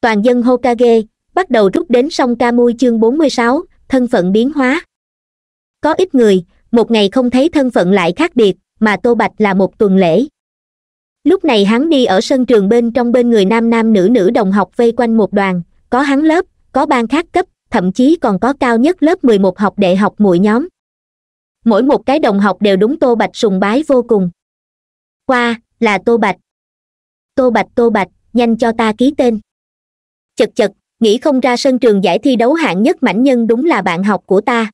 toàn dân hokage bắt đầu rút đến sông kamui chương 46, thân phận biến hóa có ít người một ngày không thấy thân phận lại khác biệt mà tô bạch là một tuần lễ lúc này hắn đi ở sân trường bên trong bên người nam nam nữ nữ đồng học vây quanh một đoàn có hắn lớp có ban khác cấp thậm chí còn có cao nhất lớp mười một học đệ học muội nhóm mỗi một cái đồng học đều đúng tô bạch sùng bái vô cùng qua là tô bạch tô bạch tô bạch nhanh cho ta ký tên chật chật nghĩ không ra sân trường giải thi đấu hạng nhất mảnh nhân đúng là bạn học của ta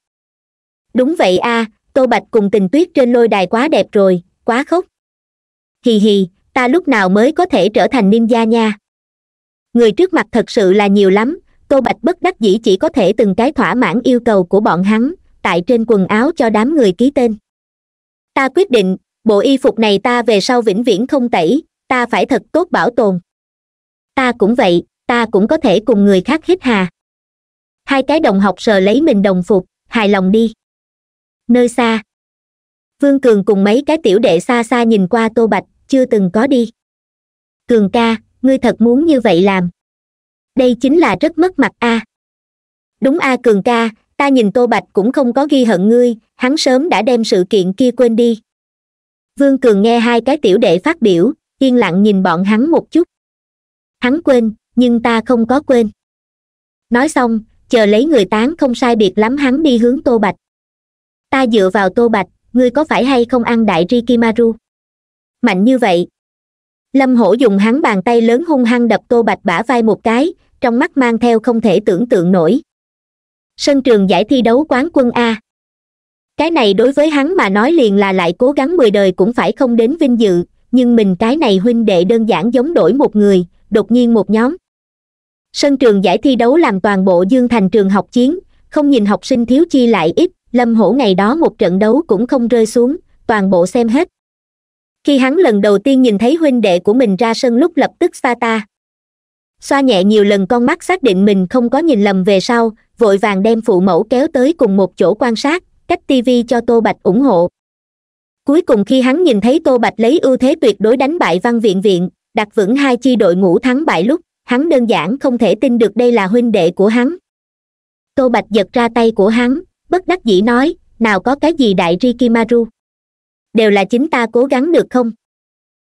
đúng vậy a à, tô bạch cùng tình tuyết trên lôi đài quá đẹp rồi quá khóc hì hì ta lúc nào mới có thể trở thành niêm gia nha người trước mặt thật sự là nhiều lắm tô bạch bất đắc dĩ chỉ có thể từng cái thỏa mãn yêu cầu của bọn hắn tại trên quần áo cho đám người ký tên ta quyết định bộ y phục này ta về sau vĩnh viễn không tẩy ta phải thật tốt bảo tồn ta cũng vậy ta cũng có thể cùng người khác hít hà hai cái đồng học sờ lấy mình đồng phục hài lòng đi nơi xa vương cường cùng mấy cái tiểu đệ xa xa nhìn qua tô bạch chưa từng có đi cường ca ngươi thật muốn như vậy làm đây chính là rất mất mặt a đúng a cường ca ta nhìn tô bạch cũng không có ghi hận ngươi hắn sớm đã đem sự kiện kia quên đi vương cường nghe hai cái tiểu đệ phát biểu yên lặng nhìn bọn hắn một chút hắn quên nhưng ta không có quên nói xong chờ lấy người tán không sai biệt lắm hắn đi hướng tô bạch ta dựa vào tô bạch ngươi có phải hay không ăn đại rikimaru mạnh như vậy lâm hổ dùng hắn bàn tay lớn hung hăng đập tô bạch bả vai một cái trong mắt mang theo không thể tưởng tượng nổi sân trường giải thi đấu quán quân a cái này đối với hắn mà nói liền là lại cố gắng mười đời cũng phải không đến vinh dự nhưng mình cái này huynh đệ đơn giản giống đổi một người đột nhiên một nhóm sân trường giải thi đấu làm toàn bộ dương thành trường học chiến không nhìn học sinh thiếu chi lại ít lâm hổ ngày đó một trận đấu cũng không rơi xuống toàn bộ xem hết khi hắn lần đầu tiên nhìn thấy huynh đệ của mình ra sân lúc lập tức xa ta xoa nhẹ nhiều lần con mắt xác định mình không có nhìn lầm về sau vội vàng đem phụ mẫu kéo tới cùng một chỗ quan sát cách tv cho tô bạch ủng hộ cuối cùng khi hắn nhìn thấy tô bạch lấy ưu thế tuyệt đối đánh bại văn viện viện đặt vững hai chi đội ngũ thắng bại lúc hắn đơn giản không thể tin được đây là huynh đệ của hắn tô bạch giật ra tay của hắn bất đắc dĩ nói nào có cái gì đại rikimaru đều là chính ta cố gắng được không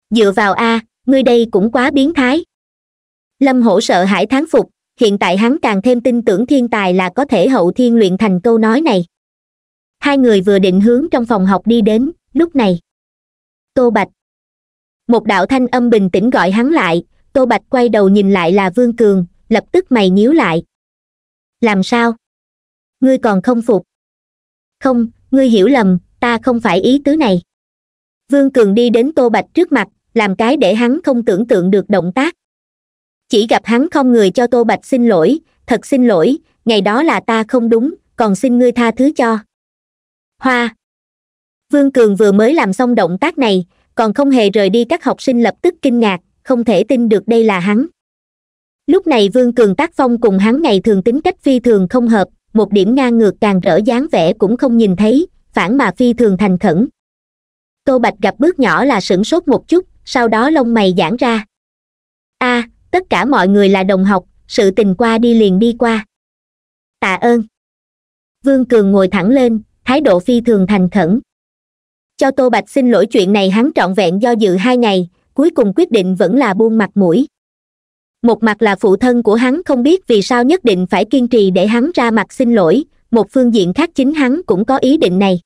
dựa vào a ngươi đây cũng quá biến thái lâm hổ sợ hãi thán phục hiện tại hắn càng thêm tin tưởng thiên tài là có thể hậu thiên luyện thành câu nói này hai người vừa định hướng trong phòng học đi đến lúc này tô bạch một đạo thanh âm bình tĩnh gọi hắn lại tô bạch quay đầu nhìn lại là vương cường lập tức mày nhíu lại làm sao ngươi còn không phục không ngươi hiểu lầm ta không phải ý tứ này vương cường đi đến tô bạch trước mặt làm cái để hắn không tưởng tượng được động tác chỉ gặp hắn không người cho tô bạch xin lỗi thật xin lỗi ngày đó là ta không đúng còn xin ngươi tha thứ cho hoa vương cường vừa mới làm xong động tác này còn không hề rời đi các học sinh lập tức kinh ngạc không thể tin được đây là hắn lúc này vương cường tác phong cùng hắn ngày thường tính cách phi thường không hợp một điểm ngang ngược càng rỡ dáng vẻ cũng không nhìn thấy phản mà phi thường thành khẩn tô bạch gặp bước nhỏ là sửng sốt một chút sau đó lông mày giãn ra a à, tất cả mọi người là đồng học sự tình qua đi liền đi qua tạ ơn vương cường ngồi thẳng lên thái độ phi thường thành khẩn cho tô bạch xin lỗi chuyện này hắn trọn vẹn do dự hai ngày cuối cùng quyết định vẫn là buông mặt mũi một mặt là phụ thân của hắn không biết vì sao nhất định phải kiên trì để hắn ra mặt xin lỗi một phương diện khác chính hắn cũng có ý định này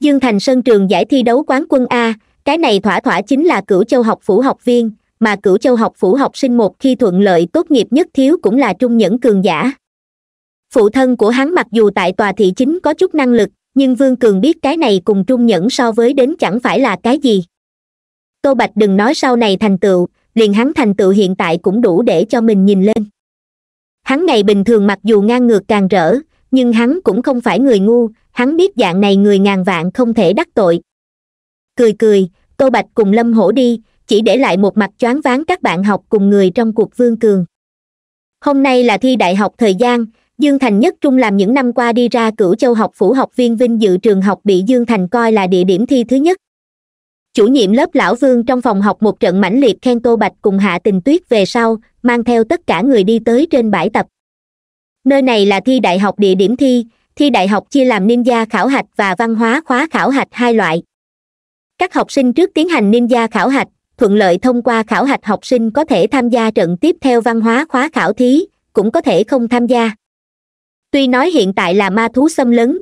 dương thành sơn trường giải thi đấu quán quân a cái này thỏa thỏa chính là cửu châu học phủ học viên mà cửu châu học phủ học sinh một khi thuận lợi tốt nghiệp nhất thiếu cũng là trung nhẫn cường giả phụ thân của hắn mặc dù tại tòa thị chính có chút năng lực nhưng vương cường biết cái này cùng trung nhẫn so với đến chẳng phải là cái gì tô bạch đừng nói sau này thành tựu liền hắn thành tựu hiện tại cũng đủ để cho mình nhìn lên hắn ngày bình thường mặc dù ngang ngược càng rỡ nhưng hắn cũng không phải người ngu hắn biết dạng này người ngàn vạn không thể đắc tội cười cười tô bạch cùng lâm hổ đi chỉ để lại một mặt choáng váng các bạn học cùng người trong cuộc vương cường hôm nay là thi đại học thời gian dương thành nhất trung làm những năm qua đi ra cửu châu học phủ học viên vinh dự trường học bị dương thành coi là địa điểm thi thứ nhất chủ nhiệm lớp lão vương trong phòng học một trận mãnh liệt khen tô bạch cùng hạ tình tuyết về sau mang theo tất cả người đi tới trên bãi tập nơi này là thi đại học địa điểm thi thi đại học chia làm ninh gia khảo hạch và văn hóa khóa khảo hạch hai loại các học sinh trước tiến hành ninh gia khảo hạch thuận lợi thông qua khảo hạch học sinh có thể tham gia trận tiếp theo văn hóa khóa khảo thí cũng có thể không tham gia tuy nói hiện tại là ma thú xâm lấn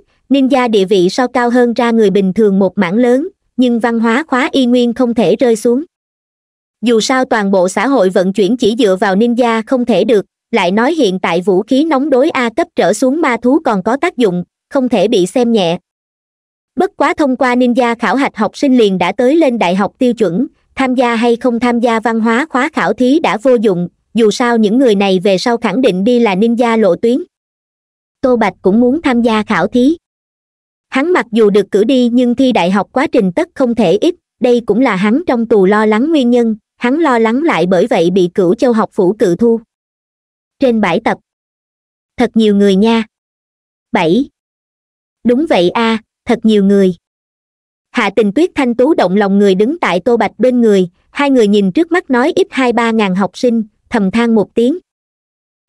gia địa vị so cao hơn ra người bình thường một mảng lớn nhưng văn hóa khóa y nguyên không thể rơi xuống dù sao toàn bộ xã hội vận chuyển chỉ dựa vào ninja không thể được lại nói hiện tại vũ khí nóng đối a cấp trở xuống ma thú còn có tác dụng không thể bị xem nhẹ bất quá thông qua ninja khảo hạch học sinh liền đã tới lên đại học tiêu chuẩn tham gia hay không tham gia văn hóa khóa khảo thí đã vô dụng dù sao những người này về sau khẳng định đi là ninja lộ tuyến tô bạch cũng muốn tham gia khảo thí hắn mặc dù được cử đi nhưng thi đại học quá trình tất không thể ít đây cũng là hắn trong tù lo lắng nguyên nhân hắn lo lắng lại bởi vậy bị cửu châu học phủ cự thu trên bãi tập thật nhiều người nha bảy đúng vậy a à, thật nhiều người hạ tình tuyết thanh tú động lòng người đứng tại tô bạch bên người hai người nhìn trước mắt nói ít hai ba ngàn học sinh thầm than một tiếng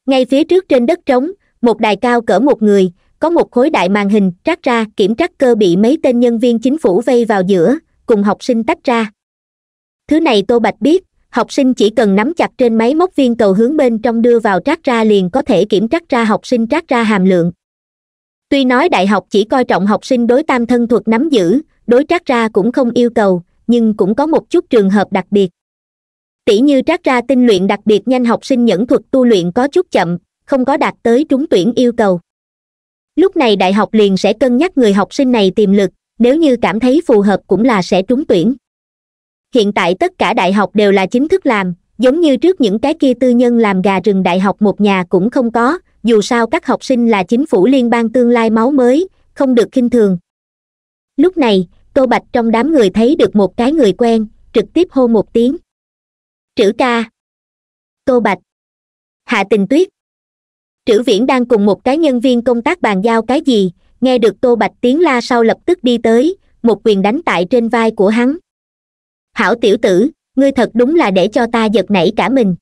ngay phía trước trên đất trống một đài cao cỡ một người có một khối đại màn hình trát ra kiểm trắc cơ bị mấy tên nhân viên chính phủ vây vào giữa cùng học sinh tách ra thứ này tô bạch biết học sinh chỉ cần nắm chặt trên máy móc viên cầu hướng bên trong đưa vào trát ra liền có thể kiểm trắc ra học sinh trát ra hàm lượng tuy nói đại học chỉ coi trọng học sinh đối tam thân thuật nắm giữ đối trát ra cũng không yêu cầu nhưng cũng có một chút trường hợp đặc biệt tỷ như trát ra tinh luyện đặc biệt nhanh học sinh nhẫn thuật tu luyện có chút chậm không có đạt tới trúng tuyển yêu cầu lúc này đại học liền sẽ cân nhắc người học sinh này tiềm lực nếu như cảm thấy phù hợp cũng là sẽ trúng tuyển hiện tại tất cả đại học đều là chính thức làm giống như trước những cái kia tư nhân làm gà rừng đại học một nhà cũng không có dù sao các học sinh là chính phủ liên bang tương lai máu mới không được khinh thường lúc này tô bạch trong đám người thấy được một cái người quen trực tiếp hô một tiếng trữ ca tô bạch hạ tình tuyết trữ viễn đang cùng một cái nhân viên công tác bàn giao cái gì nghe được tô bạch tiếng la sau lập tức đi tới một quyền đánh tại trên vai của hắn hảo tiểu tử ngươi thật đúng là để cho ta giật nảy cả mình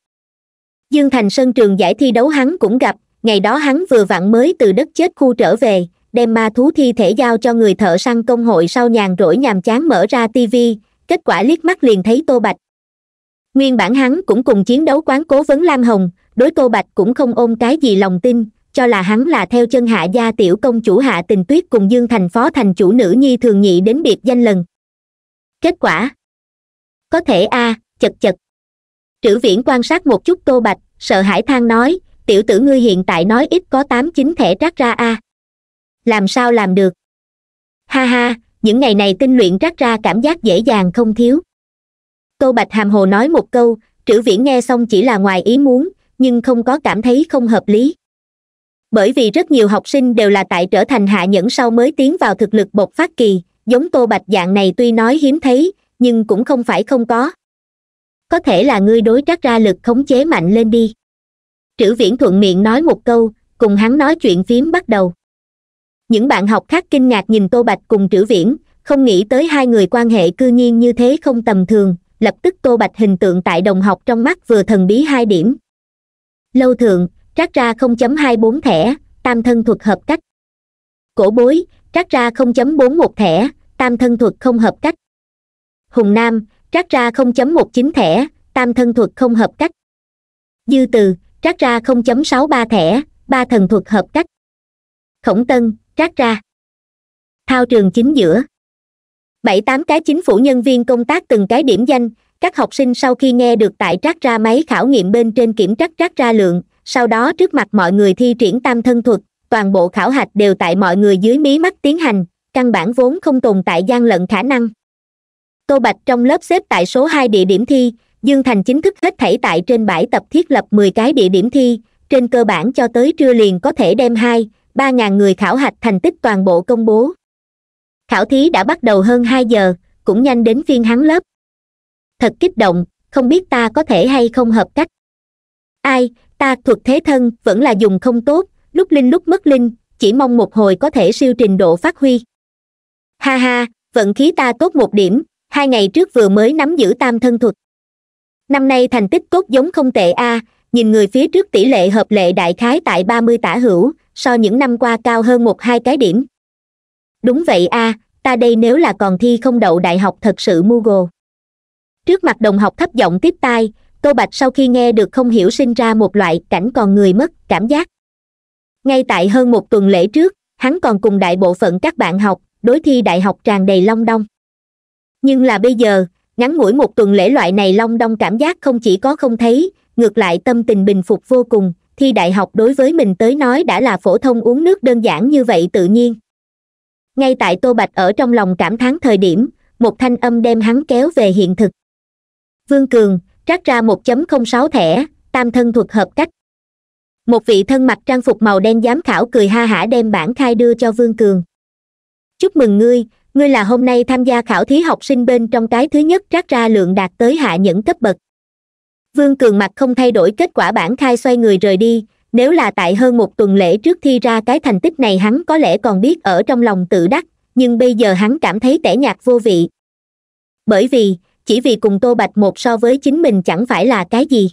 dương thành sơn trường giải thi đấu hắn cũng gặp ngày đó hắn vừa vặn mới từ đất chết khu trở về đem ma thú thi thể giao cho người thợ săn công hội sau nhàn rỗi nhàm chán mở ra tivi kết quả liếc mắt liền thấy tô bạch nguyên bản hắn cũng cùng chiến đấu quán cố vấn lam hồng đối tô bạch cũng không ôm cái gì lòng tin cho là hắn là theo chân hạ gia tiểu công chủ hạ tình tuyết cùng dương thành phó thành chủ nữ nhi thường nhị đến biệt danh lần kết quả có thể a à, chật chật trữ viễn quan sát một chút tô bạch sợ hãi than nói tiểu tử ngươi hiện tại nói ít có tám chín thẻ rác ra a à. làm sao làm được ha ha những ngày này tinh luyện rác ra cảm giác dễ dàng không thiếu tô bạch hàm hồ nói một câu trữ viễn nghe xong chỉ là ngoài ý muốn nhưng không có cảm thấy không hợp lý bởi vì rất nhiều học sinh đều là tại trở thành hạ nhẫn sau mới tiến vào thực lực bộc phát kỳ giống tô bạch dạng này tuy nói hiếm thấy nhưng cũng không phải không có có thể là ngươi đối trắc ra lực khống chế mạnh lên đi trữ viễn thuận miệng nói một câu cùng hắn nói chuyện phím bắt đầu những bạn học khác kinh ngạc nhìn tô bạch cùng trữ viễn không nghĩ tới hai người quan hệ cư nhiên như thế không tầm thường lập tức tô bạch hình tượng tại đồng học trong mắt vừa thần bí hai điểm lâu thượng trát ra 0.24 thẻ tam thân thuật hợp cách cổ bối trát ra 0.41 thẻ tam thân thuật không hợp cách hùng nam trát ra 0.19 thẻ tam thân thuật không hợp cách dư từ trát ra 0.63 thẻ ba thần thuật hợp cách khổng tân trát ra thao trường chính giữa bảy tám cái chính phủ nhân viên công tác từng cái điểm danh các học sinh sau khi nghe được tại trác ra máy khảo nghiệm bên trên kiểm trắc trác ra lượng sau đó trước mặt mọi người thi triển tam thân thuật toàn bộ khảo hạch đều tại mọi người dưới mí mắt tiến hành căn bản vốn không tồn tại gian lận khả năng tô bạch trong lớp xếp tại số hai địa điểm thi dương thành chính thức hết thảy tại trên bãi tập thiết lập mười cái địa điểm thi trên cơ bản cho tới trưa liền có thể đem hai ba ngàn người khảo hạch thành tích toàn bộ công bố khảo thí đã bắt đầu hơn hai giờ cũng nhanh đến phiên hắn lớp thật kích động không biết ta có thể hay không hợp cách ai ta thuật thế thân vẫn là dùng không tốt lúc linh lúc mất linh chỉ mong một hồi có thể siêu trình độ phát huy ha ha vận khí ta tốt một điểm hai ngày trước vừa mới nắm giữ tam thân thuật năm nay thành tích tốt giống không tệ a à, nhìn người phía trước tỷ lệ hợp lệ đại khái tại ba mươi tả hữu so những năm qua cao hơn một hai cái điểm đúng vậy a à, ta đây nếu là còn thi không đậu đại học thật sự mu gồ trước mặt đồng học thấp giọng tiếp tai tô bạch sau khi nghe được không hiểu sinh ra một loại cảnh còn người mất cảm giác ngay tại hơn một tuần lễ trước hắn còn cùng đại bộ phận các bạn học đối thi đại học tràn đầy long đong nhưng là bây giờ ngắn ngủi một tuần lễ loại này long đong cảm giác không chỉ có không thấy ngược lại tâm tình bình phục vô cùng thi đại học đối với mình tới nói đã là phổ thông uống nước đơn giản như vậy tự nhiên ngay tại tô bạch ở trong lòng cảm thán thời điểm một thanh âm đem hắn kéo về hiện thực vương cường trát ra 1.06 thẻ tam thân thuật hợp cách một vị thân mặc trang phục màu đen giám khảo cười ha hả đem bản khai đưa cho vương cường chúc mừng ngươi ngươi là hôm nay tham gia khảo thí học sinh bên trong cái thứ nhất trát ra lượng đạt tới hạ những cấp bậc vương cường mặt không thay đổi kết quả bản khai xoay người rời đi nếu là tại hơn một tuần lễ trước thi ra cái thành tích này hắn có lẽ còn biết ở trong lòng tự đắc nhưng bây giờ hắn cảm thấy tẻ nhạt vô vị bởi vì chỉ vì cùng tô bạch một so với chính mình chẳng phải là cái gì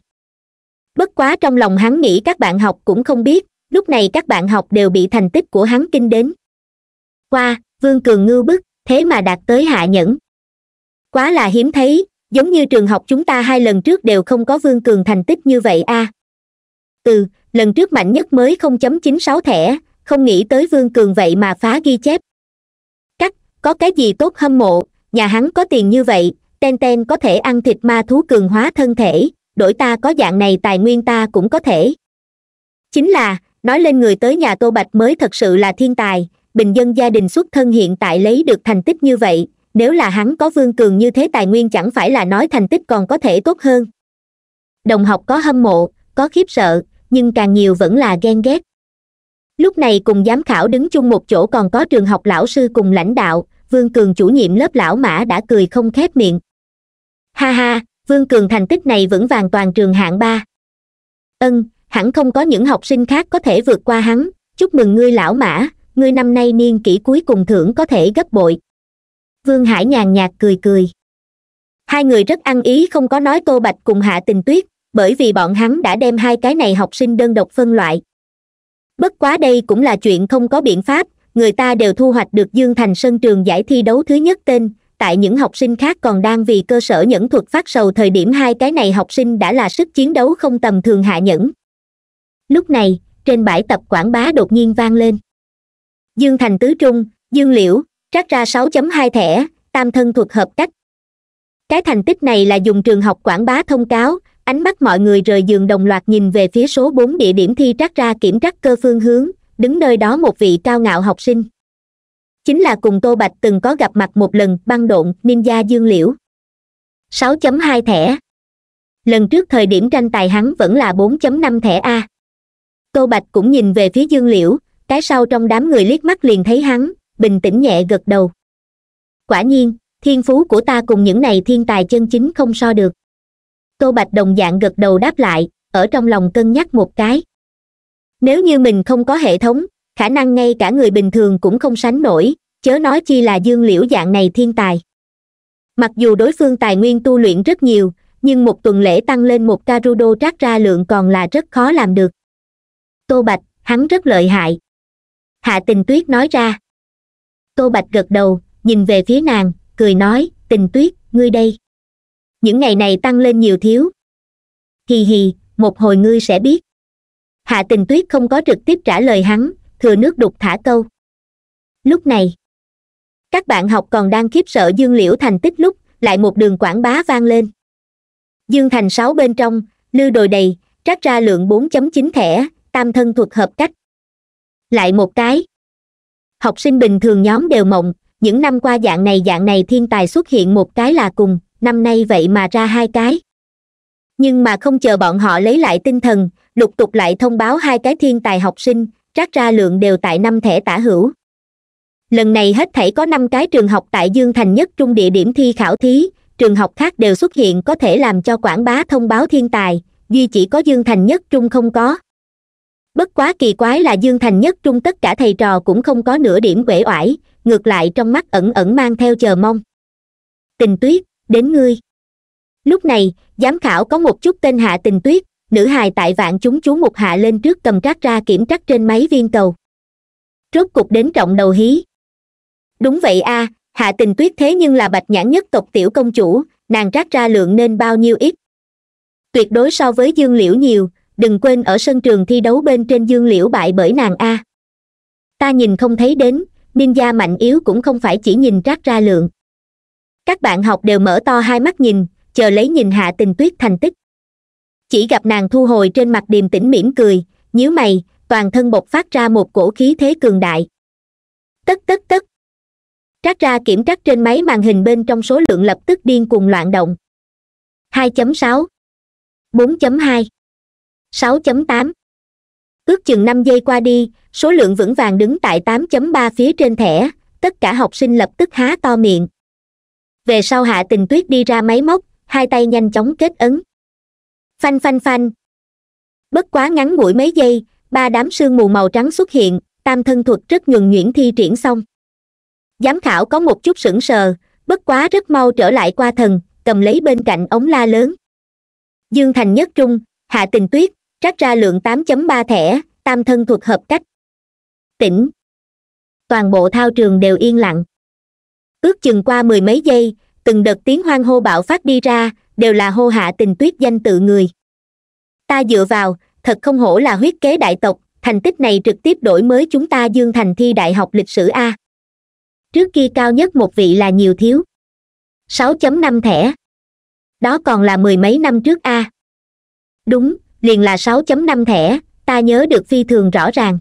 bất quá trong lòng hắn nghĩ các bạn học cũng không biết lúc này các bạn học đều bị thành tích của hắn kinh đến qua vương cường ngưu bức thế mà đạt tới hạ nhẫn quá là hiếm thấy giống như trường học chúng ta hai lần trước đều không có vương cường thành tích như vậy a à. ừ lần trước mạnh nhất mới không chấm chín sáu thẻ không nghĩ tới vương cường vậy mà phá ghi chép cắt có cái gì tốt hâm mộ nhà hắn có tiền như vậy ten ten có thể ăn thịt ma thú cường hóa thân thể đổi ta có dạng này tài nguyên ta cũng có thể chính là nói lên người tới nhà tô bạch mới thật sự là thiên tài bình dân gia đình xuất thân hiện tại lấy được thành tích như vậy nếu là hắn có vương cường như thế tài nguyên chẳng phải là nói thành tích còn có thể tốt hơn đồng học có hâm mộ có khiếp sợ nhưng càng nhiều vẫn là ghen ghét lúc này cùng giám khảo đứng chung một chỗ còn có trường học lão sư cùng lãnh đạo vương cường chủ nhiệm lớp lão mã đã cười không khép miệng ha ha vương cường thành tích này vững vàng toàn trường hạng ba ân hẳn không có những học sinh khác có thể vượt qua hắn chúc mừng ngươi lão mã ngươi năm nay niên kỷ cuối cùng thưởng có thể gấp bội vương hải nhàn nhạt cười cười hai người rất ăn ý không có nói tô bạch cùng hạ tình tuyết bởi vì bọn hắn đã đem hai cái này học sinh đơn độc phân loại bất quá đây cũng là chuyện không có biện pháp người ta đều thu hoạch được dương thành sân trường giải thi đấu thứ nhất tên tại những học sinh khác còn đang vì cơ sở nhẫn thuật phát sầu thời điểm hai cái này học sinh đã là sức chiến đấu không tầm thường hạ nhẫn lúc này trên bãi tập quảng bá đột nhiên vang lên dương thành tứ trung dương liễu trắc ra 6.2 thẻ tam thân thuật hợp cách cái thành tích này là dùng trường học quảng bá thông cáo ánh mắt mọi người rời giường đồng loạt nhìn về phía số bốn địa điểm thi trắc ra kiểm trắc cơ phương hướng đứng nơi đó một vị cao ngạo học sinh chính là cùng tô bạch từng có gặp mặt một lần băng độn ninja dương liễu 6.2 thẻ lần trước thời điểm tranh tài hắn vẫn là 4.5 thẻ a tô bạch cũng nhìn về phía dương liễu cái sau trong đám người liếc mắt liền thấy hắn bình tĩnh nhẹ gật đầu quả nhiên thiên phú của ta cùng những này thiên tài chân chính không so được tô bạch đồng dạng gật đầu đáp lại ở trong lòng cân nhắc một cái nếu như mình không có hệ thống khả năng ngay cả người bình thường cũng không sánh nổi chớ nói chi là dương liễu dạng này thiên tài mặc dù đối phương tài nguyên tu luyện rất nhiều nhưng một tuần lễ tăng lên một carudo trát ra lượng còn là rất khó làm được tô bạch hắn rất lợi hại hạ tình tuyết nói ra tô bạch gật đầu nhìn về phía nàng cười nói tình tuyết ngươi đây những ngày này tăng lên nhiều thiếu hì hì một hồi ngươi sẽ biết hạ tình tuyết không có trực tiếp trả lời hắn thừa nước đục thả câu lúc này các bạn học còn đang khiếp sợ dương liễu thành tích lúc lại một đường quảng bá vang lên dương thành sáu bên trong lư đồi đầy trát ra lượng bốn chấm chín thẻ tam thân thuật hợp cách lại một cái học sinh bình thường nhóm đều mộng những năm qua dạng này dạng này thiên tài xuất hiện một cái là cùng năm nay vậy mà ra hai cái nhưng mà không chờ bọn họ lấy lại tinh thần lục tục lại thông báo hai cái thiên tài học sinh rác ra lượng đều tại năm thẻ tả hữu lần này hết thảy có năm cái trường học tại dương thành nhất trung địa điểm thi khảo thí trường học khác đều xuất hiện có thể làm cho quảng bá thông báo thiên tài duy chỉ có dương thành nhất trung không có bất quá kỳ quái là dương thành nhất trung tất cả thầy trò cũng không có nửa điểm uể oải ngược lại trong mắt ẩn ẩn mang theo chờ mong tình tuyết đến ngươi lúc này giám khảo có một chút tên hạ tình tuyết nữ hài tại vạn chúng chú một hạ lên trước cầm trác ra kiểm trắc trên máy viên cầu rốt cục đến trọng đầu hí đúng vậy a à, hạ tình tuyết thế nhưng là bạch nhãn nhất tộc tiểu công chủ nàng trác ra lượng nên bao nhiêu ít tuyệt đối so với dương liễu nhiều đừng quên ở sân trường thi đấu bên trên dương liễu bại bởi nàng a ta nhìn không thấy đến ninja mạnh yếu cũng không phải chỉ nhìn trác ra lượng các bạn học đều mở to hai mắt nhìn chờ lấy nhìn hạ tình tuyết thành tích chỉ gặp nàng thu hồi trên mặt điềm tĩnh mỉm cười nhíu mày toàn thân bộc phát ra một cổ khí thế cường đại tất tất tất trác ra kiểm trắc trên máy màn hình bên trong số lượng lập tức điên cuồng loạn động 2.6 4.2 6.8 ước chừng năm giây qua đi số lượng vững vàng đứng tại 8.3 phía trên thẻ tất cả học sinh lập tức há to miệng về sau hạ tình tuyết đi ra máy móc hai tay nhanh chóng kết ấn phanh phanh phanh bất quá ngắn ngủi mấy giây ba đám sương mù màu trắng xuất hiện tam thân thuật rất nhuần nhuyễn thi triển xong giám khảo có một chút sững sờ bất quá rất mau trở lại qua thần cầm lấy bên cạnh ống la lớn dương thành nhất trung hạ tình tuyết trắc ra lượng 8.3 thẻ tam thân thuật hợp cách tỉnh toàn bộ thao trường đều yên lặng ước chừng qua mười mấy giây từng đợt tiếng hoang hô bạo phát đi ra đều là hô hạ tình tuyết danh tự người ta dựa vào thật không hổ là huyết kế đại tộc thành tích này trực tiếp đổi mới chúng ta dương thành thi đại học lịch sử a trước kia cao nhất một vị là nhiều thiếu 6.5 thẻ đó còn là mười mấy năm trước a đúng liền là 6.5 thẻ ta nhớ được phi thường rõ ràng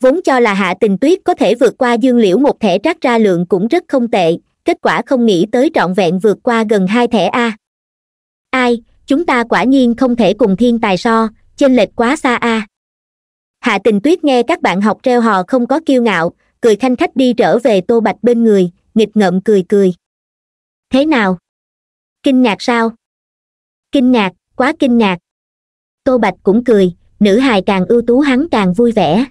vốn cho là hạ tình tuyết có thể vượt qua dương liễu một thẻ trác ra lượng cũng rất không tệ kết quả không nghĩ tới trọn vẹn vượt qua gần hai thẻ a ai chúng ta quả nhiên không thể cùng thiên tài so chênh lệch quá xa a hạ tình tuyết nghe các bạn học treo hò không có kiêu ngạo cười khanh khách đi trở về tô bạch bên người nghịch ngợm cười cười thế nào kinh ngạc sao kinh ngạc quá kinh ngạc tô bạch cũng cười nữ hài càng ưu tú hắn càng vui vẻ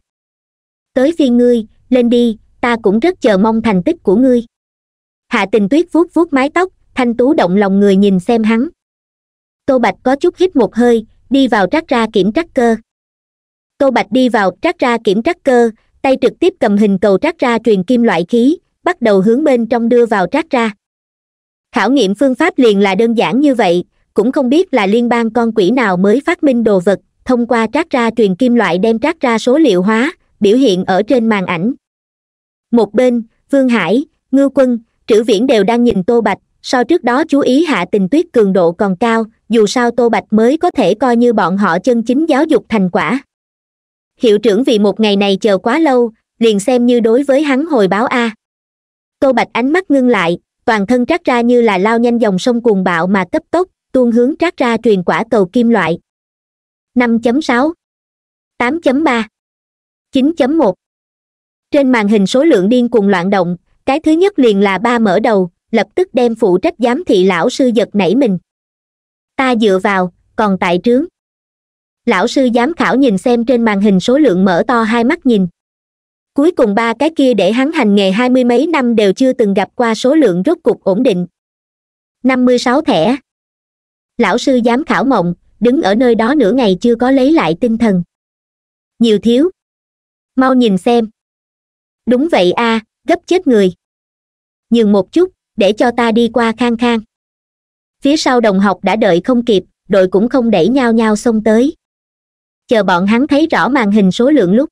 tới phi ngươi lên đi ta cũng rất chờ mong thành tích của ngươi hạ tình tuyết vuốt vuốt mái tóc thanh tú động lòng người nhìn xem hắn tô bạch có chút hít một hơi đi vào trắc ra kiểm trắc cơ tô bạch đi vào trắc ra kiểm trắc cơ tay trực tiếp cầm hình cầu trắc ra truyền kim loại khí bắt đầu hướng bên trong đưa vào trắc ra khảo nghiệm phương pháp liền là đơn giản như vậy cũng không biết là liên bang con quỷ nào mới phát minh đồ vật thông qua trác ra truyền kim loại đem trác ra số liệu hóa biểu hiện ở trên màn ảnh một bên vương hải ngư quân trữ viễn đều đang nhìn tô bạch so trước đó chú ý hạ tình tuyết cường độ còn cao dù sao tô bạch mới có thể coi như bọn họ chân chính giáo dục thành quả hiệu trưởng vì một ngày này chờ quá lâu liền xem như đối với hắn hồi báo a tô bạch ánh mắt ngưng lại toàn thân trát ra như là lao nhanh dòng sông cuồng bạo mà cấp tốc tuôn hướng trát ra truyền quả cầu kim loại 5.6 8.3 9.1 trên màn hình số lượng điên cuồng loạn động cái thứ nhất liền là ba mở đầu lập tức đem phụ trách giám thị lão sư giật nảy mình ta dựa vào còn tại trướng lão sư giám khảo nhìn xem trên màn hình số lượng mở to hai mắt nhìn cuối cùng ba cái kia để hắn hành nghề hai mươi mấy năm đều chưa từng gặp qua số lượng rốt cục ổn định năm mươi sáu thẻ lão sư giám khảo mộng đứng ở nơi đó nửa ngày chưa có lấy lại tinh thần nhiều thiếu mau nhìn xem đúng vậy a à, gấp chết người nhường một chút để cho ta đi qua khang khang phía sau đồng học đã đợi không kịp đội cũng không đẩy nhao nhao xông tới chờ bọn hắn thấy rõ màn hình số lượng lúc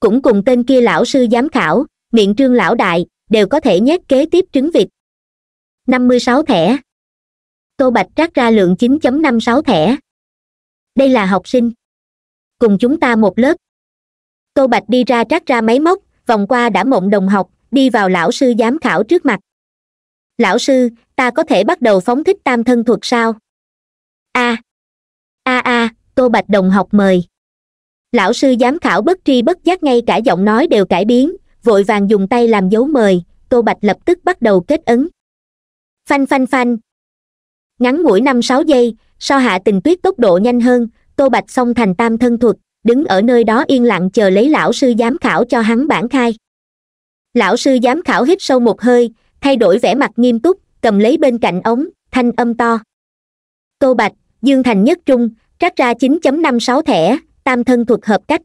cũng cùng tên kia lão sư giám khảo miệng trương lão đại đều có thể nhét kế tiếp trứng vịt năm mươi sáu thẻ tô bạch trắc ra lượng chín chấm năm sáu thẻ đây là học sinh cùng chúng ta một lớp tô bạch đi ra trắc ra máy móc vòng qua đã mộng đồng học đi vào lão sư giám khảo trước mặt lão sư ta có thể bắt đầu phóng thích tam thân thuật sao a a a tô bạch đồng học mời lão sư giám khảo bất tri bất giác ngay cả giọng nói đều cải biến vội vàng dùng tay làm dấu mời tô bạch lập tức bắt đầu kết ấn phanh phanh phanh ngắn ngủi năm sáu giây sau hạ tình tuyết tốc độ nhanh hơn tô bạch xong thành tam thân thuật đứng ở nơi đó yên lặng chờ lấy lão sư giám khảo cho hắn bản khai lão sư giám khảo hít sâu một hơi thay đổi vẻ mặt nghiêm túc cầm lấy bên cạnh ống thanh âm to tô bạch dương thành nhất trung trắc ra 9.56 thẻ tam thân thuật hợp cách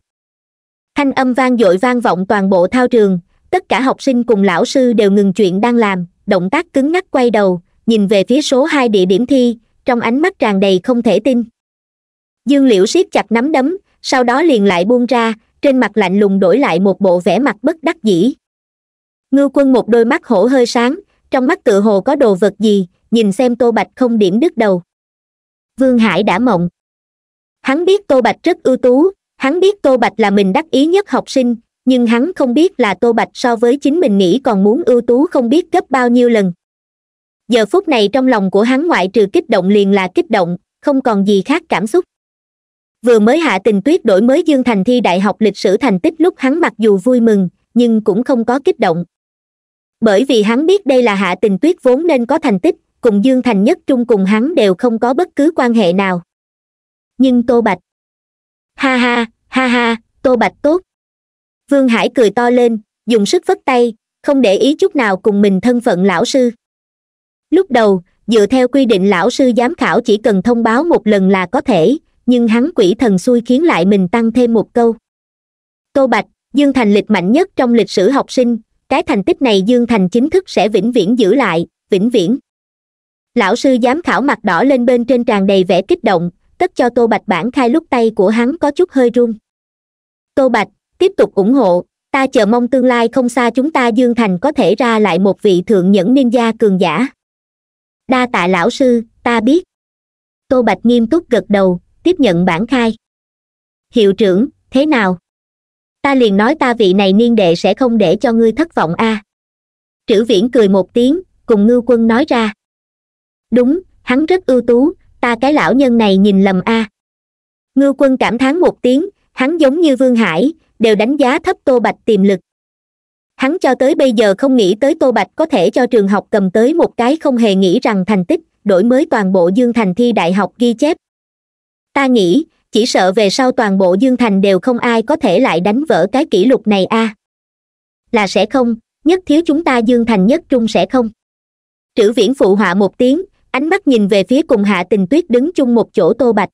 thanh âm vang dội vang vọng toàn bộ thao trường tất cả học sinh cùng lão sư đều ngừng chuyện đang làm động tác cứng ngắc quay đầu nhìn về phía số hai địa điểm thi trong ánh mắt tràn đầy không thể tin dương liễu siết chặt nắm đấm sau đó liền lại buông ra trên mặt lạnh lùng đổi lại một bộ vẻ mặt bất đắc dĩ ngư quân một đôi mắt hổ hơi sáng trong mắt tựa hồ có đồ vật gì nhìn xem tô bạch không điểm đứt đầu vương hải đã mộng hắn biết tô bạch rất ưu tú hắn biết tô bạch là mình đắc ý nhất học sinh nhưng hắn không biết là tô bạch so với chính mình nghĩ còn muốn ưu tú không biết gấp bao nhiêu lần giờ phút này trong lòng của hắn ngoại trừ kích động liền là kích động không còn gì khác cảm xúc vừa mới hạ tình tuyết đổi mới dương thành thi đại học lịch sử thành tích lúc hắn mặc dù vui mừng nhưng cũng không có kích động bởi vì hắn biết đây là hạ tình tuyết vốn nên có thành tích cùng dương thành nhất trung cùng hắn đều không có bất cứ quan hệ nào nhưng tô bạch ha ha ha ha tô bạch tốt vương hải cười to lên dùng sức vất tay không để ý chút nào cùng mình thân phận lão sư lúc đầu dựa theo quy định lão sư giám khảo chỉ cần thông báo một lần là có thể nhưng hắn quỷ thần xui khiến lại mình tăng thêm một câu tô bạch dương thành lịch mạnh nhất trong lịch sử học sinh cái thành tích này dương thành chính thức sẽ vĩnh viễn giữ lại vĩnh viễn lão sư giám khảo mặt đỏ lên bên trên tràn đầy vẻ kích động tất cho tô bạch bản khai lúc tay của hắn có chút hơi run tô bạch tiếp tục ủng hộ ta chờ mong tương lai không xa chúng ta dương thành có thể ra lại một vị thượng nhẫn gia cường giả đa tạ lão sư ta biết tô bạch nghiêm túc gật đầu tiếp nhận bản khai hiệu trưởng thế nào ta liền nói ta vị này niên đệ sẽ không để cho ngươi thất vọng a à. trữ viễn cười một tiếng cùng Ngư quân nói ra đúng hắn rất ưu tú ta cái lão nhân này nhìn lầm a à. ngưu quân cảm thán một tiếng hắn giống như vương hải đều đánh giá thấp tô bạch tiềm lực hắn cho tới bây giờ không nghĩ tới tô bạch có thể cho trường học cầm tới một cái không hề nghĩ rằng thành tích đổi mới toàn bộ dương thành thi đại học ghi chép ta nghĩ chỉ sợ về sau toàn bộ dương thành đều không ai có thể lại đánh vỡ cái kỷ lục này a à. là sẽ không nhất thiếu chúng ta dương thành nhất trung sẽ không trữ viễn phụ họa một tiếng ánh mắt nhìn về phía cùng hạ tình tuyết đứng chung một chỗ tô bạch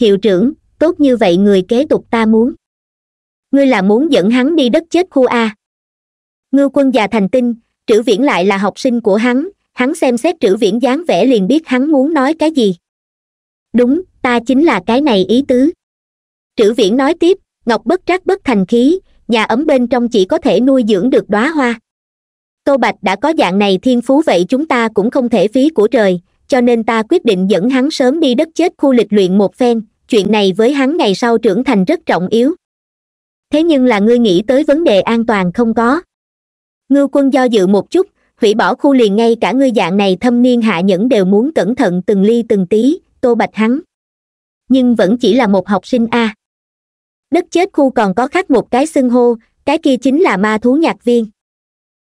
hiệu trưởng tốt như vậy người kế tục ta muốn ngươi là muốn dẫn hắn đi đất chết khu a ngư quân già thành tinh trữ viễn lại là học sinh của hắn hắn xem xét trữ viễn dáng vẻ liền biết hắn muốn nói cái gì đúng ta chính là cái này ý tứ trữ viễn nói tiếp ngọc bất trắc bất thành khí nhà ấm bên trong chỉ có thể nuôi dưỡng được đóa hoa câu bạch đã có dạng này thiên phú vậy chúng ta cũng không thể phí của trời cho nên ta quyết định dẫn hắn sớm đi đất chết khu lịch luyện một phen chuyện này với hắn ngày sau trưởng thành rất trọng yếu thế nhưng là ngươi nghĩ tới vấn đề an toàn không có ngưu quân do dự một chút hủy bỏ khu liền ngay cả ngươi dạng này thâm niên hạ nhẫn đều muốn cẩn thận từng ly từng tí tô bạch hắn nhưng vẫn chỉ là một học sinh a à. đất chết khu còn có khắc một cái xưng hô cái kia chính là ma thú nhạc viên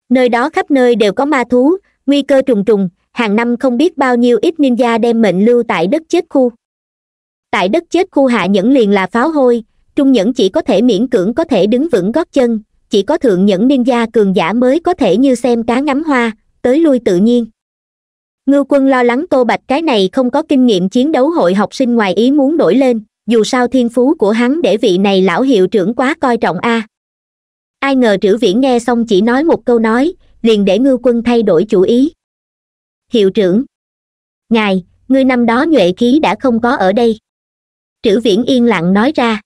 nơi đó khắp nơi đều có ma thú nguy cơ trùng trùng hàng năm không biết bao nhiêu ít ninja đem mệnh lưu tại đất chết khu tại đất chết khu hạ nhẫn liền là pháo hôi trung nhẫn chỉ có thể miễn cưỡng có thể đứng vững gót chân chỉ có thượng nhẫn ninja cường giả mới có thể như xem cá ngắm hoa tới lui tự nhiên ngư quân lo lắng tô bạch cái này không có kinh nghiệm chiến đấu hội học sinh ngoài ý muốn đổi lên dù sao thiên phú của hắn để vị này lão hiệu trưởng quá coi trọng a à. ai ngờ trữ viễn nghe xong chỉ nói một câu nói liền để ngư quân thay đổi chủ ý hiệu trưởng ngài ngươi năm đó nhuệ khí đã không có ở đây trữ viễn yên lặng nói ra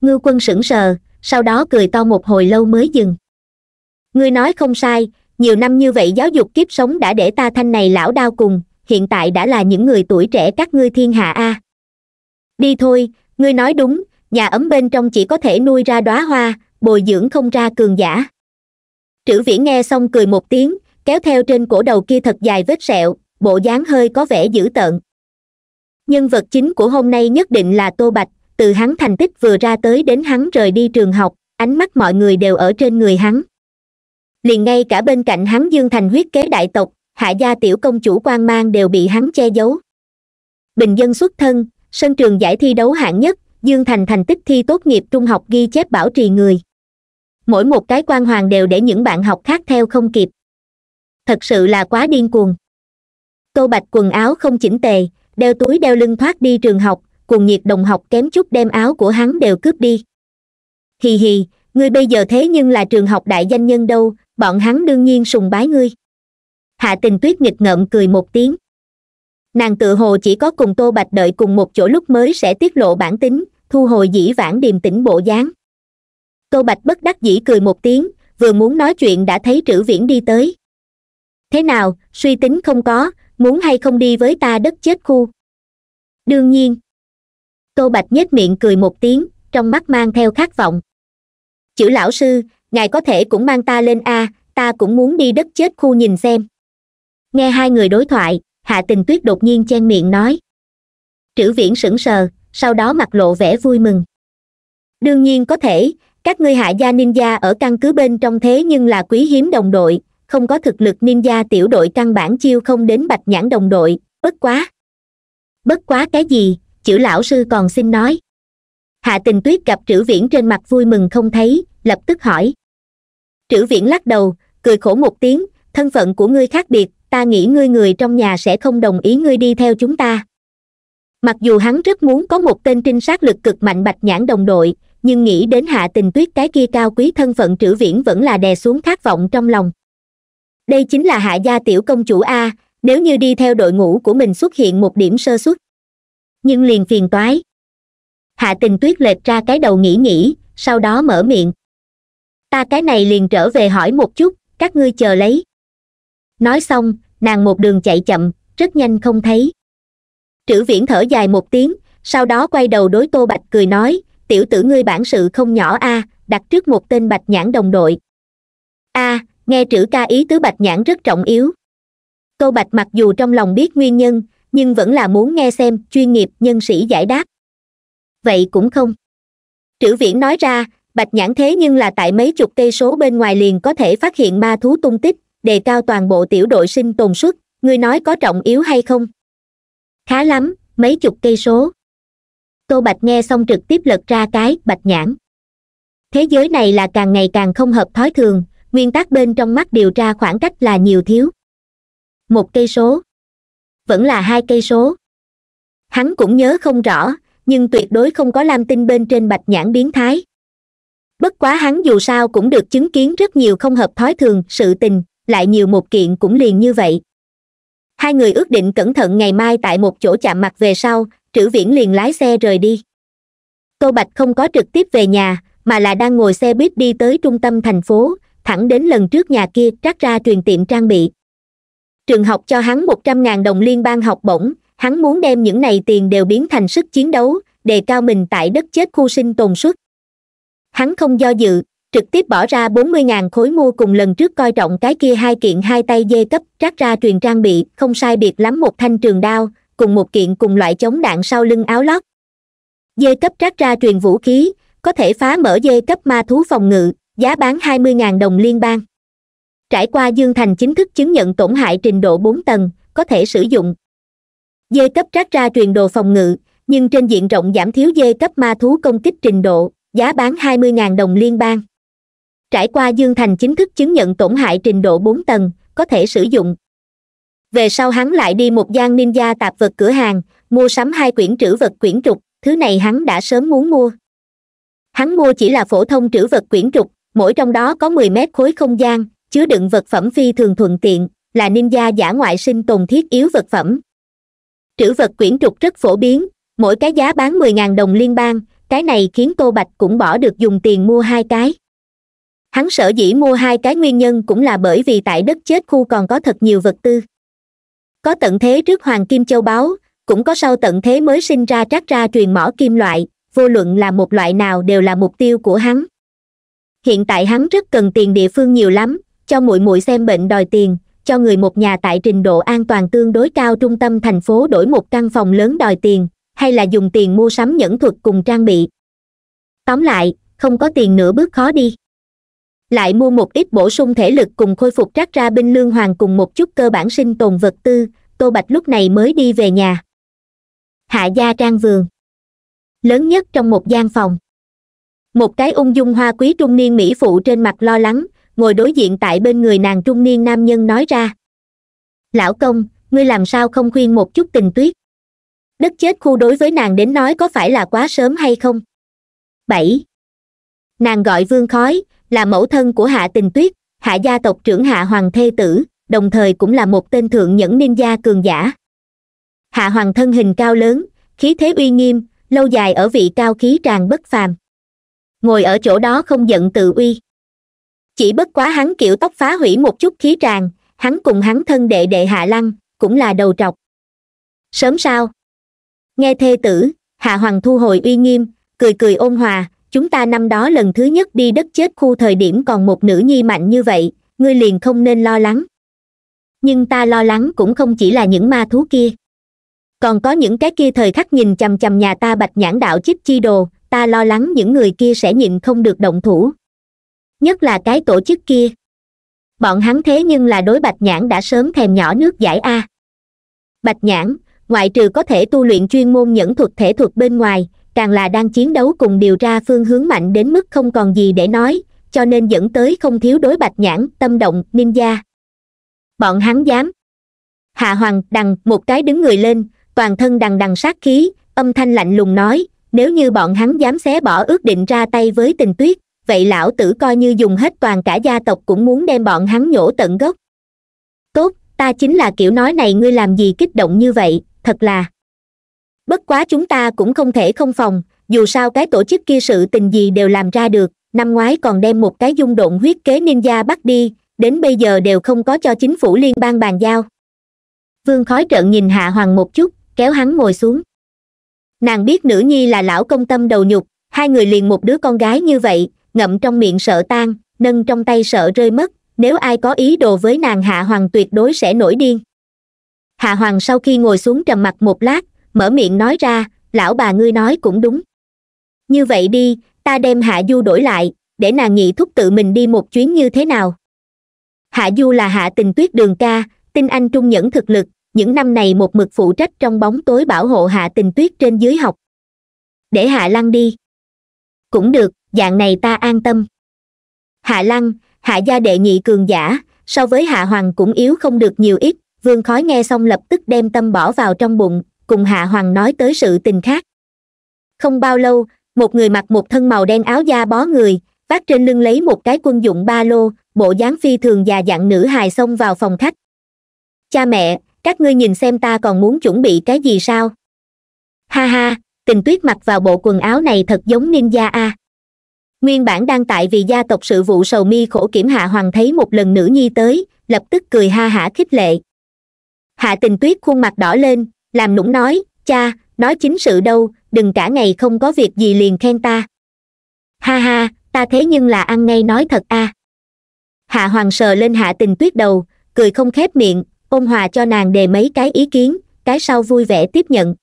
ngư quân sững sờ sau đó cười to một hồi lâu mới dừng ngươi nói không sai nhiều năm như vậy giáo dục kiếp sống đã để ta thanh này lão đau cùng hiện tại đã là những người tuổi trẻ các ngươi thiên hạ a à. đi thôi ngươi nói đúng nhà ấm bên trong chỉ có thể nuôi ra đóa hoa bồi dưỡng không ra cường giả trữ viễn nghe xong cười một tiếng kéo theo trên cổ đầu kia thật dài vết sẹo bộ dáng hơi có vẻ dữ tợn nhân vật chính của hôm nay nhất định là tô bạch từ hắn thành tích vừa ra tới đến hắn rời đi trường học ánh mắt mọi người đều ở trên người hắn liền ngay cả bên cạnh hắn dương thành huyết kế đại tộc hạ gia tiểu công chủ quan mang đều bị hắn che giấu bình dân xuất thân sân trường giải thi đấu hạng nhất dương thành thành tích thi tốt nghiệp trung học ghi chép bảo trì người mỗi một cái quan hoàng đều để những bạn học khác theo không kịp thật sự là quá điên cuồng tô bạch quần áo không chỉnh tề đeo túi đeo lưng thoát đi trường học cùng nhiệt đồng học kém chút đem áo của hắn đều cướp đi hì hì ngươi bây giờ thế nhưng là trường học đại danh nhân đâu bọn hắn đương nhiên sùng bái ngươi hạ tình tuyết nghịch ngợm cười một tiếng nàng tự hồ chỉ có cùng tô bạch đợi cùng một chỗ lúc mới sẽ tiết lộ bản tính thu hồi dĩ vãng điềm tĩnh bộ dáng tô bạch bất đắc dĩ cười một tiếng vừa muốn nói chuyện đã thấy trữ viễn đi tới thế nào suy tính không có muốn hay không đi với ta đất chết khu đương nhiên tô bạch nhếch miệng cười một tiếng trong mắt mang theo khát vọng chữ lão sư ngài có thể cũng mang ta lên a ta cũng muốn đi đất chết khu nhìn xem nghe hai người đối thoại hạ tình tuyết đột nhiên chen miệng nói trữ viễn sững sờ sau đó mặt lộ vẻ vui mừng đương nhiên có thể các ngươi hạ gia ninja ở căn cứ bên trong thế nhưng là quý hiếm đồng đội không có thực lực ninja tiểu đội căn bản chiêu không đến bạch nhãn đồng đội bất quá bất quá cái gì chữ lão sư còn xin nói hạ tình tuyết gặp trữ viễn trên mặt vui mừng không thấy lập tức hỏi trữ viễn lắc đầu cười khổ một tiếng thân phận của ngươi khác biệt ta nghĩ ngươi người trong nhà sẽ không đồng ý ngươi đi theo chúng ta mặc dù hắn rất muốn có một tên trinh sát lực cực mạnh bạch nhãn đồng đội nhưng nghĩ đến hạ tình tuyết cái kia cao quý thân phận trữ viễn vẫn là đè xuống khát vọng trong lòng đây chính là hạ gia tiểu công chủ a nếu như đi theo đội ngũ của mình xuất hiện một điểm sơ xuất nhưng liền phiền toái hạ tình tuyết lệch ra cái đầu nghĩ nghĩ sau đó mở miệng ta cái này liền trở về hỏi một chút các ngươi chờ lấy nói xong nàng một đường chạy chậm rất nhanh không thấy trữ viễn thở dài một tiếng sau đó quay đầu đối tô bạch cười nói tiểu tử ngươi bản sự không nhỏ a à, đặt trước một tên bạch nhãn đồng đội a à, nghe trữ ca ý tứ bạch nhãn rất trọng yếu tô bạch mặc dù trong lòng biết nguyên nhân nhưng vẫn là muốn nghe xem chuyên nghiệp nhân sĩ giải đáp vậy cũng không trữ viễn nói ra bạch nhãn thế nhưng là tại mấy chục cây số bên ngoài liền có thể phát hiện ma thú tung tích đề cao toàn bộ tiểu đội sinh tồn suất ngươi nói có trọng yếu hay không khá lắm mấy chục cây số tô bạch nghe xong trực tiếp lật ra cái bạch nhãn thế giới này là càng ngày càng không hợp thói thường nguyên tắc bên trong mắt điều tra khoảng cách là nhiều thiếu một cây số vẫn là hai cây số hắn cũng nhớ không rõ nhưng tuyệt đối không có lam tinh bên trên bạch nhãn biến thái bất quá hắn dù sao cũng được chứng kiến rất nhiều không hợp thói thường sự tình lại nhiều một kiện cũng liền như vậy hai người ước định cẩn thận ngày mai tại một chỗ chạm mặt về sau trữ viễn liền lái xe rời đi tô bạch không có trực tiếp về nhà mà là đang ngồi xe buýt đi tới trung tâm thành phố thẳng đến lần trước nhà kia trắc ra truyền tiệm trang bị trường học cho hắn một trăm ngàn đồng liên bang học bổng hắn muốn đem những này tiền đều biến thành sức chiến đấu đề cao mình tại đất chết khu sinh tồn suất hắn không do dự trực tiếp bỏ ra bốn mươi ngàn khối mua cùng lần trước coi trọng cái kia hai kiện hai tay dê cấp trát ra truyền trang bị không sai biệt lắm một thanh trường đao cùng một kiện cùng loại chống đạn sau lưng áo lót dê cấp trát ra truyền vũ khí có thể phá mở dê cấp ma thú phòng ngự giá bán hai mươi ngàn đồng liên bang trải qua dương thành chính thức chứng nhận tổn hại trình độ bốn tầng có thể sử dụng dê cấp trát ra truyền đồ phòng ngự nhưng trên diện rộng giảm thiếu dê cấp ma thú công kích trình độ giá bán 20.000 đồng liên bang trải qua dương thành chính thức chứng nhận tổn hại trình độ 4 tầng có thể sử dụng về sau hắn lại đi một gian ninja tạp vật cửa hàng mua sắm hai quyển trữ vật quyển trục thứ này hắn đã sớm muốn mua hắn mua chỉ là phổ thông trữ vật quyển trục mỗi trong đó có mười mét khối không gian chứa đựng vật phẩm phi thường thuận tiện là ninja giả ngoại sinh tồn thiết yếu vật phẩm trữ vật quyển trục rất phổ biến mỗi cái giá bán 10.000 đồng liên bang cái này khiến tô bạch cũng bỏ được dùng tiền mua hai cái hắn sở dĩ mua hai cái nguyên nhân cũng là bởi vì tại đất chết khu còn có thật nhiều vật tư có tận thế trước hoàng kim châu báu cũng có sau tận thế mới sinh ra trắc ra truyền mỏ kim loại vô luận là một loại nào đều là mục tiêu của hắn hiện tại hắn rất cần tiền địa phương nhiều lắm cho muội muội xem bệnh đòi tiền cho người một nhà tại trình độ an toàn tương đối cao trung tâm thành phố đổi một căn phòng lớn đòi tiền hay là dùng tiền mua sắm nhẫn thuật cùng trang bị tóm lại không có tiền nữa bước khó đi lại mua một ít bổ sung thể lực cùng khôi phục rác ra binh lương hoàng cùng một chút cơ bản sinh tồn vật tư tô bạch lúc này mới đi về nhà hạ gia trang vườn lớn nhất trong một gian phòng một cái ung dung hoa quý trung niên mỹ phụ trên mặt lo lắng ngồi đối diện tại bên người nàng trung niên nam nhân nói ra lão công ngươi làm sao không khuyên một chút tình tuyết đất chết khu đối với nàng đến nói có phải là quá sớm hay không bảy nàng gọi vương khói là mẫu thân của hạ tình tuyết hạ gia tộc trưởng hạ hoàng thê tử đồng thời cũng là một tên thượng nhẫn ninja cường giả hạ hoàng thân hình cao lớn khí thế uy nghiêm lâu dài ở vị cao khí tràn bất phàm ngồi ở chỗ đó không giận tự uy chỉ bất quá hắn kiểu tóc phá hủy một chút khí tràn hắn cùng hắn thân đệ đệ hạ lăng cũng là đầu trọc sớm sao nghe thê tử hạ hoàng thu hồi uy nghiêm cười cười ôn hòa chúng ta năm đó lần thứ nhất đi đất chết khu thời điểm còn một nữ nhi mạnh như vậy ngươi liền không nên lo lắng nhưng ta lo lắng cũng không chỉ là những ma thú kia còn có những cái kia thời khắc nhìn chằm chằm nhà ta bạch nhãn đạo chích chi đồ ta lo lắng những người kia sẽ nhịn không được động thủ nhất là cái tổ chức kia bọn hắn thế nhưng là đối bạch nhãn đã sớm thèm nhỏ nước giải a bạch nhãn ngoại trừ có thể tu luyện chuyên môn nhẫn thuật thể thuật bên ngoài càng là đang chiến đấu cùng điều ra phương hướng mạnh đến mức không còn gì để nói cho nên dẫn tới không thiếu đối bạch nhãn tâm động ninja bọn hắn dám hạ hoàng đằng một cái đứng người lên toàn thân đằng đằng sát khí âm thanh lạnh lùng nói nếu như bọn hắn dám xé bỏ ước định ra tay với tình tuyết vậy lão tử coi như dùng hết toàn cả gia tộc cũng muốn đem bọn hắn nhổ tận gốc tốt ta chính là kiểu nói này ngươi làm gì kích động như vậy thật là bất quá chúng ta cũng không thể không phòng dù sao cái tổ chức kia sự tình gì đều làm ra được năm ngoái còn đem một cái dung độn huyết kế ninja bắt đi đến bây giờ đều không có cho chính phủ liên bang bàn giao vương khói trợn nhìn hạ hoàng một chút kéo hắn ngồi xuống nàng biết nữ nhi là lão công tâm đầu nhục hai người liền một đứa con gái như vậy ngậm trong miệng sợ tan nâng trong tay sợ rơi mất nếu ai có ý đồ với nàng hạ hoàng tuyệt đối sẽ nổi điên Hà hoàng sau khi ngồi xuống trầm mặt một lát mở miệng nói ra lão bà ngươi nói cũng đúng như vậy đi ta đem hạ du đổi lại để nàng nhị thúc tự mình đi một chuyến như thế nào hạ du là hạ tình tuyết đường ca Tinh anh trung nhẫn thực lực những năm này một mực phụ trách trong bóng tối bảo hộ hạ tình tuyết trên dưới học để hạ lăng đi cũng được dạng này ta an tâm hạ lăng hạ gia đệ nhị cường giả so với hạ hoàng cũng yếu không được nhiều ít vương khói nghe xong lập tức đem tâm bỏ vào trong bụng cùng hạ hoàng nói tới sự tình khác không bao lâu một người mặc một thân màu đen áo da bó người vác trên lưng lấy một cái quân dụng ba lô bộ dáng phi thường già dặn nữ hài xông vào phòng khách cha mẹ các ngươi nhìn xem ta còn muốn chuẩn bị cái gì sao ha ha tình tuyết mặc vào bộ quần áo này thật giống ninja a nguyên bản đang tại vì gia tộc sự vụ sầu mi khổ kiểm hạ hoàng thấy một lần nữ nhi tới lập tức cười ha hả khích lệ hạ tình tuyết khuôn mặt đỏ lên làm nũng nói cha nói chính sự đâu đừng cả ngày không có việc gì liền khen ta ha ha ta thế nhưng là ăn ngay nói thật a à. hạ hoàng sờ lên hạ tình tuyết đầu cười không khép miệng ôn hòa cho nàng đề mấy cái ý kiến cái sau vui vẻ tiếp nhận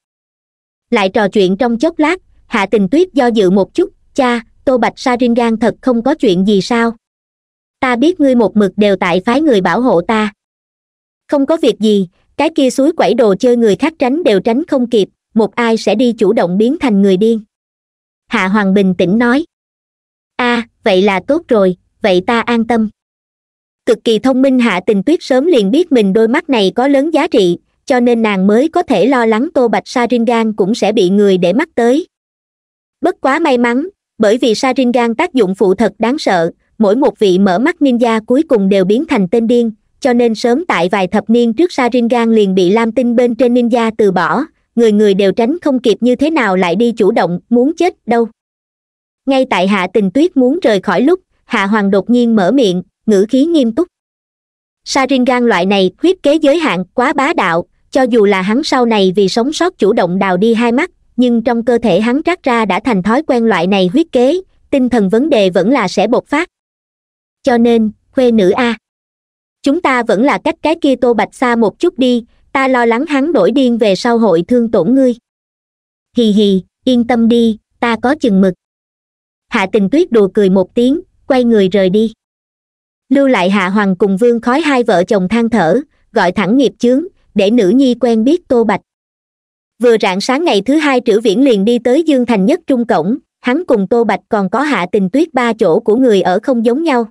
lại trò chuyện trong chốc lát hạ tình tuyết do dự một chút cha tô bạch sa rin gan thật không có chuyện gì sao ta biết ngươi một mực đều tại phái người bảo hộ ta không có việc gì cái kia suối quẩy đồ chơi người khác tránh đều tránh không kịp một ai sẽ đi chủ động biến thành người điên hạ hoàng bình tĩnh nói a à, vậy là tốt rồi vậy ta an tâm cực kỳ thông minh hạ tình tuyết sớm liền biết mình đôi mắt này có lớn giá trị cho nên nàng mới có thể lo lắng tô bạch sa rin gan cũng sẽ bị người để mắt tới bất quá may mắn bởi vì sa rin gan tác dụng phụ thật đáng sợ mỗi một vị mở mắt ninja cuối cùng đều biến thành tên điên cho nên sớm tại vài thập niên trước Gan liền bị Lam Tinh bên trên ninja từ bỏ, người người đều tránh không kịp như thế nào lại đi chủ động, muốn chết đâu. Ngay tại Hạ Tình Tuyết muốn rời khỏi lúc, Hạ Hoàng đột nhiên mở miệng, ngữ khí nghiêm túc. Gan loại này huyết kế giới hạn quá bá đạo, cho dù là hắn sau này vì sống sót chủ động đào đi hai mắt, nhưng trong cơ thể hắn trát ra đã thành thói quen loại này huyết kế, tinh thần vấn đề vẫn là sẽ bộc phát. Cho nên, khuê nữ A chúng ta vẫn là cách cái kia tô bạch xa một chút đi ta lo lắng hắn đổi điên về sau hội thương tổn ngươi hì hì yên tâm đi ta có chừng mực hạ tình tuyết đùa cười một tiếng quay người rời đi lưu lại hạ hoàng cùng vương khói hai vợ chồng than thở gọi thẳng nghiệp chướng để nữ nhi quen biết tô bạch vừa rạng sáng ngày thứ hai trữ viễn liền đi tới dương thành nhất trung cổng hắn cùng tô bạch còn có hạ tình tuyết ba chỗ của người ở không giống nhau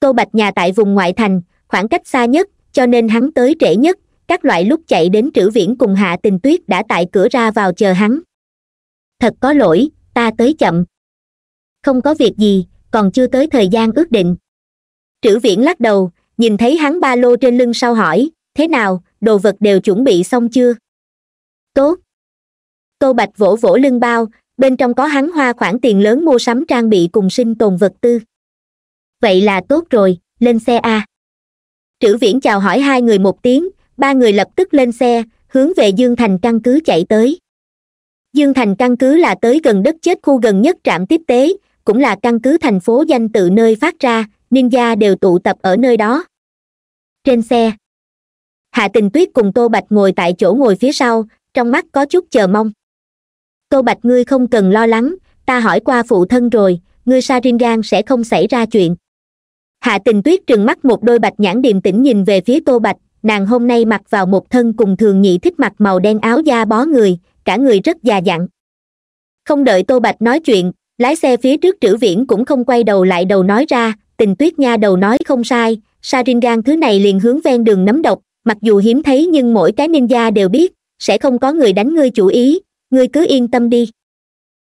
câu bạch nhà tại vùng ngoại thành khoảng cách xa nhất cho nên hắn tới trễ nhất các loại lúc chạy đến trữ viễn cùng hạ tình tuyết đã tại cửa ra vào chờ hắn thật có lỗi ta tới chậm không có việc gì còn chưa tới thời gian ước định trữ viễn lắc đầu nhìn thấy hắn ba lô trên lưng sau hỏi thế nào đồ vật đều chuẩn bị xong chưa tốt câu bạch vỗ vỗ lưng bao bên trong có hắn hoa khoản tiền lớn mua sắm trang bị cùng sinh tồn vật tư vậy là tốt rồi lên xe a trữ viễn chào hỏi hai người một tiếng ba người lập tức lên xe hướng về dương thành căn cứ chạy tới dương thành căn cứ là tới gần đất chết khu gần nhất trạm tiếp tế cũng là căn cứ thành phố danh tự nơi phát ra ninja đều tụ tập ở nơi đó trên xe hạ tình tuyết cùng tô bạch ngồi tại chỗ ngồi phía sau trong mắt có chút chờ mong tô bạch ngươi không cần lo lắng ta hỏi qua phụ thân rồi ngươi saringan sẽ không xảy ra chuyện hạ tình tuyết trừng mắt một đôi bạch nhãn điềm tĩnh nhìn về phía tô bạch nàng hôm nay mặc vào một thân cùng thường nhị thích mặc màu đen áo da bó người cả người rất già dặn không đợi tô bạch nói chuyện lái xe phía trước trữ viễn cũng không quay đầu lại đầu nói ra tình tuyết nha đầu nói không sai gan thứ này liền hướng ven đường nấm độc mặc dù hiếm thấy nhưng mỗi cái ninja đều biết sẽ không có người đánh ngươi chủ ý ngươi cứ yên tâm đi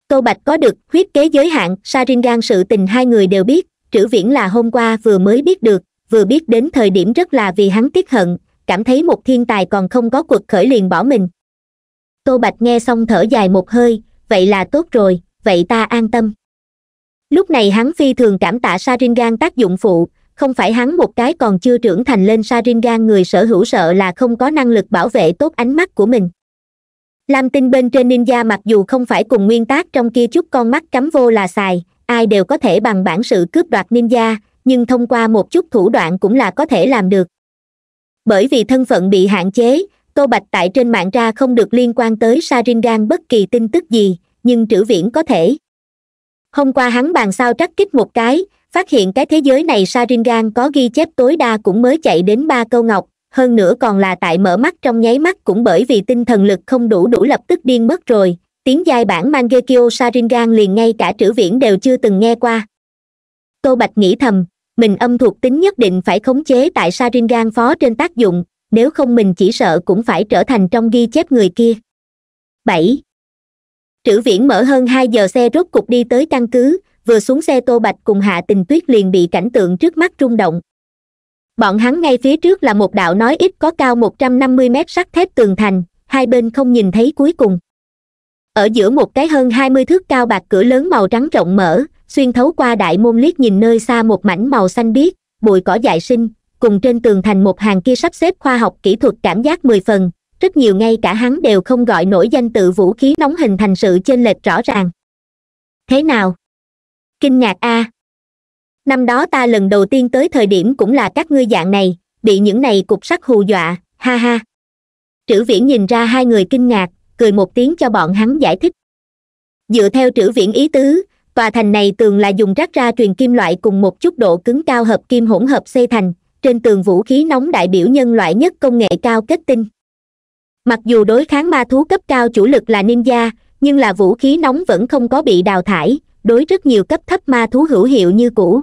tô bạch có được huyết kế giới hạn gan sự tình hai người đều biết trữ viễn là hôm qua vừa mới biết được vừa biết đến thời điểm rất là vì hắn tiếc hận cảm thấy một thiên tài còn không có cuộc khởi liền bỏ mình tô bạch nghe xong thở dài một hơi vậy là tốt rồi vậy ta an tâm lúc này hắn phi thường cảm tạ saringan tác dụng phụ không phải hắn một cái còn chưa trưởng thành lên saringan người sở hữu sợ là không có năng lực bảo vệ tốt ánh mắt của mình lam tinh bên trên ninja mặc dù không phải cùng nguyên tác trong kia chút con mắt cắm vô là xài ai đều có thể bằng bản sự cướp đoạt ninja nhưng thông qua một chút thủ đoạn cũng là có thể làm được bởi vì thân phận bị hạn chế tô bạch tại trên mạng ra không được liên quan tới saringan bất kỳ tin tức gì nhưng trữ viễn có thể hôm qua hắn bàn sao trắc kích một cái phát hiện cái thế giới này saringan có ghi chép tối đa cũng mới chạy đến ba câu ngọc hơn nữa còn là tại mở mắt trong nháy mắt cũng bởi vì tinh thần lực không đủ đủ lập tức điên mất rồi tiếng giai bản mangekyo sharingan liền ngay cả trữ viễn đều chưa từng nghe qua tô bạch nghĩ thầm mình âm thuộc tính nhất định phải khống chế tại sharingan phó trên tác dụng nếu không mình chỉ sợ cũng phải trở thành trong ghi chép người kia bảy trữ viễn mở hơn hai giờ xe rốt cục đi tới căn cứ vừa xuống xe tô bạch cùng hạ tình tuyết liền bị cảnh tượng trước mắt rung động bọn hắn ngay phía trước là một đạo nói ít có cao một trăm năm mươi mét sắt thép tường thành hai bên không nhìn thấy cuối cùng ở giữa một cái hơn hai mươi thước cao bạc cửa lớn màu trắng rộng mở xuyên thấu qua đại môn liếc nhìn nơi xa một mảnh màu xanh biếc bụi cỏ dại sinh cùng trên tường thành một hàng kia sắp xếp khoa học kỹ thuật cảm giác mười phần rất nhiều ngay cả hắn đều không gọi nổi danh tự vũ khí nóng hình thành sự chênh lệch rõ ràng thế nào kinh ngạc a năm đó ta lần đầu tiên tới thời điểm cũng là các ngươi dạng này bị những này cục sắt hù dọa ha ha trữ viễn nhìn ra hai người kinh ngạc cười một tiếng cho bọn hắn giải thích dựa theo trữ viện ý tứ tòa thành này tường là dùng rác ra truyền kim loại cùng một chút độ cứng cao hợp kim hỗn hợp xây thành trên tường vũ khí nóng đại biểu nhân loại nhất công nghệ cao kết tinh mặc dù đối kháng ma thú cấp cao chủ lực là ninja nhưng là vũ khí nóng vẫn không có bị đào thải đối rất nhiều cấp thấp ma thú hữu hiệu như cũ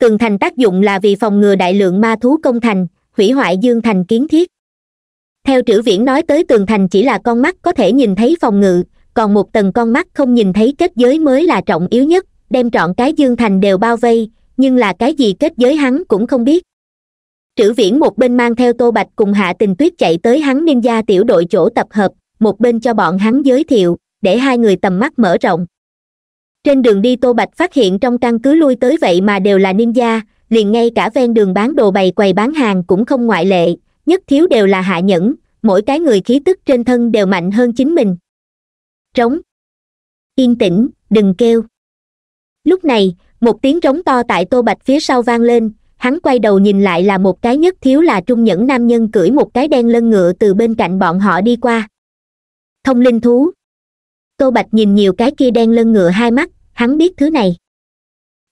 tường thành tác dụng là vì phòng ngừa đại lượng ma thú công thành hủy hoại dương thành kiến thiết theo trữ viễn nói tới tường thành chỉ là con mắt có thể nhìn thấy phòng ngự còn một tầng con mắt không nhìn thấy kết giới mới là trọng yếu nhất đem trọn cái dương thành đều bao vây nhưng là cái gì kết giới hắn cũng không biết trữ viễn một bên mang theo tô bạch cùng hạ tình tuyết chạy tới hắn ninja tiểu đội chỗ tập hợp một bên cho bọn hắn giới thiệu để hai người tầm mắt mở rộng trên đường đi tô bạch phát hiện trong căn cứ lui tới vậy mà đều là ninja liền ngay cả ven đường bán đồ bày quầy bán hàng cũng không ngoại lệ nhất thiếu đều là hạ nhẫn mỗi cái người khí tức trên thân đều mạnh hơn chính mình trống yên tĩnh đừng kêu lúc này một tiếng trống to tại tô bạch phía sau vang lên hắn quay đầu nhìn lại là một cái nhất thiếu là trung nhẫn nam nhân cưỡi một cái đen lân ngựa từ bên cạnh bọn họ đi qua thông linh thú tô bạch nhìn nhiều cái kia đen lân ngựa hai mắt hắn biết thứ này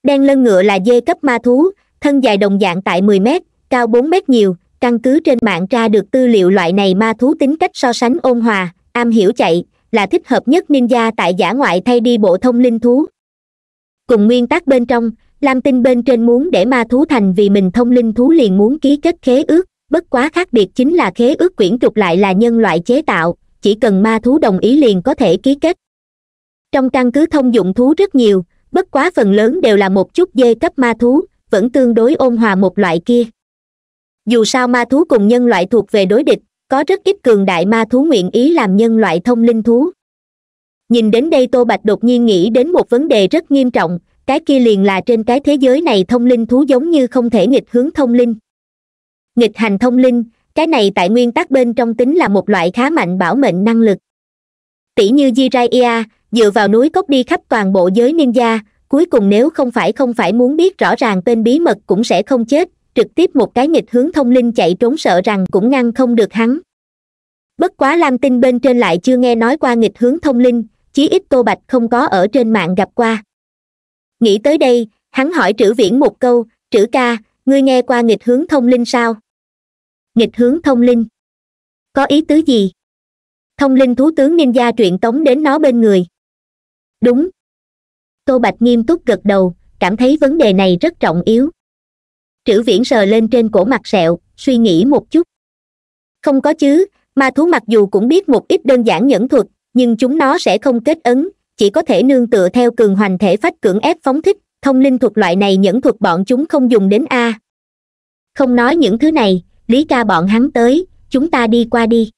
đen lân ngựa là dê cấp ma thú thân dài đồng dạng tại mười mét cao bốn mét nhiều căn cứ trên mạng tra được tư liệu loại này ma thú tính cách so sánh ôn hòa am hiểu chạy là thích hợp nhất ninja tại giả ngoại thay đi bộ thông linh thú cùng nguyên tắc bên trong lam tinh bên trên muốn để ma thú thành vì mình thông linh thú liền muốn ký kết khế ước bất quá khác biệt chính là khế ước quyển trục lại là nhân loại chế tạo chỉ cần ma thú đồng ý liền có thể ký kết trong căn cứ thông dụng thú rất nhiều bất quá phần lớn đều là một chút dê cấp ma thú vẫn tương đối ôn hòa một loại kia dù sao ma thú cùng nhân loại thuộc về đối địch có rất ít cường đại ma thú nguyện ý làm nhân loại thông linh thú nhìn đến đây tô bạch đột nhiên nghĩ đến một vấn đề rất nghiêm trọng cái kia liền là trên cái thế giới này thông linh thú giống như không thể nghịch hướng thông linh nghịch hành thông linh cái này tại nguyên tắc bên trong tính là một loại khá mạnh bảo mệnh năng lực tỷ như a dựa vào núi cốc đi khắp toàn bộ giới ninja cuối cùng nếu không phải không phải muốn biết rõ ràng tên bí mật cũng sẽ không chết trực tiếp một cái nghịch hướng thông linh chạy trốn sợ rằng cũng ngăn không được hắn bất quá lam tinh bên trên lại chưa nghe nói qua nghịch hướng thông linh chí ít tô bạch không có ở trên mạng gặp qua nghĩ tới đây hắn hỏi trữ viễn một câu trữ ca ngươi nghe qua nghịch hướng thông linh sao nghịch hướng thông linh có ý tứ gì thông linh thú tướng ninja truyện tống đến nó bên người đúng tô bạch nghiêm túc gật đầu cảm thấy vấn đề này rất trọng yếu Triệu viễn sờ lên trên cổ mặt sẹo suy nghĩ một chút không có chứ ma thú mặc dù cũng biết một ít đơn giản nhẫn thuật nhưng chúng nó sẽ không kết ấn chỉ có thể nương tựa theo cường hoành thể phách cưỡng ép phóng thích thông linh thuật loại này nhẫn thuật bọn chúng không dùng đến a không nói những thứ này lý ca bọn hắn tới chúng ta đi qua đi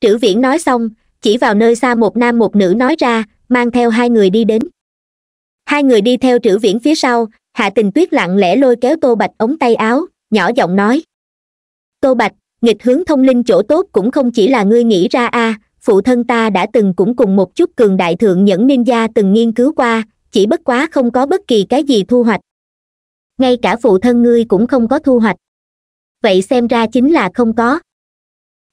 Triệu viễn nói xong chỉ vào nơi xa một nam một nữ nói ra mang theo hai người đi đến hai người đi theo Triệu viễn phía sau hạ tình tuyết lặng lẽ lôi kéo tô bạch ống tay áo nhỏ giọng nói tô bạch nghịch hướng thông linh chỗ tốt cũng không chỉ là ngươi nghĩ ra a à, phụ thân ta đã từng cũng cùng một chút cường đại thượng nhẫn ninja từng nghiên cứu qua chỉ bất quá không có bất kỳ cái gì thu hoạch ngay cả phụ thân ngươi cũng không có thu hoạch vậy xem ra chính là không có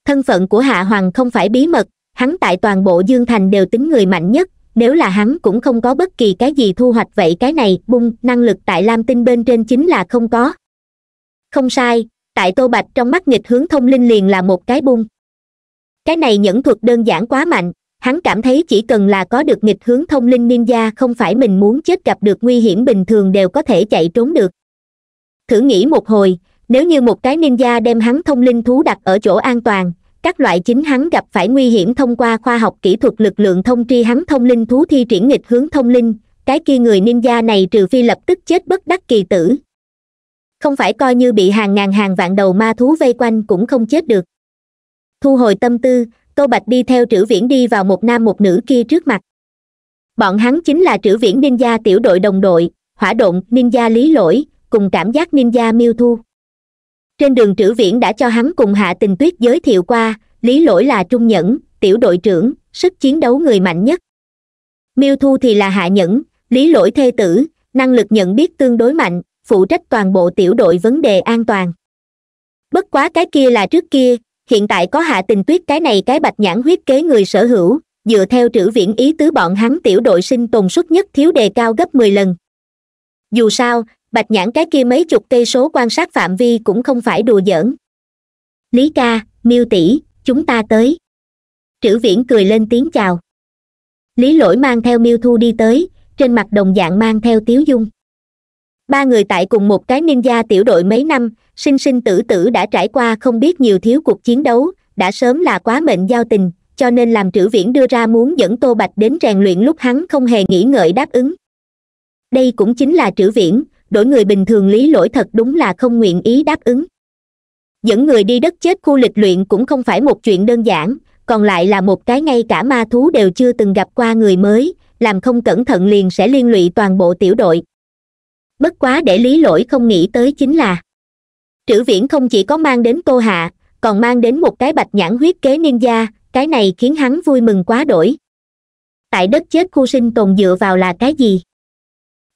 thân phận của hạ hoàng không phải bí mật hắn tại toàn bộ dương thành đều tính người mạnh nhất nếu là hắn cũng không có bất kỳ cái gì thu hoạch vậy cái này bung năng lực tại lam tinh bên trên chính là không có không sai tại tô bạch trong mắt nghịch hướng thông linh liền là một cái bung cái này nhẫn thuật đơn giản quá mạnh hắn cảm thấy chỉ cần là có được nghịch hướng thông linh ninja không phải mình muốn chết gặp được nguy hiểm bình thường đều có thể chạy trốn được thử nghĩ một hồi nếu như một cái ninja đem hắn thông linh thú đặt ở chỗ an toàn các loại chính hắn gặp phải nguy hiểm thông qua khoa học kỹ thuật lực lượng thông tri hắn thông linh thú thi triển nghịch hướng thông linh cái kia người ninja này trừ phi lập tức chết bất đắc kỳ tử không phải coi như bị hàng ngàn hàng vạn đầu ma thú vây quanh cũng không chết được thu hồi tâm tư tô bạch đi theo trữ viễn đi vào một nam một nữ kia trước mặt bọn hắn chính là trữ viễn ninja tiểu đội đồng đội hỏa độn ninja lý lỗi cùng cảm giác ninja miêu thu trên đường trữ viễn đã cho hắn cùng hạ tình tuyết giới thiệu qua lý lỗi là trung nhẫn tiểu đội trưởng sức chiến đấu người mạnh nhất miêu thu thì là hạ nhẫn lý lỗi thê tử năng lực nhận biết tương đối mạnh phụ trách toàn bộ tiểu đội vấn đề an toàn bất quá cái kia là trước kia hiện tại có hạ tình tuyết cái này cái bạch nhãn huyết kế người sở hữu dựa theo trữ viễn ý tứ bọn hắn tiểu đội sinh tồn suất nhất thiếu đề cao gấp mười lần dù sao bạch nhãn cái kia mấy chục cây số quan sát phạm vi cũng không phải đùa giỡn lý ca miêu tỷ chúng ta tới trữ viễn cười lên tiếng chào lý lỗi mang theo miêu thu đi tới trên mặt đồng dạng mang theo tiếu dung ba người tại cùng một cái gia tiểu đội mấy năm sinh sinh tử tử đã trải qua không biết nhiều thiếu cuộc chiến đấu đã sớm là quá mệnh giao tình cho nên làm trữ viễn đưa ra muốn dẫn tô bạch đến rèn luyện lúc hắn không hề nghĩ ngợi đáp ứng đây cũng chính là trữ viễn đổi người bình thường lý lỗi thật đúng là không nguyện ý đáp ứng dẫn người đi đất chết khu lịch luyện cũng không phải một chuyện đơn giản còn lại là một cái ngay cả ma thú đều chưa từng gặp qua người mới làm không cẩn thận liền sẽ liên lụy toàn bộ tiểu đội bất quá để lý lỗi không nghĩ tới chính là trữ viễn không chỉ có mang đến tô hạ còn mang đến một cái bạch nhãn huyết kế niên gia cái này khiến hắn vui mừng quá đổi tại đất chết khu sinh tồn dựa vào là cái gì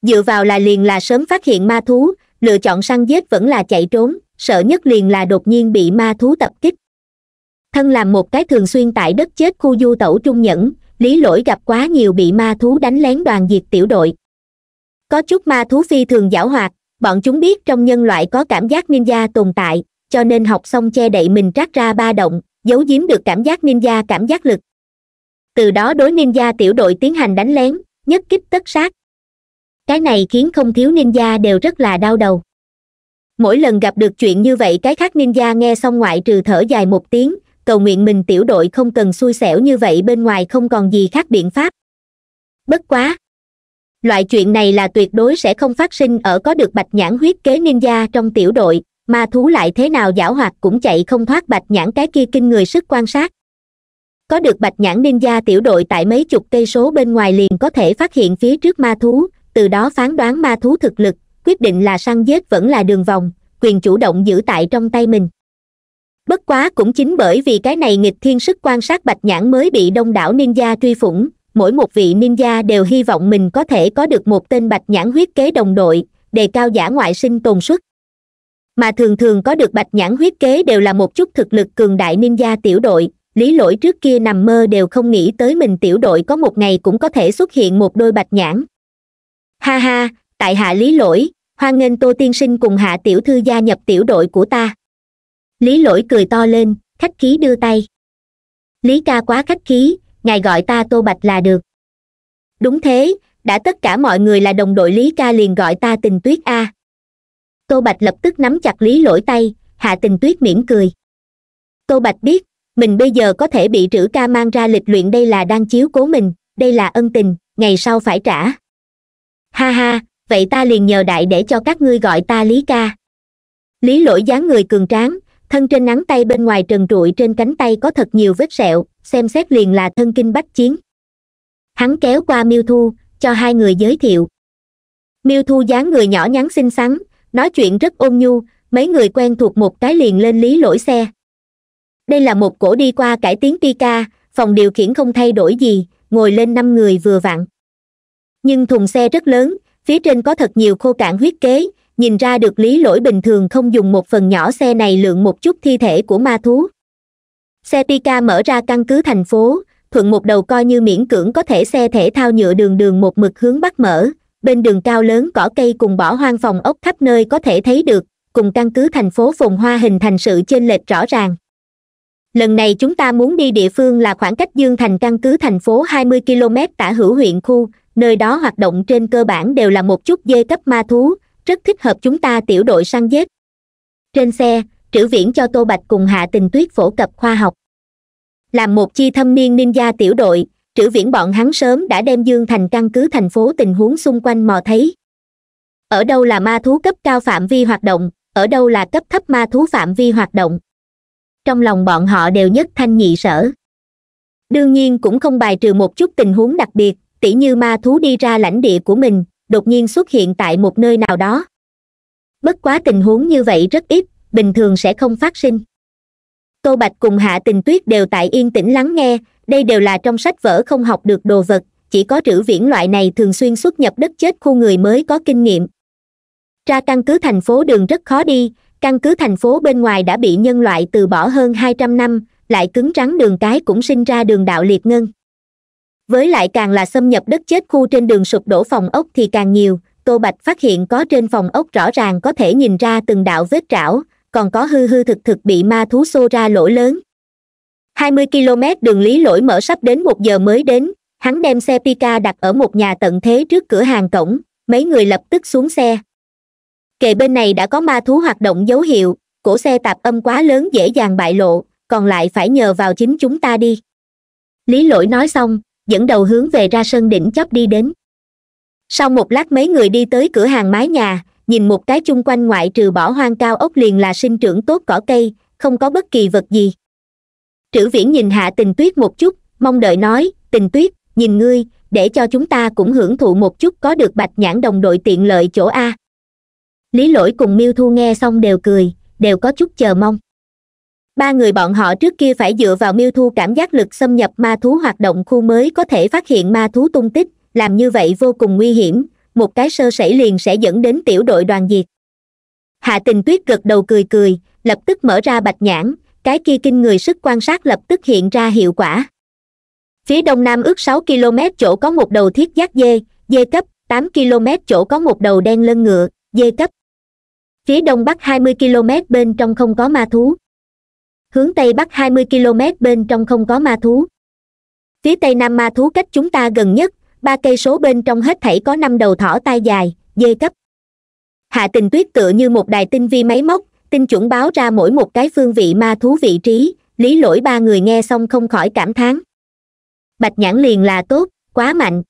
dựa vào là liền là sớm phát hiện ma thú lựa chọn săn giết vẫn là chạy trốn sợ nhất liền là đột nhiên bị ma thú tập kích thân làm một cái thường xuyên tại đất chết khu du tẩu trung nhẫn lý lỗi gặp quá nhiều bị ma thú đánh lén đoàn diệt tiểu đội có chút ma thú phi thường giảo hoạt bọn chúng biết trong nhân loại có cảm giác ninja tồn tại cho nên học xong che đậy mình trát ra ba động giấu giếm được cảm giác ninja cảm giác lực từ đó đối ninja tiểu đội tiến hành đánh lén nhất kích tất sát cái này khiến không thiếu ninja đều rất là đau đầu mỗi lần gặp được chuyện như vậy cái khác ninja nghe xong ngoại trừ thở dài một tiếng cầu nguyện mình tiểu đội không cần xui xẻo như vậy bên ngoài không còn gì khác biện pháp bất quá loại chuyện này là tuyệt đối sẽ không phát sinh ở có được bạch nhãn huyết kế ninja trong tiểu đội mà thú lại thế nào giảo hoạt cũng chạy không thoát bạch nhãn cái kia kinh người sức quan sát có được bạch nhãn ninja tiểu đội tại mấy chục cây số bên ngoài liền có thể phát hiện phía trước ma thú từ đó phán đoán ma thú thực lực quyết định là săn giết vẫn là đường vòng quyền chủ động giữ tại trong tay mình bất quá cũng chính bởi vì cái này nghịch thiên sức quan sát bạch nhãn mới bị đông đảo ninja truy phủng mỗi một vị ninja đều hy vọng mình có thể có được một tên bạch nhãn huyết kế đồng đội đề cao giả ngoại sinh tồn suất mà thường thường có được bạch nhãn huyết kế đều là một chút thực lực cường đại ninja tiểu đội lý lỗi trước kia nằm mơ đều không nghĩ tới mình tiểu đội có một ngày cũng có thể xuất hiện một đôi bạch nhãn ha ha tại hạ lý lỗi hoan nghênh tô tiên sinh cùng hạ tiểu thư gia nhập tiểu đội của ta lý lỗi cười to lên khách khí đưa tay lý ca quá khách khí ngài gọi ta tô bạch là được đúng thế đã tất cả mọi người là đồng đội lý ca liền gọi ta tình tuyết a tô bạch lập tức nắm chặt lý lỗi tay hạ tình tuyết mỉm cười tô bạch biết mình bây giờ có thể bị trữ ca mang ra lịch luyện đây là đang chiếu cố mình đây là ân tình ngày sau phải trả ha ha vậy ta liền nhờ đại để cho các ngươi gọi ta lý ca lý lỗi dáng người cường tráng thân trên nắng tay bên ngoài trần trụi trên cánh tay có thật nhiều vết sẹo xem xét liền là thân kinh bách chiến hắn kéo qua miêu thu cho hai người giới thiệu miêu thu dáng người nhỏ nhắn xinh xắn nói chuyện rất ôn nhu mấy người quen thuộc một cái liền lên lý lỗi xe đây là một cổ đi qua cải tiến ti phòng điều khiển không thay đổi gì ngồi lên năm người vừa vặn nhưng thùng xe rất lớn phía trên có thật nhiều khô cạn huyết kế nhìn ra được lý lỗi bình thường không dùng một phần nhỏ xe này lượng một chút thi thể của ma thú xe pika mở ra căn cứ thành phố thuận một đầu coi như miễn cưỡng có thể xe thể thao nhựa đường đường một mực hướng bắc mở bên đường cao lớn cỏ cây cùng bỏ hoang phòng ốc khắp nơi có thể thấy được cùng căn cứ thành phố phồn hoa hình thành sự chênh lệch rõ ràng lần này chúng ta muốn đi địa phương là khoảng cách dương thành căn cứ thành phố 20 km tả hữu huyện khu nơi đó hoạt động trên cơ bản đều là một chút dê cấp ma thú rất thích hợp chúng ta tiểu đội săn giết trên xe trữ viễn cho tô bạch cùng hạ tình tuyết phổ cập khoa học làm một chi thâm niên ninja tiểu đội trữ viễn bọn hắn sớm đã đem dương thành căn cứ thành phố tình huống xung quanh mò thấy ở đâu là ma thú cấp cao phạm vi hoạt động ở đâu là cấp thấp ma thú phạm vi hoạt động trong lòng bọn họ đều nhất thanh nhị sở đương nhiên cũng không bài trừ một chút tình huống đặc biệt tỉ như ma thú đi ra lãnh địa của mình đột nhiên xuất hiện tại một nơi nào đó bất quá tình huống như vậy rất ít bình thường sẽ không phát sinh tô bạch cùng hạ tình tuyết đều tại yên tĩnh lắng nghe đây đều là trong sách vở không học được đồ vật chỉ có trữ viễn loại này thường xuyên xuất nhập đất chết khu người mới có kinh nghiệm ra căn cứ thành phố đường rất khó đi căn cứ thành phố bên ngoài đã bị nhân loại từ bỏ hơn hai trăm năm lại cứng rắn đường cái cũng sinh ra đường đạo liệt ngân với lại càng là xâm nhập đất chết khu trên đường sụp đổ phòng ốc thì càng nhiều tô bạch phát hiện có trên phòng ốc rõ ràng có thể nhìn ra từng đạo vết trảo còn có hư hư thực thực bị ma thú xô ra lỗ lớn 20 km đường lý lỗi mở sắp đến một giờ mới đến hắn đem xe pika đặt ở một nhà tận thế trước cửa hàng cổng mấy người lập tức xuống xe kề bên này đã có ma thú hoạt động dấu hiệu cổ xe tạp âm quá lớn dễ dàng bại lộ còn lại phải nhờ vào chính chúng ta đi lý lỗi nói xong dẫn đầu hướng về ra sân đỉnh chóp đi đến sau một lát mấy người đi tới cửa hàng mái nhà nhìn một cái chung quanh ngoại trừ bỏ hoang cao ốc liền là sinh trưởng tốt cỏ cây không có bất kỳ vật gì trữ viễn nhìn hạ tình tuyết một chút mong đợi nói tình tuyết nhìn ngươi để cho chúng ta cũng hưởng thụ một chút có được bạch nhãn đồng đội tiện lợi chỗ a lý lỗi cùng miêu thu nghe xong đều cười đều có chút chờ mong ba người bọn họ trước kia phải dựa vào miêu thu cảm giác lực xâm nhập ma thú hoạt động khu mới có thể phát hiện ma thú tung tích làm như vậy vô cùng nguy hiểm một cái sơ sẩy liền sẽ dẫn đến tiểu đội đoàn diệt hạ tình tuyết gật đầu cười cười lập tức mở ra bạch nhãn cái kia kinh người sức quan sát lập tức hiện ra hiệu quả phía đông nam ước sáu km chỗ có một đầu thiết giác dê dê cấp tám km chỗ có một đầu đen lân ngựa dê cấp phía đông bắc 20 km bên trong không có ma thú hướng tây bắc 20 km bên trong không có ma thú phía tây nam ma thú cách chúng ta gần nhất ba cây số bên trong hết thảy có năm đầu thỏ tai dài dê cấp hạ tình tuyết tựa như một đài tinh vi máy móc tinh chuẩn báo ra mỗi một cái phương vị ma thú vị trí lý lỗi ba người nghe xong không khỏi cảm thán bạch nhãn liền là tốt quá mạnh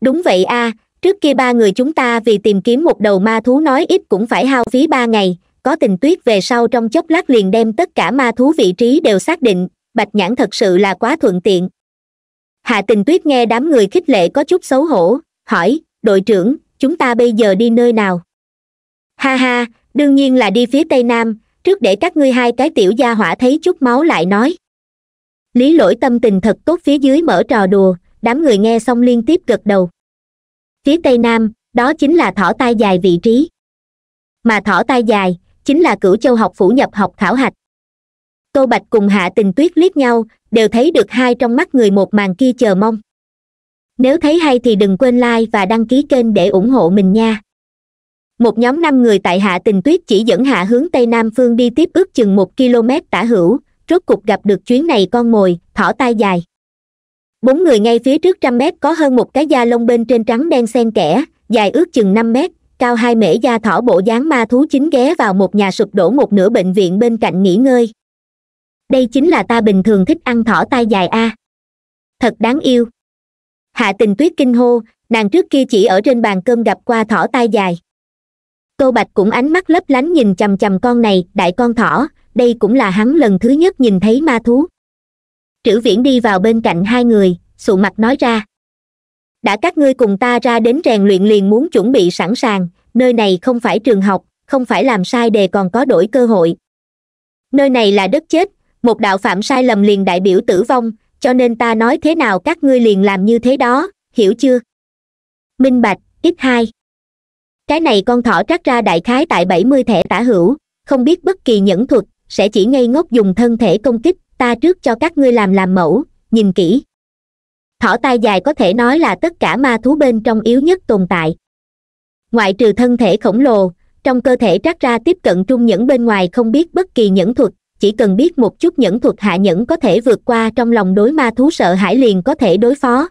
đúng vậy a à, trước kia ba người chúng ta vì tìm kiếm một đầu ma thú nói ít cũng phải hao phí ba ngày có tình tuyết về sau trong chốc lát liền đem tất cả ma thú vị trí đều xác định bạch nhãn thật sự là quá thuận tiện hạ tình tuyết nghe đám người khích lệ có chút xấu hổ hỏi đội trưởng chúng ta bây giờ đi nơi nào ha ha đương nhiên là đi phía tây nam trước để các ngươi hai cái tiểu gia hỏa thấy chút máu lại nói lý lỗi tâm tình thật tốt phía dưới mở trò đùa đám người nghe xong liên tiếp gật đầu phía tây nam đó chính là thỏ tai dài vị trí mà thỏ tai dài chính là cửu châu học phủ nhập học khảo hạch tô bạch cùng hạ tình tuyết liếc nhau đều thấy được hai trong mắt người một màn kia chờ mong nếu thấy hay thì đừng quên like và đăng ký kênh để ủng hộ mình nha một nhóm năm người tại hạ tình tuyết chỉ dẫn hạ hướng tây nam phương đi tiếp ước chừng một km tả hữu rốt cục gặp được chuyến này con mồi thỏ tai dài bốn người ngay phía trước trăm mét có hơn một cái da lông bên trên trắng đen xen kẽ dài ước chừng năm mét cao hai mễ da thỏ bộ dáng ma thú chính ghé vào một nhà sụp đổ một nửa bệnh viện bên cạnh nghỉ ngơi đây chính là ta bình thường thích ăn thỏ tai dài a thật đáng yêu hạ tình tuyết kinh hô nàng trước kia chỉ ở trên bàn cơm gặp qua thỏ tai dài tô bạch cũng ánh mắt lấp lánh nhìn chằm chằm con này đại con thỏ đây cũng là hắn lần thứ nhất nhìn thấy ma thú Triệu viễn đi vào bên cạnh hai người sụ mặt nói ra đã các ngươi cùng ta ra đến rèn luyện liền muốn chuẩn bị sẵn sàng nơi này không phải trường học không phải làm sai đề còn có đổi cơ hội nơi này là đất chết một đạo phạm sai lầm liền đại biểu tử vong cho nên ta nói thế nào các ngươi liền làm như thế đó hiểu chưa minh bạch ít hai cái này con thỏ trắc ra đại khái tại bảy mươi thẻ tả hữu không biết bất kỳ nhẫn thuật sẽ chỉ ngây ngốc dùng thân thể công kích ta trước cho các ngươi làm làm mẫu nhìn kỹ thỏ tai dài có thể nói là tất cả ma thú bên trong yếu nhất tồn tại ngoại trừ thân thể khổng lồ trong cơ thể trát ra tiếp cận trung nhẫn bên ngoài không biết bất kỳ nhẫn thuật chỉ cần biết một chút nhẫn thuật hạ nhẫn có thể vượt qua trong lòng đối ma thú sợ hãi liền có thể đối phó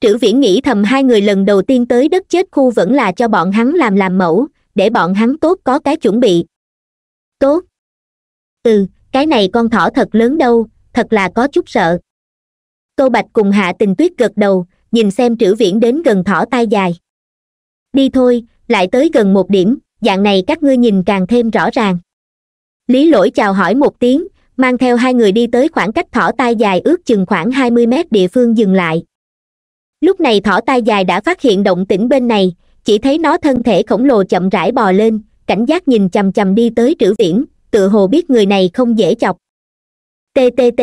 trữ viễn nghĩ thầm hai người lần đầu tiên tới đất chết khu vẫn là cho bọn hắn làm làm mẫu để bọn hắn tốt có cái chuẩn bị tốt ừ cái này con thỏ thật lớn đâu thật là có chút sợ tô bạch cùng hạ tình tuyết gật đầu nhìn xem trữ viễn đến gần thỏ tai dài đi thôi lại tới gần một điểm dạng này các ngươi nhìn càng thêm rõ ràng lý lỗi chào hỏi một tiếng mang theo hai người đi tới khoảng cách thỏ tai dài ước chừng khoảng hai mươi mét địa phương dừng lại lúc này thỏ tai dài đã phát hiện động tĩnh bên này chỉ thấy nó thân thể khổng lồ chậm rãi bò lên cảnh giác nhìn chằm chằm đi tới trữ viễn tựa hồ biết người này không dễ chọc ttt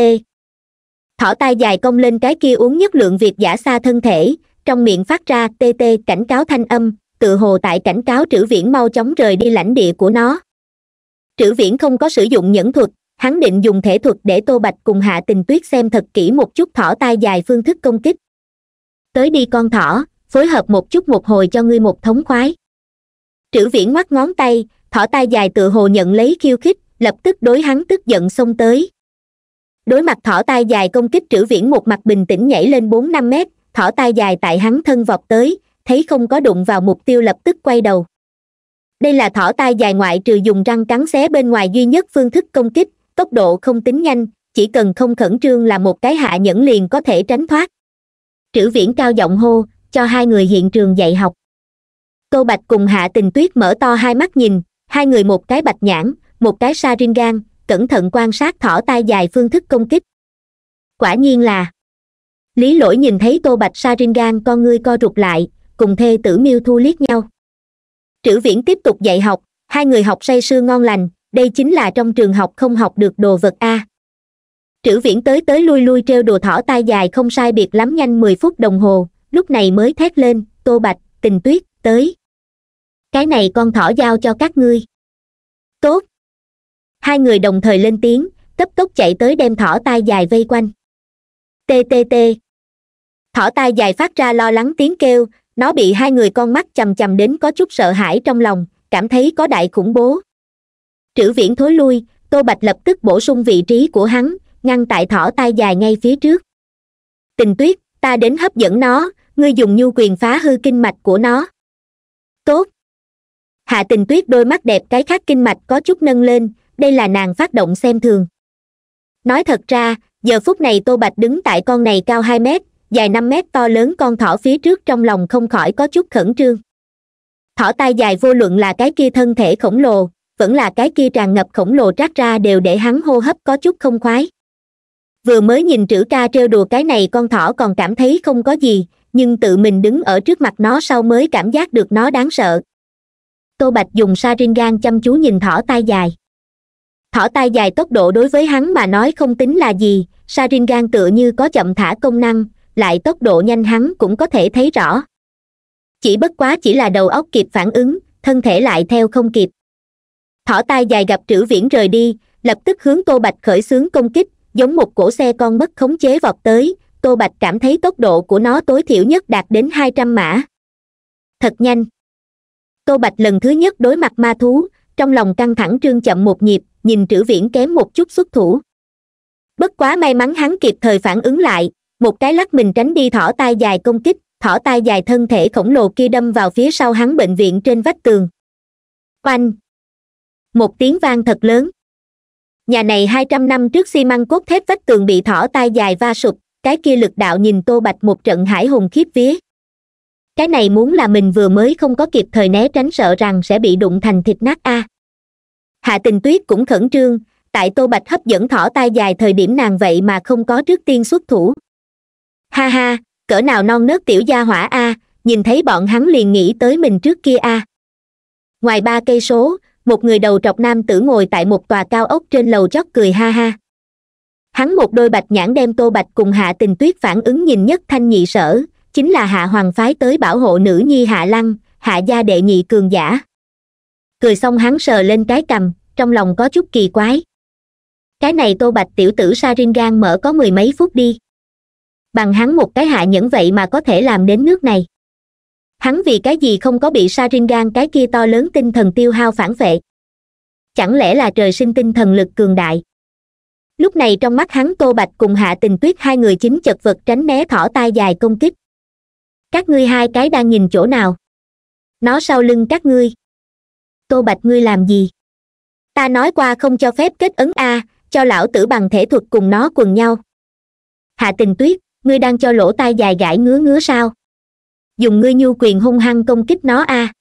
thỏ tai dài cong lên cái kia uống nhất lượng việc giả xa thân thể trong miệng phát ra tt cảnh cáo thanh âm tự hồ tại cảnh cáo trữ viễn mau chóng rời đi lãnh địa của nó trữ viễn không có sử dụng nhẫn thuật hắn định dùng thể thuật để tô bạch cùng hạ tình tuyết xem thật kỹ một chút thỏ tai dài phương thức công kích tới đi con thỏ phối hợp một chút một hồi cho ngươi một thống khoái trữ viễn mắt ngón tay thỏ tai dài tự hồ nhận lấy khiêu khích lập tức đối hắn tức giận xông tới đối mặt thỏ tai dài công kích trữ viễn một mặt bình tĩnh nhảy lên bốn năm mét thỏ tai dài tại hắn thân vọt tới thấy không có đụng vào mục tiêu lập tức quay đầu đây là thỏ tai dài ngoại trừ dùng răng cắn xé bên ngoài duy nhất phương thức công kích tốc độ không tính nhanh chỉ cần không khẩn trương là một cái hạ nhẫn liền có thể tránh thoát trữ viễn cao giọng hô cho hai người hiện trường dạy học tô bạch cùng hạ tình tuyết mở to hai mắt nhìn hai người một cái bạch nhãn một cái sa rin gan cẩn thận quan sát thỏ tai dài phương thức công kích quả nhiên là lý lỗi nhìn thấy tô bạch sa rin gan con ngươi co rụt lại cùng thê tử miêu thu liếc nhau trữ viễn tiếp tục dạy học hai người học say sưa ngon lành đây chính là trong trường học không học được đồ vật a trữ viễn tới tới lui lui treo đồ thỏ tai dài không sai biệt lắm nhanh mười phút đồng hồ lúc này mới thét lên tô bạch tình tuyết tới cái này con thỏ giao cho các ngươi tốt hai người đồng thời lên tiếng cấp tốc chạy tới đem thỏ tai dài vây quanh ttt thỏ tai dài phát ra lo lắng tiếng kêu nó bị hai người con mắt chầm chầm đến có chút sợ hãi trong lòng cảm thấy có đại khủng bố trữ viễn thối lui tô bạch lập tức bổ sung vị trí của hắn ngăn tại thỏ tai dài ngay phía trước tình tuyết ta đến hấp dẫn nó ngươi dùng nhu quyền phá hư kinh mạch của nó tốt hạ tình tuyết đôi mắt đẹp cái khác kinh mạch có chút nâng lên đây là nàng phát động xem thường nói thật ra giờ phút này tô bạch đứng tại con này cao hai mét dài năm mét to lớn con thỏ phía trước trong lòng không khỏi có chút khẩn trương thỏ tai dài vô luận là cái kia thân thể khổng lồ vẫn là cái kia tràn ngập khổng lồ trát ra đều để hắn hô hấp có chút không khoái vừa mới nhìn trữ ca trêu đùa cái này con thỏ còn cảm thấy không có gì nhưng tự mình đứng ở trước mặt nó sau mới cảm giác được nó đáng sợ tô bạch dùng saringan chăm chú nhìn thỏ tai dài thỏ tai dài tốc độ đối với hắn mà nói không tính là gì saringan tựa như có chậm thả công năng lại tốc độ nhanh hắn cũng có thể thấy rõ chỉ bất quá chỉ là đầu óc kịp phản ứng thân thể lại theo không kịp thỏ tai dài gặp trữ viễn rời đi lập tức hướng tô bạch khởi xướng công kích giống một cỗ xe con mất khống chế vọt tới tô bạch cảm thấy tốc độ của nó tối thiểu nhất đạt đến hai trăm mã thật nhanh tô bạch lần thứ nhất đối mặt ma thú trong lòng căng thẳng trương chậm một nhịp nhìn trữ viễn kém một chút xuất thủ bất quá may mắn hắn kịp thời phản ứng lại một cái lắc mình tránh đi thỏ tai dài công kích thỏ tai dài thân thể khổng lồ kia đâm vào phía sau hắn bệnh viện trên vách tường oanh một tiếng vang thật lớn nhà này hai trăm năm trước xi măng cốt thép vách tường bị thỏ tai dài va sụp cái kia lực đạo nhìn tô bạch một trận hải hùng khiếp vía cái này muốn là mình vừa mới không có kịp thời né tránh sợ rằng sẽ bị đụng thành thịt nát a à. hạ tình tuyết cũng khẩn trương tại tô bạch hấp dẫn thỏ tai dài thời điểm nàng vậy mà không có trước tiên xuất thủ ha ha cỡ nào non nớt tiểu gia hỏa a à, nhìn thấy bọn hắn liền nghĩ tới mình trước kia a à. ngoài ba cây số một người đầu trọc nam tử ngồi tại một tòa cao ốc trên lầu chót cười ha ha hắn một đôi bạch nhãn đem tô bạch cùng hạ tình tuyết phản ứng nhìn nhất thanh nhị sở chính là hạ hoàng phái tới bảo hộ nữ nhi hạ lăng hạ gia đệ nhị cường giả cười xong hắn sờ lên cái cằm trong lòng có chút kỳ quái cái này tô bạch tiểu tử sa rin saringan mở có mười mấy phút đi bằng hắn một cái hạ nhẫn vậy mà có thể làm đến nước này hắn vì cái gì không có bị sa rin saringan cái kia to lớn tinh thần tiêu hao phản vệ chẳng lẽ là trời sinh tinh thần lực cường đại lúc này trong mắt hắn tô bạch cùng hạ tình tuyết hai người chính chật vật tránh né thỏ tai dài công kích các ngươi hai cái đang nhìn chỗ nào nó sau lưng các ngươi tô bạch ngươi làm gì ta nói qua không cho phép kết ấn a cho lão tử bằng thể thuật cùng nó quần nhau hạ tình tuyết ngươi đang cho lỗ tai dài gãi ngứa ngứa sao dùng ngươi nhu quyền hung hăng công kích nó a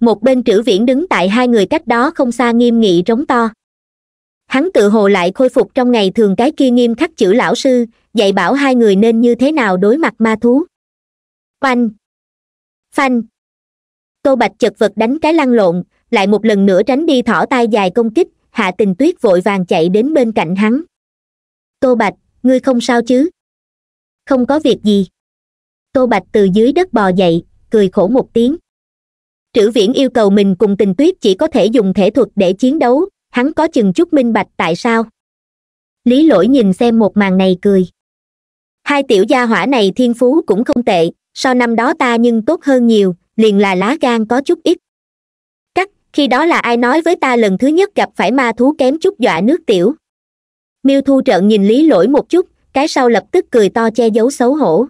một bên trữ viễn đứng tại hai người cách đó không xa nghiêm nghị rống to hắn tự hồ lại khôi phục trong ngày thường cái kia nghiêm khắc chữ lão sư dạy bảo hai người nên như thế nào đối mặt ma thú Phanh, phanh tô bạch chật vật đánh cái lăn lộn lại một lần nữa tránh đi thỏ tai dài công kích hạ tình tuyết vội vàng chạy đến bên cạnh hắn tô bạch ngươi không sao chứ không có việc gì tô bạch từ dưới đất bò dậy cười khổ một tiếng trữ viễn yêu cầu mình cùng tình tuyết chỉ có thể dùng thể thuật để chiến đấu hắn có chừng chút minh bạch tại sao lý lỗi nhìn xem một màn này cười hai tiểu gia hỏa này thiên phú cũng không tệ sau năm đó ta nhưng tốt hơn nhiều liền là lá gan có chút ít cắt khi đó là ai nói với ta lần thứ nhất gặp phải ma thú kém chút dọa nước tiểu miêu thu trợn nhìn lý lỗi một chút cái sau lập tức cười to che giấu xấu hổ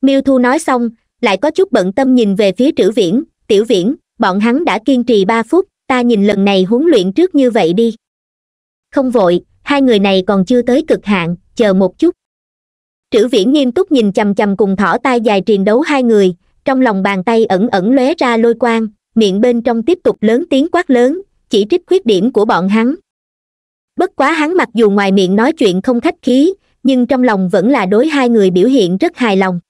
miêu thu nói xong lại có chút bận tâm nhìn về phía trữ viễn tiểu viễn bọn hắn đã kiên trì ba phút ta nhìn lần này huấn luyện trước như vậy đi không vội hai người này còn chưa tới cực hạn chờ một chút trữ viễn nghiêm túc nhìn chầm chầm cùng thỏ tai dài truyền đấu hai người trong lòng bàn tay ẩn ẩn lóe ra lôi quang miệng bên trong tiếp tục lớn tiếng quát lớn chỉ trích khuyết điểm của bọn hắn bất quá hắn mặc dù ngoài miệng nói chuyện không khách khí nhưng trong lòng vẫn là đối hai người biểu hiện rất hài lòng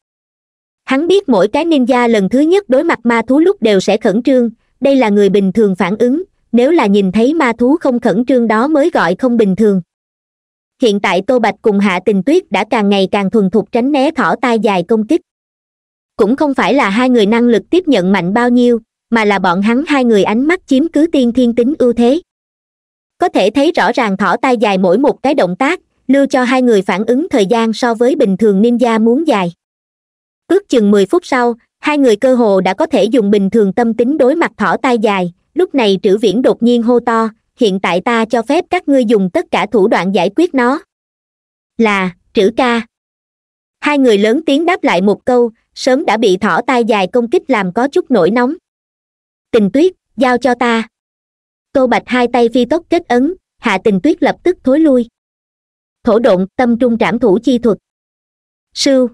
hắn biết mỗi cái ninja lần thứ nhất đối mặt ma thú lúc đều sẽ khẩn trương đây là người bình thường phản ứng nếu là nhìn thấy ma thú không khẩn trương đó mới gọi không bình thường hiện tại tô bạch cùng hạ tình tuyết đã càng ngày càng thuần thục tránh né thỏ tai dài công kích cũng không phải là hai người năng lực tiếp nhận mạnh bao nhiêu mà là bọn hắn hai người ánh mắt chiếm cứ tiên thiên tính ưu thế có thể thấy rõ ràng thỏ tai dài mỗi một cái động tác lưu cho hai người phản ứng thời gian so với bình thường ninja muốn dài ước chừng mười phút sau hai người cơ hồ đã có thể dùng bình thường tâm tính đối mặt thỏ tai dài lúc này trữ viễn đột nhiên hô to hiện tại ta cho phép các ngươi dùng tất cả thủ đoạn giải quyết nó là trữ ca hai người lớn tiếng đáp lại một câu sớm đã bị thỏ tai dài công kích làm có chút nổi nóng tình tuyết giao cho ta câu bạch hai tay phi tốc kết ấn hạ tình tuyết lập tức thối lui thổ độn tâm trung trảm thủ chi thuật sưu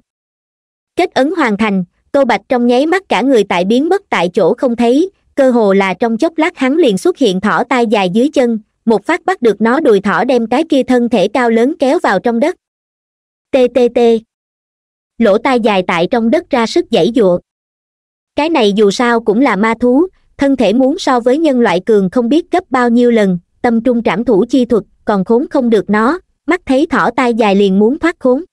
kết ấn hoàn thành tô bạch trong nháy mắt cả người tại biến mất tại chỗ không thấy cơ hồ là trong chốc lát hắn liền xuất hiện thỏ tai dài dưới chân một phát bắt được nó đùi thỏ đem cái kia thân thể cao lớn kéo vào trong đất ttt lỗ tai dài tại trong đất ra sức dãy giụa cái này dù sao cũng là ma thú thân thể muốn so với nhân loại cường không biết gấp bao nhiêu lần tâm trung trảm thủ chi thuật còn khốn không được nó mắt thấy thỏ tai dài liền muốn thoát khốn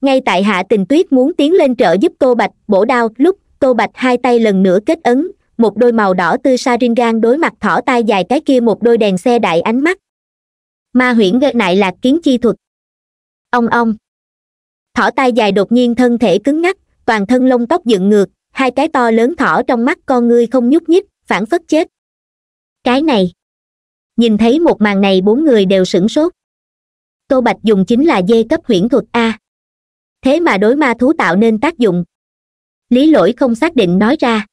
ngay tại hạ tình tuyết muốn tiến lên trợ giúp tô bạch bổ đao lúc tô bạch hai tay lần nữa kết ấn một đôi màu đỏ tươi saringan đối mặt thỏ tai dài cái kia một đôi đèn xe đại ánh mắt ma huyễn gây nại lạc kiến chi thuật ông ông thỏ tai dài đột nhiên thân thể cứng ngắc toàn thân lông tóc dựng ngược hai cái to lớn thỏ trong mắt con ngươi không nhúc nhích phản phất chết cái này nhìn thấy một màn này bốn người đều sửng sốt tô bạch dùng chính là dê cấp huyễn thuật a thế mà đối ma thú tạo nên tác dụng lý lỗi không xác định nói ra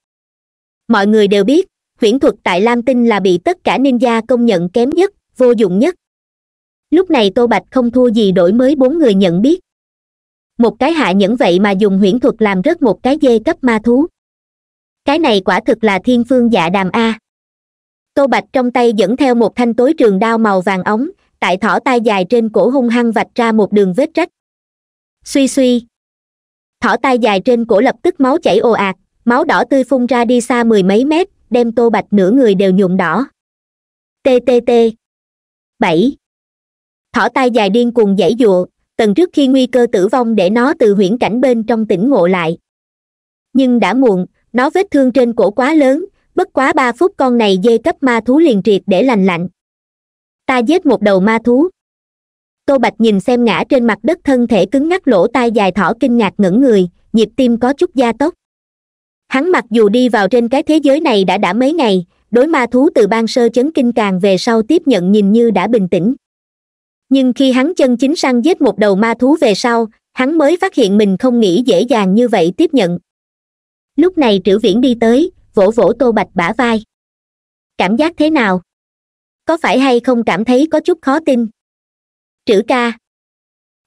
mọi người đều biết huyễn thuật tại lam tinh là bị tất cả ninja công nhận kém nhất vô dụng nhất lúc này tô bạch không thua gì đổi mới bốn người nhận biết một cái hạ nhẫn vậy mà dùng huyễn thuật làm rớt một cái dê cấp ma thú cái này quả thực là thiên phương dạ đàm a tô bạch trong tay dẫn theo một thanh tối trường đao màu vàng ống tại thỏ tai dài trên cổ hung hăng vạch ra một đường vết rách suy suy thỏ tai dài trên cổ lập tức máu chảy ồ ạt máu đỏ tươi phun ra đi xa mười mấy mét đem tô bạch nửa người đều nhuộm đỏ ttt bảy thỏ tai dài điên cuồng dãy dụa tần trước khi nguy cơ tử vong để nó từ huyễn cảnh bên trong tỉnh ngộ lại nhưng đã muộn nó vết thương trên cổ quá lớn bất quá ba phút con này dê cấp ma thú liền triệt để lành lạnh ta giết một đầu ma thú tô bạch nhìn xem ngã trên mặt đất thân thể cứng ngắc lỗ tai dài thỏ kinh ngạc ngẩng người nhịp tim có chút gia tốc hắn mặc dù đi vào trên cái thế giới này đã đã mấy ngày đối ma thú từ ban sơ chấn kinh càng về sau tiếp nhận nhìn như đã bình tĩnh nhưng khi hắn chân chính săn giết một đầu ma thú về sau hắn mới phát hiện mình không nghĩ dễ dàng như vậy tiếp nhận lúc này Triệu viễn đi tới vỗ vỗ tô bạch bả vai cảm giác thế nào có phải hay không cảm thấy có chút khó tin Triệu ca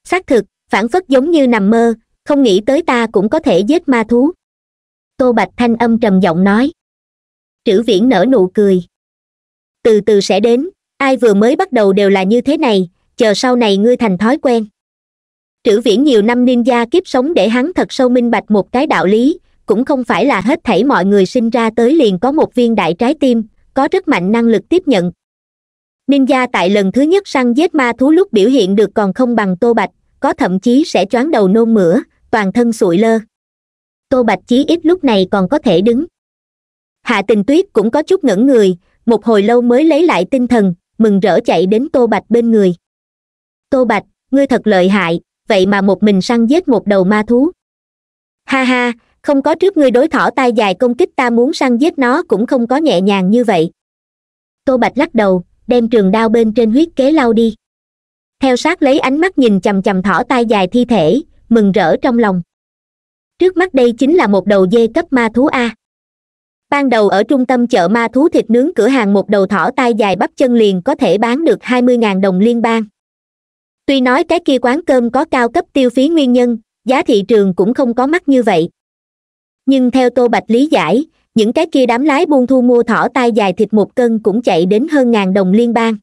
xác thực phản phất giống như nằm mơ không nghĩ tới ta cũng có thể giết ma thú tô bạch thanh âm trầm giọng nói trữ viễn nở nụ cười từ từ sẽ đến ai vừa mới bắt đầu đều là như thế này chờ sau này ngươi thành thói quen trữ viễn nhiều năm ninja kiếp sống để hắn thật sâu minh bạch một cái đạo lý cũng không phải là hết thảy mọi người sinh ra tới liền có một viên đại trái tim có rất mạnh năng lực tiếp nhận ninja tại lần thứ nhất săn giết ma thú lúc biểu hiện được còn không bằng tô bạch có thậm chí sẽ choáng đầu nôn mửa toàn thân sụi lơ tô bạch chí ít lúc này còn có thể đứng hạ tình tuyết cũng có chút ngẩn người một hồi lâu mới lấy lại tinh thần mừng rỡ chạy đến tô bạch bên người tô bạch ngươi thật lợi hại vậy mà một mình săn giết một đầu ma thú ha ha không có trước ngươi đối thỏ tai dài công kích ta muốn săn giết nó cũng không có nhẹ nhàng như vậy tô bạch lắc đầu đem trường đao bên trên huyết kế lau đi theo sát lấy ánh mắt nhìn chằm chằm thỏ tai dài thi thể mừng rỡ trong lòng trước mắt đây chính là một đầu dê cấp ma thú a ban đầu ở trung tâm chợ ma thú thịt nướng cửa hàng một đầu thỏ tai dài bắp chân liền có thể bán được hai mươi ngàn đồng liên bang tuy nói cái kia quán cơm có cao cấp tiêu phí nguyên nhân giá thị trường cũng không có mắc như vậy nhưng theo tô bạch lý giải những cái kia đám lái buôn thu mua thỏ tai dài thịt một cân cũng chạy đến hơn ngàn đồng liên bang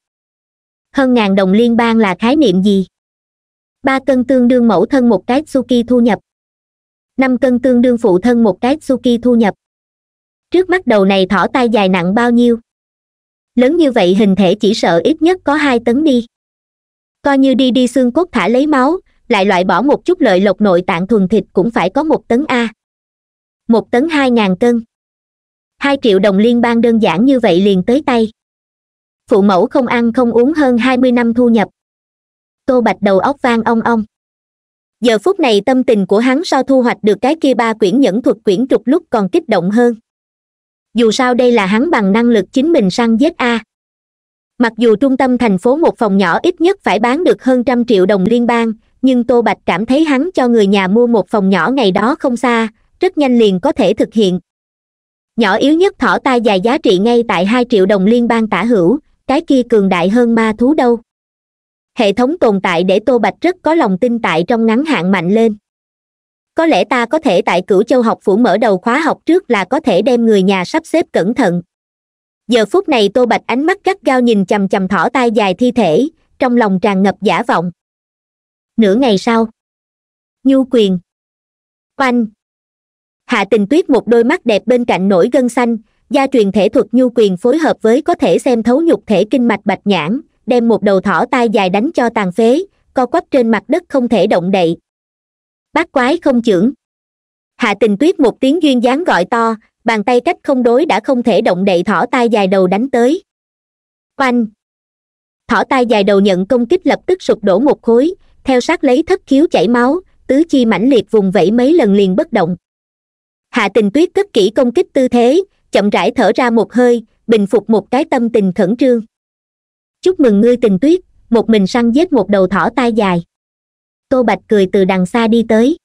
hơn ngàn đồng liên bang là khái niệm gì ba cân tương đương mẫu thân một cái suki thu nhập năm cân tương đương phụ thân một cái suki thu nhập trước mắt đầu này thỏ tai dài nặng bao nhiêu lớn như vậy hình thể chỉ sợ ít nhất có hai tấn đi coi như đi đi xương cốt thả lấy máu lại loại bỏ một chút lợi lộc nội tạng thuần thịt cũng phải có một tấn a một tấn hai ngàn cân hai triệu đồng liên bang đơn giản như vậy liền tới tay phụ mẫu không ăn không uống hơn hai mươi năm thu nhập tô bạch đầu óc vang ong ong giờ phút này tâm tình của hắn sau thu hoạch được cái kia ba quyển nhẫn thuật quyển trục lúc còn kích động hơn dù sao đây là hắn bằng năng lực chính mình săn giết a mặc dù trung tâm thành phố một phòng nhỏ ít nhất phải bán được hơn trăm triệu đồng liên bang nhưng tô bạch cảm thấy hắn cho người nhà mua một phòng nhỏ ngày đó không xa rất nhanh liền có thể thực hiện nhỏ yếu nhất thỏ tai dài giá trị ngay tại hai triệu đồng liên bang tả hữu cái kia cường đại hơn ma thú đâu hệ thống tồn tại để tô bạch rất có lòng tin tại trong ngắn hạn mạnh lên có lẽ ta có thể tại cửu châu học phủ mở đầu khóa học trước là có thể đem người nhà sắp xếp cẩn thận giờ phút này tô bạch ánh mắt gắt gao nhìn chằm chằm thỏ tai dài thi thể trong lòng tràn ngập giả vọng nửa ngày sau nhu quyền oanh hạ tình tuyết một đôi mắt đẹp bên cạnh nổi gân xanh gia truyền thể thuật nhu quyền phối hợp với có thể xem thấu nhục thể kinh mạch bạch nhãn đem một đầu thỏ tai dài đánh cho tàn phế co quắp trên mặt đất không thể động đậy bát quái không chưởng hạ tình tuyết một tiếng duyên dáng gọi to bàn tay cách không đối đã không thể động đậy thỏ tai dài đầu đánh tới oanh thỏ tai dài đầu nhận công kích lập tức sụp đổ một khối theo sát lấy thất khiếu chảy máu tứ chi mãnh liệt vùng vẫy mấy lần liền bất động hạ tình tuyết cất kỹ công kích tư thế chậm rãi thở ra một hơi bình phục một cái tâm tình khẩn trương chúc mừng ngươi tình tuyết một mình săn giết một đầu thỏ tai dài tô bạch cười từ đằng xa đi tới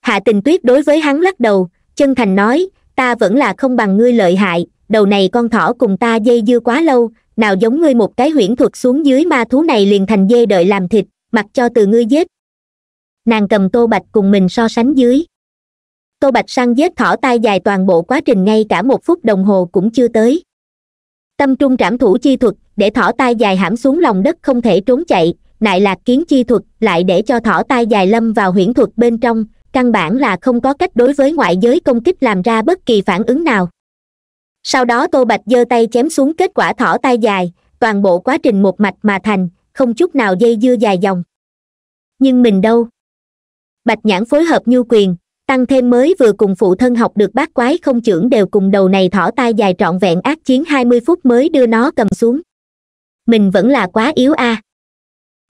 hạ tình tuyết đối với hắn lắc đầu chân thành nói ta vẫn là không bằng ngươi lợi hại đầu này con thỏ cùng ta dây dưa quá lâu nào giống ngươi một cái huyễn thuật xuống dưới ma thú này liền thành dê đợi làm thịt mặc cho từ ngươi giết nàng cầm tô bạch cùng mình so sánh dưới tô bạch săn giết thỏ tai dài toàn bộ quá trình ngay cả một phút đồng hồ cũng chưa tới tâm trung trảm thủ chi thuật để thỏ tai dài hãm xuống lòng đất không thể trốn chạy nại lạc kiến chi thuật lại để cho thỏ tai dài lâm vào huyễn thuật bên trong căn bản là không có cách đối với ngoại giới công kích làm ra bất kỳ phản ứng nào sau đó tô bạch giơ tay chém xuống kết quả thỏ tai dài toàn bộ quá trình một mạch mà thành không chút nào dây dưa dài dòng nhưng mình đâu bạch nhãn phối hợp nhu quyền tăng thêm mới vừa cùng phụ thân học được bát quái không trưởng đều cùng đầu này thỏ tai dài trọn vẹn ác chiến hai mươi phút mới đưa nó cầm xuống mình vẫn là quá yếu a à.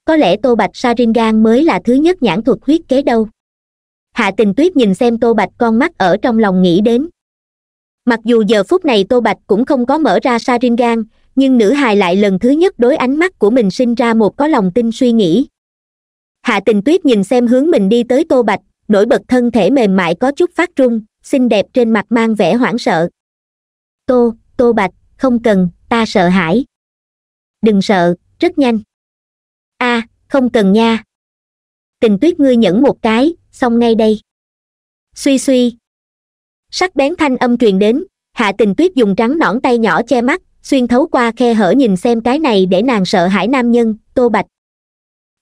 có lẽ tô bạch saringan mới là thứ nhất nhãn thuật huyết kế đâu hạ tình tuyết nhìn xem tô bạch con mắt ở trong lòng nghĩ đến mặc dù giờ phút này tô bạch cũng không có mở ra saringan nhưng nữ hài lại lần thứ nhất đối ánh mắt của mình sinh ra một có lòng tin suy nghĩ hạ tình tuyết nhìn xem hướng mình đi tới tô bạch nổi bật thân thể mềm mại có chút phát run xinh đẹp trên mặt mang vẻ hoảng sợ tô tô bạch không cần ta sợ hãi đừng sợ rất nhanh a à, không cần nha tình tuyết ngươi nhẫn một cái xong ngay đây suy suy sắc bén thanh âm truyền đến hạ tình tuyết dùng trắng nõn tay nhỏ che mắt xuyên thấu qua khe hở nhìn xem cái này để nàng sợ hãi nam nhân tô bạch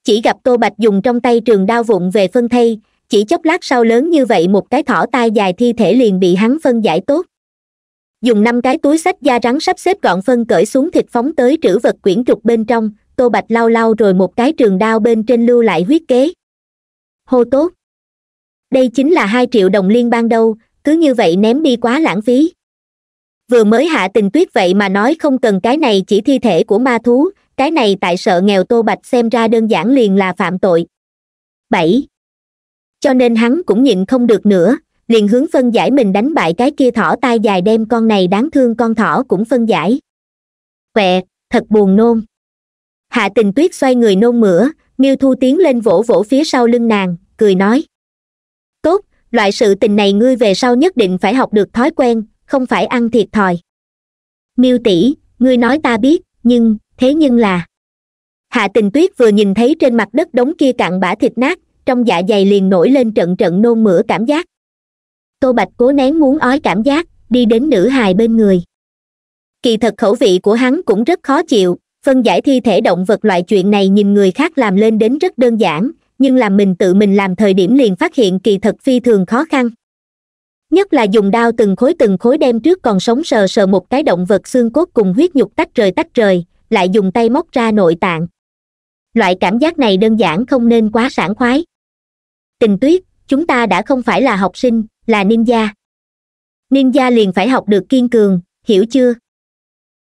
chỉ gặp tô bạch dùng trong tay trường đao vụng về phân thây chỉ chốc lát sau lớn như vậy một cái thỏ tai dài thi thể liền bị hắn phân giải tốt dùng năm cái túi sách da rắn sắp xếp gọn phân cởi xuống thịt phóng tới trữ vật quyển trục bên trong tô bạch lau lau rồi một cái trường đao bên trên lưu lại huyết kế hô tốt đây chính là hai triệu đồng liên bang đâu cứ như vậy ném đi quá lãng phí vừa mới hạ tình tuyết vậy mà nói không cần cái này chỉ thi thể của ma thú cái này tại sợ nghèo tô bạch xem ra đơn giản liền là phạm tội bảy cho nên hắn cũng nhịn không được nữa liền hướng phân giải mình đánh bại cái kia thỏ tai dài đem con này đáng thương con thỏ cũng phân giải quẹ thật buồn nôn hạ tình tuyết xoay người nôn mửa miêu thu tiến lên vỗ vỗ phía sau lưng nàng cười nói tốt loại sự tình này ngươi về sau nhất định phải học được thói quen không phải ăn thiệt thòi miêu tỷ ngươi nói ta biết nhưng thế nhưng là hạ tình tuyết vừa nhìn thấy trên mặt đất đống kia cặn bã thịt nát trong dạ dày liền nổi lên trận trận nôn mửa cảm giác tô bạch cố nén muốn ói cảm giác đi đến nữ hài bên người kỳ thật khẩu vị của hắn cũng rất khó chịu phân giải thi thể động vật loại chuyện này nhìn người khác làm lên đến rất đơn giản nhưng làm mình tự mình làm thời điểm liền phát hiện kỳ thật phi thường khó khăn nhất là dùng đao từng khối từng khối đem trước còn sống sờ sờ một cái động vật xương cốt cùng huyết nhục tách rời tách rời lại dùng tay móc ra nội tạng loại cảm giác này đơn giản không nên quá sảng khoái tình tuyết chúng ta đã không phải là học sinh là niêm gia niêm gia liền phải học được kiên cường hiểu chưa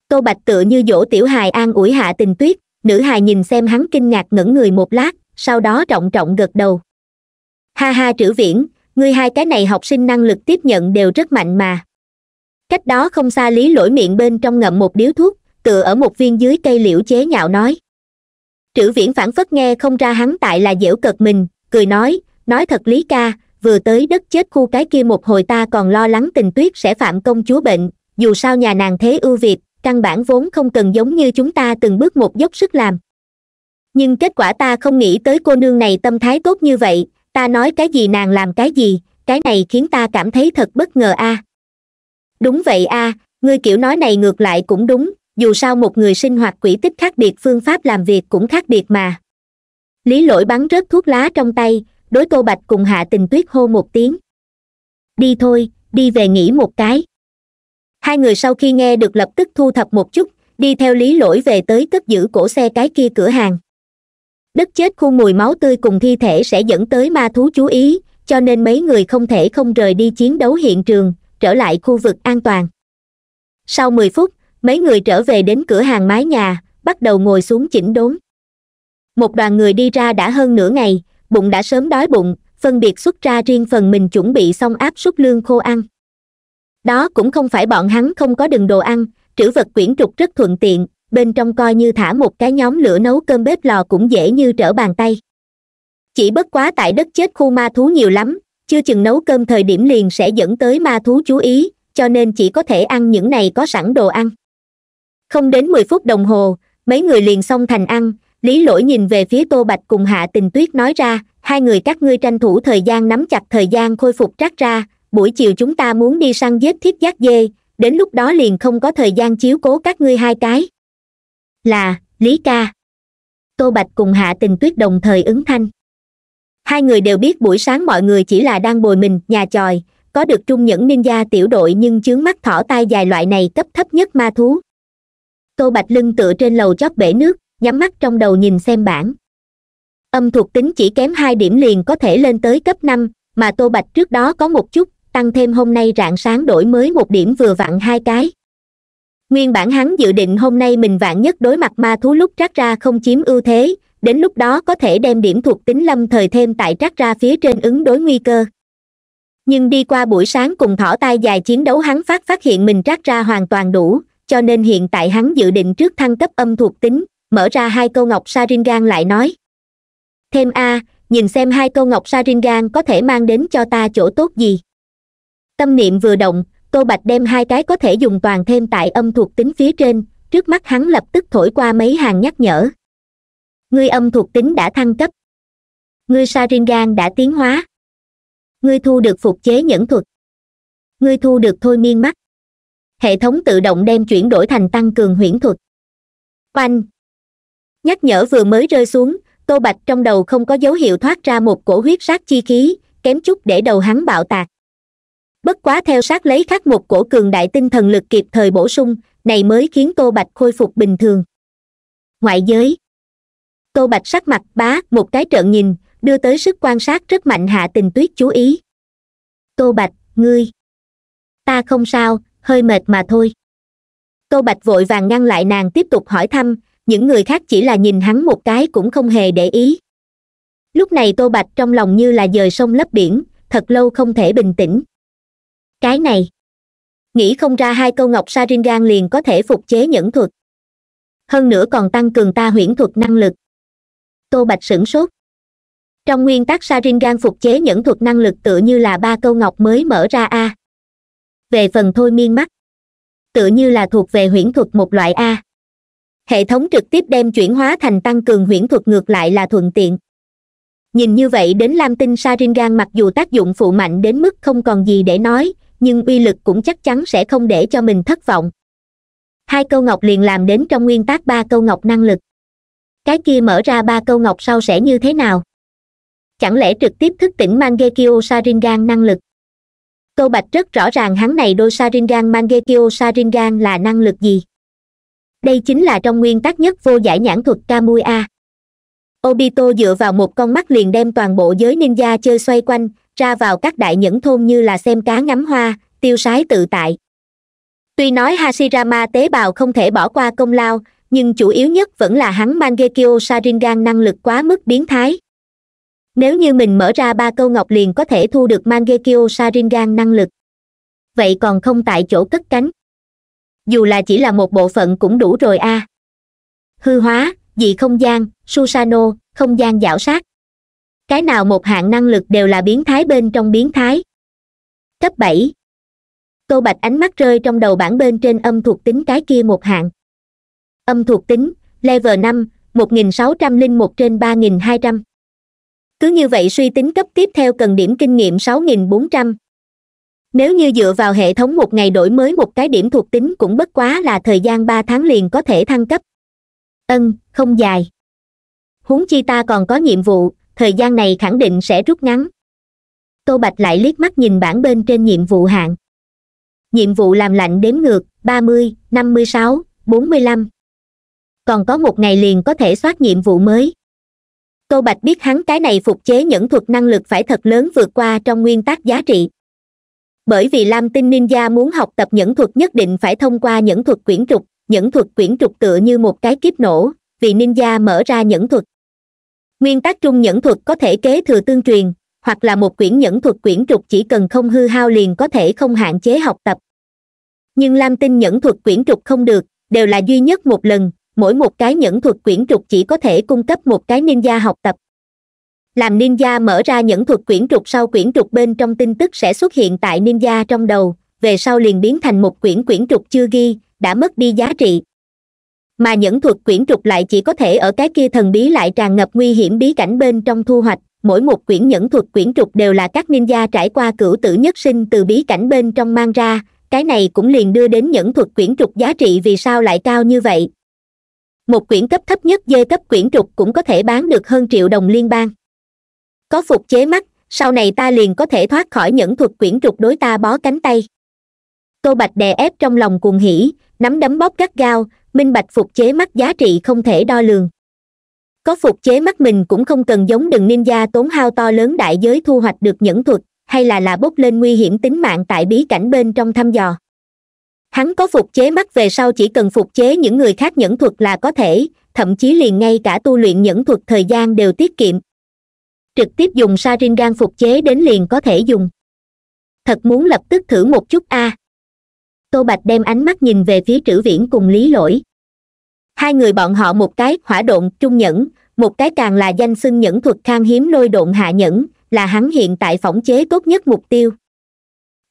tô bạch tựa như dỗ tiểu hài an ủi hạ tình tuyết nữ hài nhìn xem hắn kinh ngạc ngẩn người một lát sau đó trọng trọng gật đầu ha ha trữ viễn ngươi hai cái này học sinh năng lực tiếp nhận đều rất mạnh mà cách đó không xa lý lỗi miệng bên trong ngậm một điếu thuốc tựa ở một viên dưới cây liễu chế nhạo nói trữ viễn phản phất nghe không ra hắn tại là dễu cật mình cười nói nói thật lý ca vừa tới đất chết khu cái kia một hồi ta còn lo lắng tình tuyết sẽ phạm công chúa bệnh dù sao nhà nàng thế ưu việt căn bản vốn không cần giống như chúng ta từng bước một dốc sức làm nhưng kết quả ta không nghĩ tới cô nương này tâm thái tốt như vậy ta nói cái gì nàng làm cái gì cái này khiến ta cảm thấy thật bất ngờ a à. đúng vậy a à, ngươi kiểu nói này ngược lại cũng đúng dù sao một người sinh hoạt quỷ tích khác biệt phương pháp làm việc cũng khác biệt mà lý lỗi bắn rớt thuốc lá trong tay đối tô bạch cùng hạ tình tuyết hô một tiếng đi thôi đi về nghỉ một cái hai người sau khi nghe được lập tức thu thập một chút đi theo lý lỗi về tới cất giữ cổ xe cái kia cửa hàng đất chết khu mùi máu tươi cùng thi thể sẽ dẫn tới ma thú chú ý cho nên mấy người không thể không rời đi chiến đấu hiện trường trở lại khu vực an toàn sau mười phút mấy người trở về đến cửa hàng mái nhà bắt đầu ngồi xuống chỉnh đốn một đoàn người đi ra đã hơn nửa ngày bụng đã sớm đói bụng phân biệt xuất ra riêng phần mình chuẩn bị xong áp suất lương khô ăn đó cũng không phải bọn hắn không có đường đồ ăn trữ vật quyển trục rất thuận tiện bên trong coi như thả một cái nhóm lửa nấu cơm bếp lò cũng dễ như trở bàn tay chỉ bất quá tại đất chết khu ma thú nhiều lắm chưa chừng nấu cơm thời điểm liền sẽ dẫn tới ma thú chú ý cho nên chỉ có thể ăn những này có sẵn đồ ăn không đến mười phút đồng hồ mấy người liền xong thành ăn lý lỗi nhìn về phía tô bạch cùng hạ tình tuyết nói ra hai người các ngươi tranh thủ thời gian nắm chặt thời gian khôi phục trác ra buổi chiều chúng ta muốn đi săn giết thiết giác dê đến lúc đó liền không có thời gian chiếu cố các ngươi hai cái là lý ca tô bạch cùng hạ tình tuyết đồng thời ứng thanh hai người đều biết buổi sáng mọi người chỉ là đang bồi mình nhà tròi, có được trung nhẫn ninja tiểu đội nhưng chướng mắt thỏ tai dài loại này cấp thấp nhất ma thú tô bạch lưng tựa trên lầu chót bể nước nhắm mắt trong đầu nhìn xem bảng âm thuộc tính chỉ kém hai điểm liền có thể lên tới cấp năm mà tô bạch trước đó có một chút tăng thêm hôm nay rạng sáng đổi mới một điểm vừa vặn hai cái nguyên bản hắn dự định hôm nay mình vạn nhất đối mặt ma thú lúc trắc ra không chiếm ưu thế đến lúc đó có thể đem điểm thuộc tính lâm thời thêm tại trắc ra phía trên ứng đối nguy cơ nhưng đi qua buổi sáng cùng thỏ tai dài chiến đấu hắn phát phát hiện mình trắc ra hoàn toàn đủ cho nên hiện tại hắn dự định trước thăng cấp âm thuộc tính mở ra hai câu ngọc saringan lại nói thêm a nhìn xem hai câu ngọc saringan có thể mang đến cho ta chỗ tốt gì tâm niệm vừa động tô bạch đem hai cái có thể dùng toàn thêm tại âm thuộc tính phía trên trước mắt hắn lập tức thổi qua mấy hàng nhắc nhở ngươi âm thuộc tính đã thăng cấp ngươi saringan đã tiến hóa ngươi thu được phục chế nhẫn thuật ngươi thu được thôi miên mắt hệ thống tự động đem chuyển đổi thành tăng cường huyễn thuật quanh nhắc nhở vừa mới rơi xuống tô bạch trong đầu không có dấu hiệu thoát ra một cổ huyết sát chi khí kém chút để đầu hắn bạo tạc bất quá theo sát lấy khắc một cổ cường đại tinh thần lực kịp thời bổ sung này mới khiến tô bạch khôi phục bình thường ngoại giới tô bạch sắc mặt bá một cái trợn nhìn đưa tới sức quan sát rất mạnh hạ tình tuyết chú ý tô bạch ngươi ta không sao hơi mệt mà thôi tô bạch vội vàng ngăn lại nàng tiếp tục hỏi thăm những người khác chỉ là nhìn hắn một cái cũng không hề để ý lúc này tô bạch trong lòng như là dời sông lấp biển thật lâu không thể bình tĩnh cái này nghĩ không ra hai câu ngọc saringan liền có thể phục chế nhẫn thuật hơn nữa còn tăng cường ta huyễn thuật năng lực tô bạch sửng sốt trong nguyên tắc saringan phục chế nhẫn thuật năng lực tựa như là ba câu ngọc mới mở ra a về phần thôi miên mắt tựa như là thuộc về huyễn thuật một loại a hệ thống trực tiếp đem chuyển hóa thành tăng cường huyễn thuật ngược lại là thuận tiện nhìn như vậy đến lam tinh saringan mặc dù tác dụng phụ mạnh đến mức không còn gì để nói nhưng uy lực cũng chắc chắn sẽ không để cho mình thất vọng hai câu ngọc liền làm đến trong nguyên tắc ba câu ngọc năng lực cái kia mở ra ba câu ngọc sau sẽ như thế nào chẳng lẽ trực tiếp thức tỉnh mangekyo saringan năng lực câu bạch rất rõ ràng hắn này đôi saringan mangekyo saringan là năng lực gì đây chính là trong nguyên tắc nhất vô giải nhãn thuật kamui obito dựa vào một con mắt liền đem toàn bộ giới ninja chơi xoay quanh ra vào các đại nhẫn thôn như là xem cá ngắm hoa tiêu sái tự tại tuy nói hashirama tế bào không thể bỏ qua công lao nhưng chủ yếu nhất vẫn là hắn mangekyo saringan năng lực quá mức biến thái nếu như mình mở ra ba câu ngọc liền có thể thu được mangekyo saringan năng lực vậy còn không tại chỗ cất cánh dù là chỉ là một bộ phận cũng đủ rồi a à. hư hóa dị không gian susano không gian giảo sát cái nào một hạng năng lực đều là biến thái bên trong biến thái cấp bảy tô bạch ánh mắt rơi trong đầu bảng bên trên âm thuộc tính cái kia một hạng âm thuộc tính level năm một nghìn sáu trăm linh một trên ba nghìn hai trăm cứ như vậy suy tính cấp tiếp theo cần điểm kinh nghiệm sáu nghìn bốn trăm nếu như dựa vào hệ thống một ngày đổi mới một cái điểm thuộc tính cũng bất quá là thời gian ba tháng liền có thể thăng cấp ân không dài huống chi ta còn có nhiệm vụ thời gian này khẳng định sẽ rút ngắn tô bạch lại liếc mắt nhìn bảng bên trên nhiệm vụ hạng nhiệm vụ làm lạnh đếm ngược ba mươi năm mươi sáu bốn mươi lăm còn có một ngày liền có thể soát nhiệm vụ mới tô bạch biết hắn cái này phục chế những thuật năng lực phải thật lớn vượt qua trong nguyên tắc giá trị bởi vì lam tinh ninja muốn học tập nhẫn thuật nhất định phải thông qua nhẫn thuật quyển trục nhẫn thuật quyển trục tựa như một cái kiếp nổ vì ninja mở ra nhẫn thuật nguyên tắc chung nhẫn thuật có thể kế thừa tương truyền hoặc là một quyển nhẫn thuật quyển trục chỉ cần không hư hao liền có thể không hạn chế học tập nhưng lam tinh nhẫn thuật quyển trục không được đều là duy nhất một lần mỗi một cái nhẫn thuật quyển trục chỉ có thể cung cấp một cái ninja học tập làm ninja mở ra những thuật quyển trục sau quyển trục bên trong tin tức sẽ xuất hiện tại ninja trong đầu về sau liền biến thành một quyển quyển trục chưa ghi đã mất đi giá trị mà những thuật quyển trục lại chỉ có thể ở cái kia thần bí lại tràn ngập nguy hiểm bí cảnh bên trong thu hoạch mỗi một quyển nhẫn thuật quyển trục đều là các ninja trải qua cửu tử nhất sinh từ bí cảnh bên trong mang ra cái này cũng liền đưa đến nhẫn thuật quyển trục giá trị vì sao lại cao như vậy một quyển cấp thấp nhất dê cấp quyển trục cũng có thể bán được hơn triệu đồng liên bang có phục chế mắt sau này ta liền có thể thoát khỏi những thuật quyển trục đối ta bó cánh tay tô bạch đè ép trong lòng cuồng hỉ nắm đấm bóp gắt gao minh bạch phục chế mắt giá trị không thể đo lường có phục chế mắt mình cũng không cần giống đừng ninja tốn hao to lớn đại giới thu hoạch được những thuật hay là là bốc lên nguy hiểm tính mạng tại bí cảnh bên trong thăm dò hắn có phục chế mắt về sau chỉ cần phục chế những người khác nhẫn thuật là có thể thậm chí liền ngay cả tu luyện nhẫn thuật thời gian đều tiết kiệm trực tiếp dùng gan phục chế đến liền có thể dùng thật muốn lập tức thử một chút a à. tô bạch đem ánh mắt nhìn về phía trữ viễn cùng lý lỗi hai người bọn họ một cái hỏa độn trung nhẫn một cái càng là danh xưng nhẫn thuật khang hiếm lôi độn hạ nhẫn là hắn hiện tại phỏng chế tốt nhất mục tiêu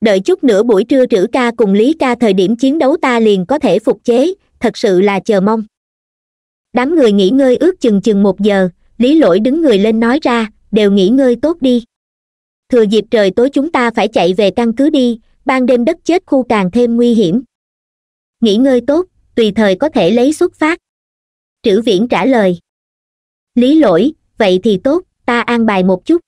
đợi chút nữa buổi trưa trữ ca cùng lý ca thời điểm chiến đấu ta liền có thể phục chế thật sự là chờ mong đám người nghỉ ngơi ước chừng chừng một giờ lý lỗi đứng người lên nói ra đều nghỉ ngơi tốt đi thừa dịp trời tối chúng ta phải chạy về căn cứ đi ban đêm đất chết khu càng thêm nguy hiểm nghỉ ngơi tốt tùy thời có thể lấy xuất phát trữ viễn trả lời lý lỗi vậy thì tốt ta an bài một chút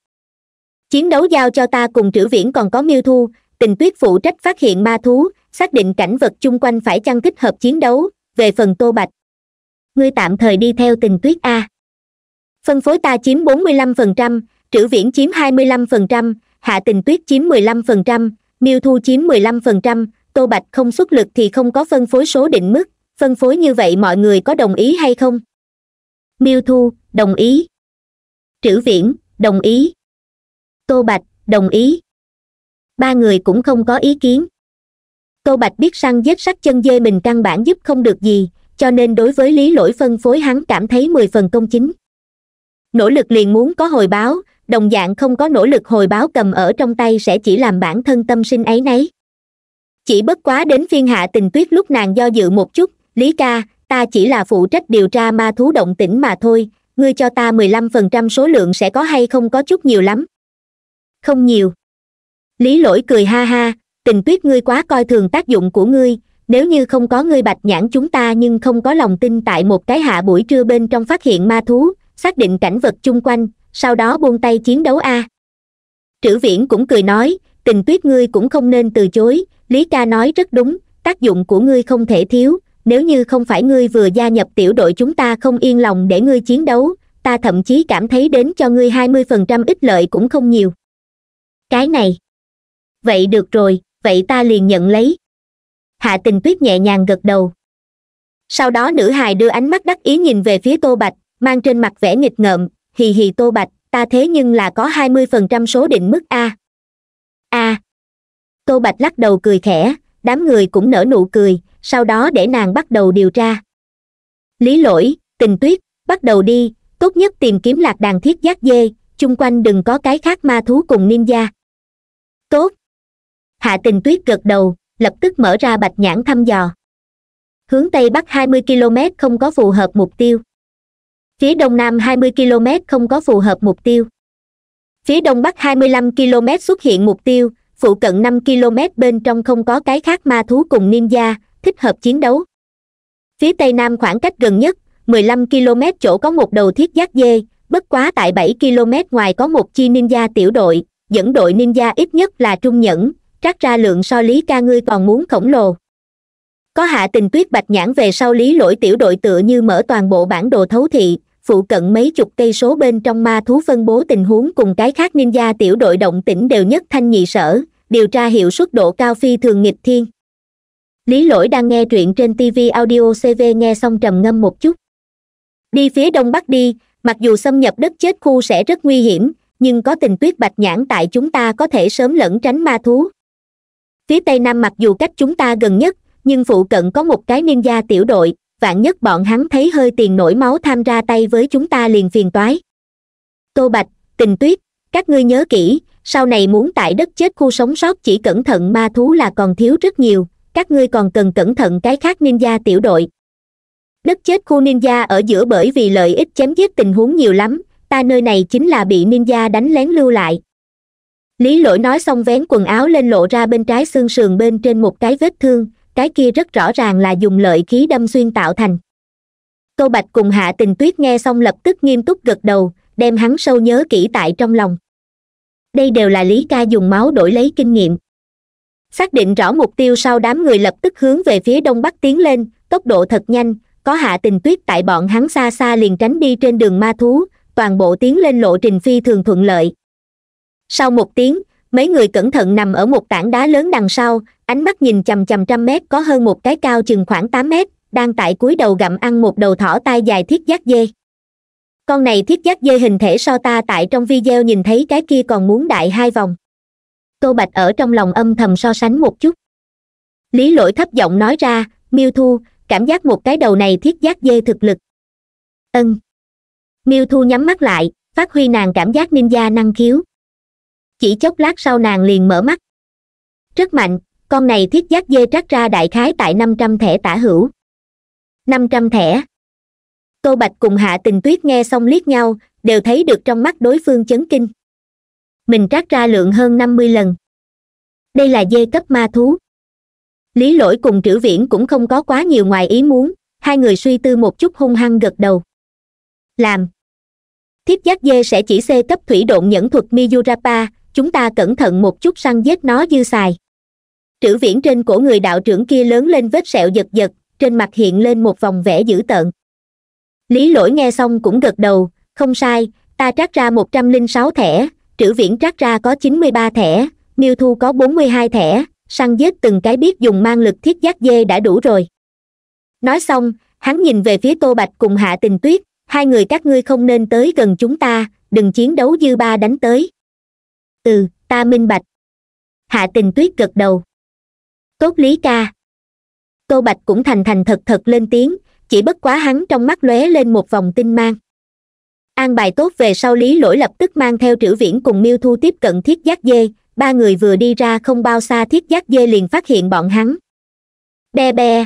chiến đấu giao cho ta cùng trữ viễn còn có miêu thu tình tuyết phụ trách phát hiện ma thú xác định cảnh vật chung quanh phải chăng thích hợp chiến đấu về phần tô bạch ngươi tạm thời đi theo tình tuyết a phân phối ta chiếm 45%, trữ viễn chiếm 25%, hạ tình tuyết chiếm 15%, miêu thu chiếm 15%, tô bạch không xuất lực thì không có phân phối số định mức phân phối như vậy mọi người có đồng ý hay không miêu thu đồng ý trữ viễn đồng ý tô bạch đồng ý ba người cũng không có ý kiến tô bạch biết săn vết sắt chân dê mình căn bản giúp không được gì cho nên đối với lý lỗi phân phối hắn cảm thấy mười phần công chính nỗ lực liền muốn có hồi báo đồng dạng không có nỗ lực hồi báo cầm ở trong tay sẽ chỉ làm bản thân tâm sinh ấy nấy chỉ bất quá đến phiên hạ tình tuyết lúc nàng do dự một chút lý ca ta chỉ là phụ trách điều tra ma thú động tĩnh mà thôi ngươi cho ta mười lăm phần trăm số lượng sẽ có hay không có chút nhiều lắm không nhiều lý lỗi cười ha ha tình tuyết ngươi quá coi thường tác dụng của ngươi nếu như không có ngươi bạch nhãn chúng ta nhưng không có lòng tin tại một cái hạ buổi trưa bên trong phát hiện ma thú xác định cảnh vật chung quanh sau đó buông tay chiến đấu a à. trữ viễn cũng cười nói tình tuyết ngươi cũng không nên từ chối lý ca nói rất đúng tác dụng của ngươi không thể thiếu nếu như không phải ngươi vừa gia nhập tiểu đội chúng ta không yên lòng để ngươi chiến đấu ta thậm chí cảm thấy đến cho ngươi hai mươi phần trăm ích lợi cũng không nhiều cái này vậy được rồi vậy ta liền nhận lấy hạ tình tuyết nhẹ nhàng gật đầu sau đó nữ hài đưa ánh mắt đắc ý nhìn về phía tô bạch mang trên mặt vẻ nghịch ngợm hì hì tô bạch ta thế nhưng là có hai mươi phần trăm số định mức a a tô bạch lắc đầu cười khẽ đám người cũng nở nụ cười sau đó để nàng bắt đầu điều tra lý lỗi tình tuyết bắt đầu đi tốt nhất tìm kiếm lạc đàn thiết giác dê chung quanh đừng có cái khác ma thú cùng gia. tốt hạ tình tuyết gật đầu lập tức mở ra bạch nhãn thăm dò hướng tây bắc hai mươi km không có phù hợp mục tiêu phía đông nam 20 km không có phù hợp mục tiêu phía đông bắc 25 km xuất hiện mục tiêu phụ cận 5 km bên trong không có cái khác ma thú cùng ninja thích hợp chiến đấu phía tây nam khoảng cách gần nhất 15 km chỗ có một đầu thiết giác dê bất quá tại 7 km ngoài có một chi ninja tiểu đội dẫn đội ninja ít nhất là trung nhẫn trắc ra lượng so lý ca ngươi còn muốn khổng lồ có hạ tình tuyết bạch nhãn về sau lý lỗi tiểu đội tựa như mở toàn bộ bản đồ thấu thị phụ cận mấy chục cây số bên trong ma thú phân bố tình huống cùng cái khác ninja tiểu đội động tĩnh đều nhất thanh nhị sở điều tra hiệu suất độ cao phi thường nghịch thiên lý lỗi đang nghe truyện trên tv audio cv nghe xong trầm ngâm một chút đi phía đông bắc đi mặc dù xâm nhập đất chết khu sẽ rất nguy hiểm nhưng có tình tuyết bạch nhãn tại chúng ta có thể sớm lẩn tránh ma thú phía tây nam mặc dù cách chúng ta gần nhất nhưng phụ cận có một cái ninja tiểu đội vạn nhất bọn hắn thấy hơi tiền nổi máu tham ra tay với chúng ta liền phiền toái tô bạch tình tuyết các ngươi nhớ kỹ sau này muốn tại đất chết khu sống sót chỉ cẩn thận ma thú là còn thiếu rất nhiều các ngươi còn cần cẩn thận cái khác ninja tiểu đội đất chết khu ninja ở giữa bởi vì lợi ích chém giết tình huống nhiều lắm ta nơi này chính là bị ninja đánh lén lưu lại lý lỗi nói xong vén quần áo lên lộ ra bên trái xương sườn bên trên một cái vết thương cái kia rất rõ ràng là dùng lợi khí đâm xuyên tạo thành tô bạch cùng hạ tình tuyết nghe xong lập tức nghiêm túc gật đầu đem hắn sâu nhớ kỹ tại trong lòng đây đều là lý ca dùng máu đổi lấy kinh nghiệm xác định rõ mục tiêu sau đám người lập tức hướng về phía đông bắc tiến lên tốc độ thật nhanh có hạ tình tuyết tại bọn hắn xa xa liền tránh đi trên đường ma thú toàn bộ tiến lên lộ trình phi thường thuận lợi sau một tiếng mấy người cẩn thận nằm ở một tảng đá lớn đằng sau ánh mắt nhìn chằm chằm trăm mét có hơn một cái cao chừng khoảng tám mét đang tại cúi đầu gặm ăn một đầu thỏ tai dài thiết giác dê con này thiết giác dê hình thể so ta tại trong video nhìn thấy cái kia còn muốn đại hai vòng tô bạch ở trong lòng âm thầm so sánh một chút lý lỗi thấp giọng nói ra miêu thu cảm giác một cái đầu này thiết giác dê thực lực ân miêu thu nhắm mắt lại phát huy nàng cảm giác ninja năng khiếu chỉ chốc lát sau nàng liền mở mắt rất mạnh con này thiết giác dê trắc ra đại khái tại năm trăm thẻ tả hữu năm trăm thẻ tô bạch cùng hạ tình tuyết nghe xong liếc nhau đều thấy được trong mắt đối phương chấn kinh mình trắc ra lượng hơn năm mươi lần đây là dê cấp ma thú lý lỗi cùng trữ viễn cũng không có quá nhiều ngoài ý muốn hai người suy tư một chút hung hăng gật đầu làm thiếp giác dê sẽ chỉ xê cấp thủy độn nhẫn thuật mizurapa chúng ta cẩn thận một chút săn giết nó dư xài trữ viễn trên cổ người đạo trưởng kia lớn lên vết sẹo giật giật trên mặt hiện lên một vòng vẽ dữ tợn lý lỗi nghe xong cũng gật đầu không sai ta trát ra một trăm linh sáu thẻ trữ viễn trát ra có chín mươi ba thẻ miêu thu có bốn mươi hai thẻ săn giết từng cái biết dùng mang lực thiết giác dê đã đủ rồi nói xong hắn nhìn về phía tô bạch cùng hạ tình tuyết hai người các ngươi không nên tới gần chúng ta đừng chiến đấu dư ba đánh tới ừ ta minh bạch hạ tình tuyết gật đầu tốt lý ca tô bạch cũng thành thành thật thật lên tiếng chỉ bất quá hắn trong mắt lóe lên một vòng tinh mang an bài tốt về sau lý lỗi lập tức mang theo trữ viễn cùng miêu thu tiếp cận thiết giác dê ba người vừa đi ra không bao xa thiết giác dê liền phát hiện bọn hắn be be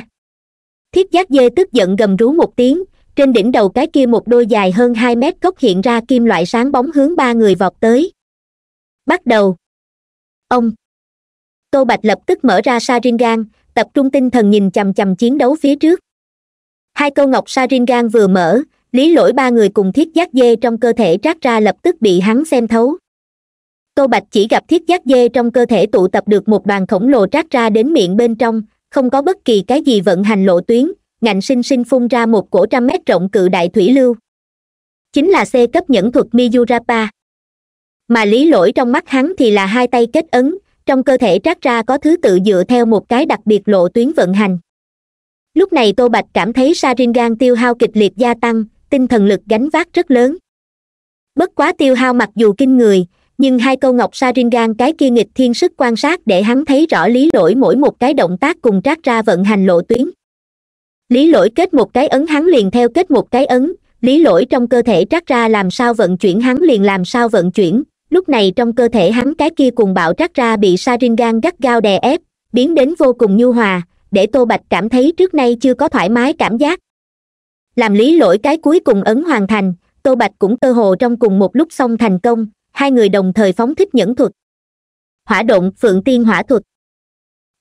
thiết giác dê tức giận gầm rú một tiếng trên đỉnh đầu cái kia một đôi dài hơn hai mét cốc hiện ra kim loại sáng bóng hướng ba người vọt tới bắt đầu ông tô bạch lập tức mở ra saringan tập trung tinh thần nhìn chằm chằm chiến đấu phía trước hai câu ngọc saringan vừa mở lý lỗi ba người cùng thiết giác dê trong cơ thể trát ra lập tức bị hắn xem thấu tô bạch chỉ gặp thiết giác dê trong cơ thể tụ tập được một đoàn khổng lồ trát ra đến miệng bên trong không có bất kỳ cái gì vận hành lộ tuyến ngạnh sinh sinh phun ra một cổ trăm mét rộng cự đại thủy lưu chính là c cấp nhẫn thuật miyurapa mà lý lỗi trong mắt hắn thì là hai tay kết ấn trong cơ thể trác ra có thứ tự dựa theo một cái đặc biệt lộ tuyến vận hành lúc này tô bạch cảm thấy gan tiêu hao kịch liệt gia tăng tinh thần lực gánh vác rất lớn bất quá tiêu hao mặc dù kinh người nhưng hai câu ngọc gan cái kia nghịch thiên sức quan sát để hắn thấy rõ lý lỗi mỗi một cái động tác cùng trác ra vận hành lộ tuyến lý lỗi kết một cái ấn hắn liền theo kết một cái ấn lý lỗi trong cơ thể trác ra làm sao vận chuyển hắn liền làm sao vận chuyển lúc này trong cơ thể hắn cái kia cùng bạo trắc ra bị gan gắt gao đè ép biến đến vô cùng nhu hòa để tô bạch cảm thấy trước nay chưa có thoải mái cảm giác làm lý lỗi cái cuối cùng ấn hoàn thành tô bạch cũng cơ hồ trong cùng một lúc xong thành công hai người đồng thời phóng thích nhẫn thuật hỏa động phượng tiên hỏa thuật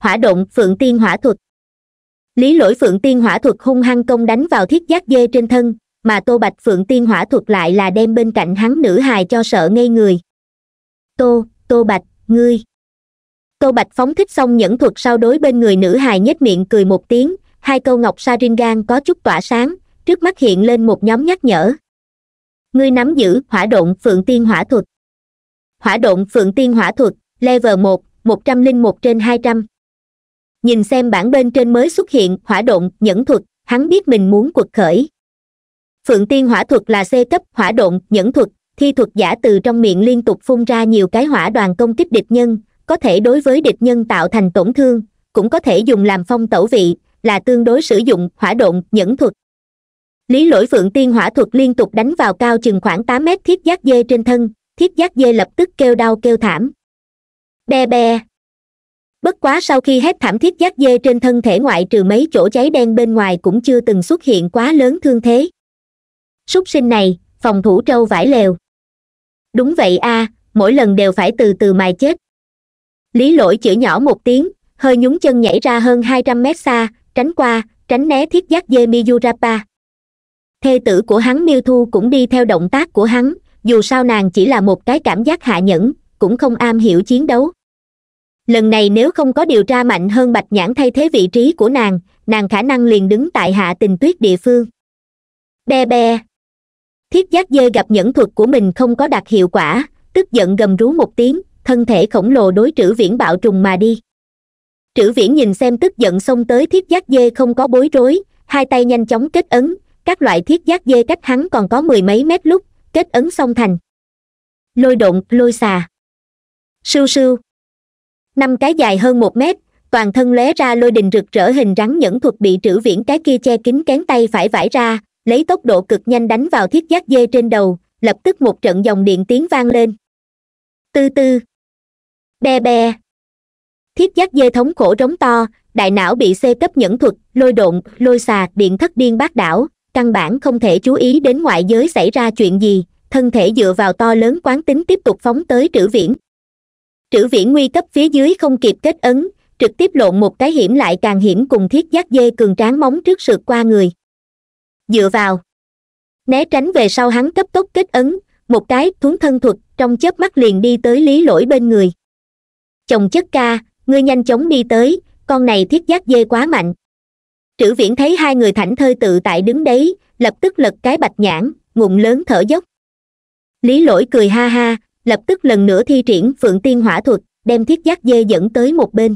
hỏa động phượng tiên hỏa thuật lý lỗi phượng tiên hỏa thuật hung hăng công đánh vào thiết giác dê trên thân mà tô bạch phượng tiên hỏa thuật lại là đem bên cạnh hắn nữ hài cho sợ ngây người tô tô bạch ngươi tô bạch phóng thích xong nhẫn thuật sau đối bên người nữ hài nhếch miệng cười một tiếng hai câu ngọc sa gan có chút tỏa sáng trước mắt hiện lên một nhóm nhắc nhở ngươi nắm giữ hỏa độn phượng tiên hỏa thuật hỏa độn phượng tiên hỏa thuật level một một trăm linh một trên hai trăm nhìn xem bản bên trên mới xuất hiện hỏa độn nhẫn thuật hắn biết mình muốn quật khởi phượng tiên hỏa thuật là c cấp hỏa độn nhẫn thuật thi thuật giả từ trong miệng liên tục phun ra nhiều cái hỏa đoàn công kích địch nhân có thể đối với địch nhân tạo thành tổn thương cũng có thể dùng làm phong tẩu vị là tương đối sử dụng hỏa độn nhẫn thuật lý lỗi phượng tiên hỏa thuật liên tục đánh vào cao chừng khoảng tám mét thiết giác dê trên thân thiết giác dê lập tức kêu đau kêu thảm be be bất quá sau khi hết thảm thiết giác dê trên thân thể ngoại trừ mấy chỗ cháy đen bên ngoài cũng chưa từng xuất hiện quá lớn thương thế súc sinh này phòng thủ trâu vải lều đúng vậy a à, mỗi lần đều phải từ từ mài chết lý lỗi chửi nhỏ một tiếng hơi nhúng chân nhảy ra hơn hai trăm mét xa tránh qua tránh né thiết giác dê miyurapa thê tử của hắn miêu thu cũng đi theo động tác của hắn dù sao nàng chỉ là một cái cảm giác hạ nhẫn cũng không am hiểu chiến đấu lần này nếu không có điều tra mạnh hơn bạch nhãn thay thế vị trí của nàng nàng khả năng liền đứng tại hạ tình tuyết địa phương be be thiết giác dê gặp nhẫn thuật của mình không có đạt hiệu quả tức giận gầm rú một tiếng thân thể khổng lồ đối trữ viễn bạo trùng mà đi trữ viễn nhìn xem tức giận xông tới thiết giác dê không có bối rối hai tay nhanh chóng kết ấn các loại thiết giác dê cách hắn còn có mười mấy mét lúc kết ấn xong thành lôi động lôi xà sưu sưu năm cái dài hơn một mét toàn thân lóe ra lôi đình rực rỡ hình rắn nhẫn thuật bị trữ viễn cái kia che kín kén tay phải vải ra lấy tốc độ cực nhanh đánh vào thiết giác dê trên đầu lập tức một trận dòng điện tiếng vang lên tư tư be be thiết giác dê thống khổ rống to đại não bị xê cấp nhẫn thuật lôi độn lôi xà điện thất điên bát đảo căn bản không thể chú ý đến ngoại giới xảy ra chuyện gì thân thể dựa vào to lớn quán tính tiếp tục phóng tới trữ viễn trữ viễn nguy cấp phía dưới không kịp kết ấn trực tiếp lộn một cái hiểm lại càng hiểm cùng thiết giác dê cường tráng móng trước sượt qua người dựa vào né tránh về sau hắn cấp tốc kết ấn một cái thuấn thân thuật trong chớp mắt liền đi tới lý lỗi bên người chồng chất ca ngươi nhanh chóng đi tới con này thiết giác dê quá mạnh trữ viễn thấy hai người thảnh thơi tự tại đứng đấy lập tức lật cái bạch nhãn ngụm lớn thở dốc lý lỗi cười ha ha lập tức lần nữa thi triển phượng tiên hỏa thuật đem thiết giác dê dẫn tới một bên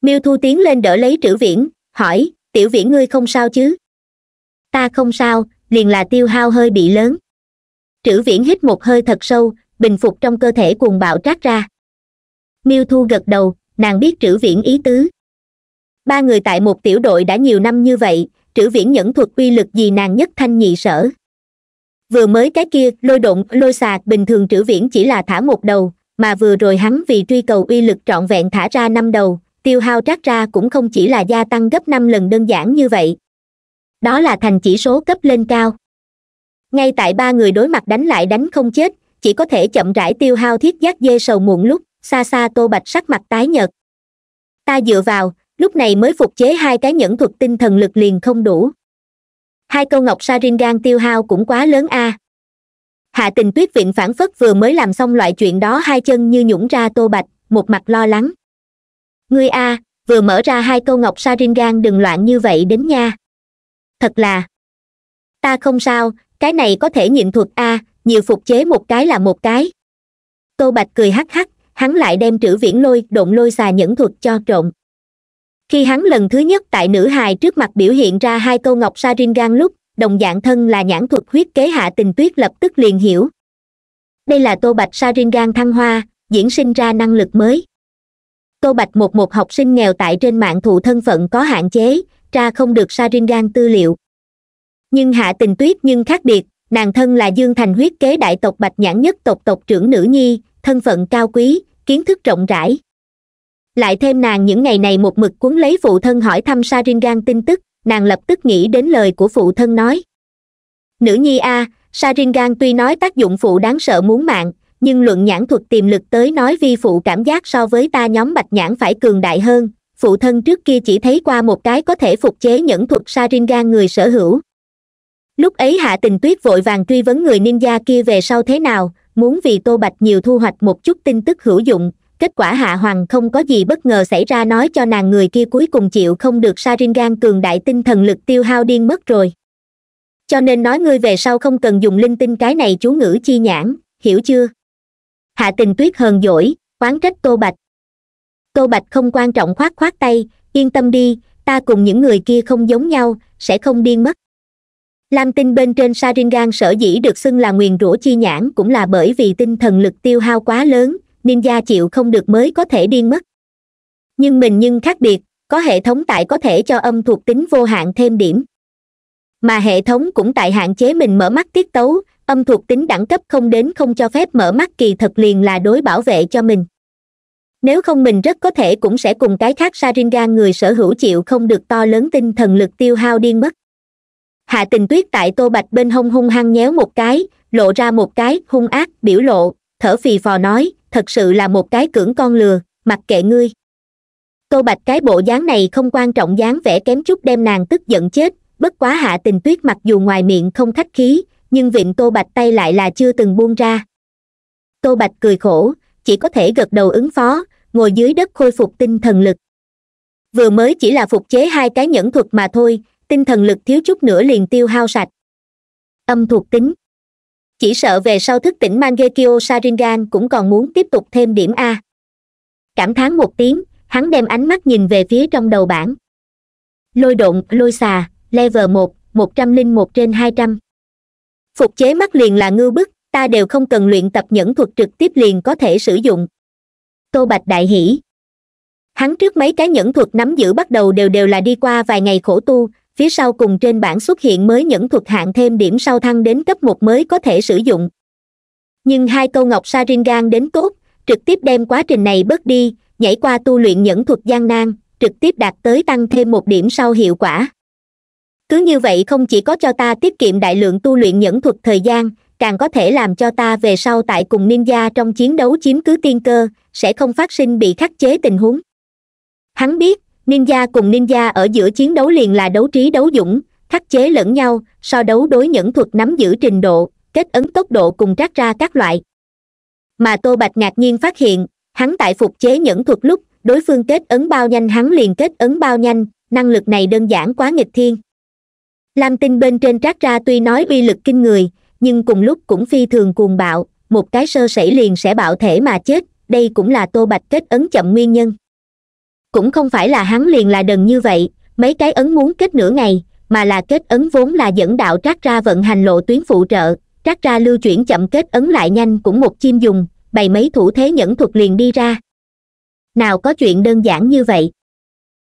miêu thu tiến lên đỡ lấy trữ viễn hỏi tiểu viễn ngươi không sao chứ ta không sao liền là tiêu hao hơi bị lớn trữ viễn hít một hơi thật sâu bình phục trong cơ thể cuồng bạo trát ra miêu thu gật đầu nàng biết trữ viễn ý tứ ba người tại một tiểu đội đã nhiều năm như vậy trữ viễn nhẫn thuật uy lực gì nàng nhất thanh nhị sở vừa mới cái kia lôi động lôi sạc bình thường trữ viễn chỉ là thả một đầu mà vừa rồi hắn vì truy cầu uy lực trọn vẹn thả ra năm đầu tiêu hao trát ra cũng không chỉ là gia tăng gấp năm lần đơn giản như vậy đó là thành chỉ số cấp lên cao ngay tại ba người đối mặt đánh lại đánh không chết chỉ có thể chậm rãi tiêu hao thiết giác dê sầu muộn lúc xa xa tô bạch sắc mặt tái nhợt ta dựa vào lúc này mới phục chế hai cái nhẫn thuật tinh thần lực liền không đủ hai câu ngọc saringan tiêu hao cũng quá lớn a à. hạ tình tuyết viện phản phất vừa mới làm xong loại chuyện đó hai chân như nhũng ra tô bạch một mặt lo lắng ngươi a à, vừa mở ra hai câu ngọc saringan đừng loạn như vậy đến nha thật là ta không sao cái này có thể nhịn thuật a à, nhiều phục chế một cái là một cái tô bạch cười hắc hắc hắn lại đem trữ viễn lôi độn lôi xà nhẫn thuật cho trộn khi hắn lần thứ nhất tại nữ hài trước mặt biểu hiện ra hai câu ngọc sa rin gan lúc đồng dạng thân là nhãn thuật huyết kế hạ tình tuyết lập tức liền hiểu đây là tô bạch sa rin gan thăng hoa diễn sinh ra năng lực mới tô bạch một một học sinh nghèo tại trên mạng thụ thân phận có hạn chế tra không được saringan tư liệu nhưng hạ tình tuyết nhưng khác biệt nàng thân là dương thành huyết kế đại tộc bạch nhãn nhất tộc tộc trưởng nữ nhi thân phận cao quý kiến thức rộng rãi lại thêm nàng những ngày này một mực cuốn lấy phụ thân hỏi thăm saringan tin tức nàng lập tức nghĩ đến lời của phụ thân nói nữ nhi a saringan tuy nói tác dụng phụ đáng sợ muốn mạng nhưng luận nhãn thuật tiềm lực tới nói vi phụ cảm giác so với ta nhóm bạch nhãn phải cường đại hơn phụ thân trước kia chỉ thấy qua một cái có thể phục chế nhẫn thuật saringan người sở hữu lúc ấy hạ tình tuyết vội vàng truy vấn người ninja kia về sau thế nào muốn vì tô bạch nhiều thu hoạch một chút tin tức hữu dụng kết quả hạ hoàng không có gì bất ngờ xảy ra nói cho nàng người kia cuối cùng chịu không được saringan cường đại tinh thần lực tiêu hao điên mất rồi cho nên nói ngươi về sau không cần dùng linh tinh cái này chú ngữ chi nhãn hiểu chưa hạ tình tuyết hờn dỗi oán trách tô bạch câu bạch không quan trọng khoát khoát tay yên tâm đi ta cùng những người kia không giống nhau sẽ không điên mất lam tinh bên trên saringan sở dĩ được xưng là nguyền rủa chi nhãn cũng là bởi vì tinh thần lực tiêu hao quá lớn ninja chịu không được mới có thể điên mất nhưng mình nhưng khác biệt có hệ thống tại có thể cho âm thuộc tính vô hạn thêm điểm mà hệ thống cũng tại hạn chế mình mở mắt tiết tấu âm thuộc tính đẳng cấp không đến không cho phép mở mắt kỳ thật liền là đối bảo vệ cho mình nếu không mình rất có thể cũng sẽ cùng cái khác saringan người sở hữu chịu không được to lớn tinh thần lực tiêu hao điên mất hạ tình tuyết tại tô bạch bên hông hung hăng nhéo một cái lộ ra một cái hung ác biểu lộ thở phì phò nói thật sự là một cái cưỡng con lừa mặc kệ ngươi tô bạch cái bộ dáng này không quan trọng dáng vẻ kém chút đem nàng tức giận chết bất quá hạ tình tuyết mặc dù ngoài miệng không khách khí nhưng vịn tô bạch tay lại là chưa từng buông ra tô bạch cười khổ chỉ có thể gật đầu ứng phó ngồi dưới đất khôi phục tinh thần lực vừa mới chỉ là phục chế hai cái nhẫn thuật mà thôi tinh thần lực thiếu chút nữa liền tiêu hao sạch âm thuộc tính chỉ sợ về sau thức tỉnh mangekyo saringan cũng còn muốn tiếp tục thêm điểm a cảm thán một tiếng hắn đem ánh mắt nhìn về phía trong đầu bảng lôi độn lôi xà level một một trăm linh một trên hai trăm phục chế mắt liền là ngư bức ta đều không cần luyện tập nhẫn thuật trực tiếp liền có thể sử dụng tô bạch đại hỉ hắn trước mấy cái nhẫn thuật nắm giữ bắt đầu đều đều là đi qua vài ngày khổ tu phía sau cùng trên bảng xuất hiện mới nhẫn thuật hạng thêm điểm sau thăng đến cấp một mới có thể sử dụng nhưng hai câu ngọc saringan đến tốt trực tiếp đem quá trình này bớt đi nhảy qua tu luyện nhẫn thuật gian nan trực tiếp đạt tới tăng thêm một điểm sau hiệu quả cứ như vậy không chỉ có cho ta tiết kiệm đại lượng tu luyện nhẫn thuật thời gian càng có thể làm cho ta về sau tại cùng ninja trong chiến đấu chiếm cứ tiên cơ sẽ không phát sinh bị khắc chế tình huống hắn biết ninja cùng ninja ở giữa chiến đấu liền là đấu trí đấu dũng khắc chế lẫn nhau so đấu đối nhẫn thuật nắm giữ trình độ kết ấn tốc độ cùng trát ra các loại mà tô bạch ngạc nhiên phát hiện hắn tại phục chế nhẫn thuật lúc đối phương kết ấn bao nhanh hắn liền kết ấn bao nhanh năng lực này đơn giản quá nghịch thiên lam tinh bên trên trát ra tuy nói uy lực kinh người nhưng cùng lúc cũng phi thường cuồng bạo một cái sơ sẩy liền sẽ bạo thể mà chết đây cũng là tô bạch kết ấn chậm nguyên nhân cũng không phải là hắn liền là đần như vậy mấy cái ấn muốn kết nửa ngày mà là kết ấn vốn là dẫn đạo trác ra vận hành lộ tuyến phụ trợ trác ra lưu chuyển chậm kết ấn lại nhanh cũng một chim dùng bày mấy thủ thế nhẫn thuật liền đi ra nào có chuyện đơn giản như vậy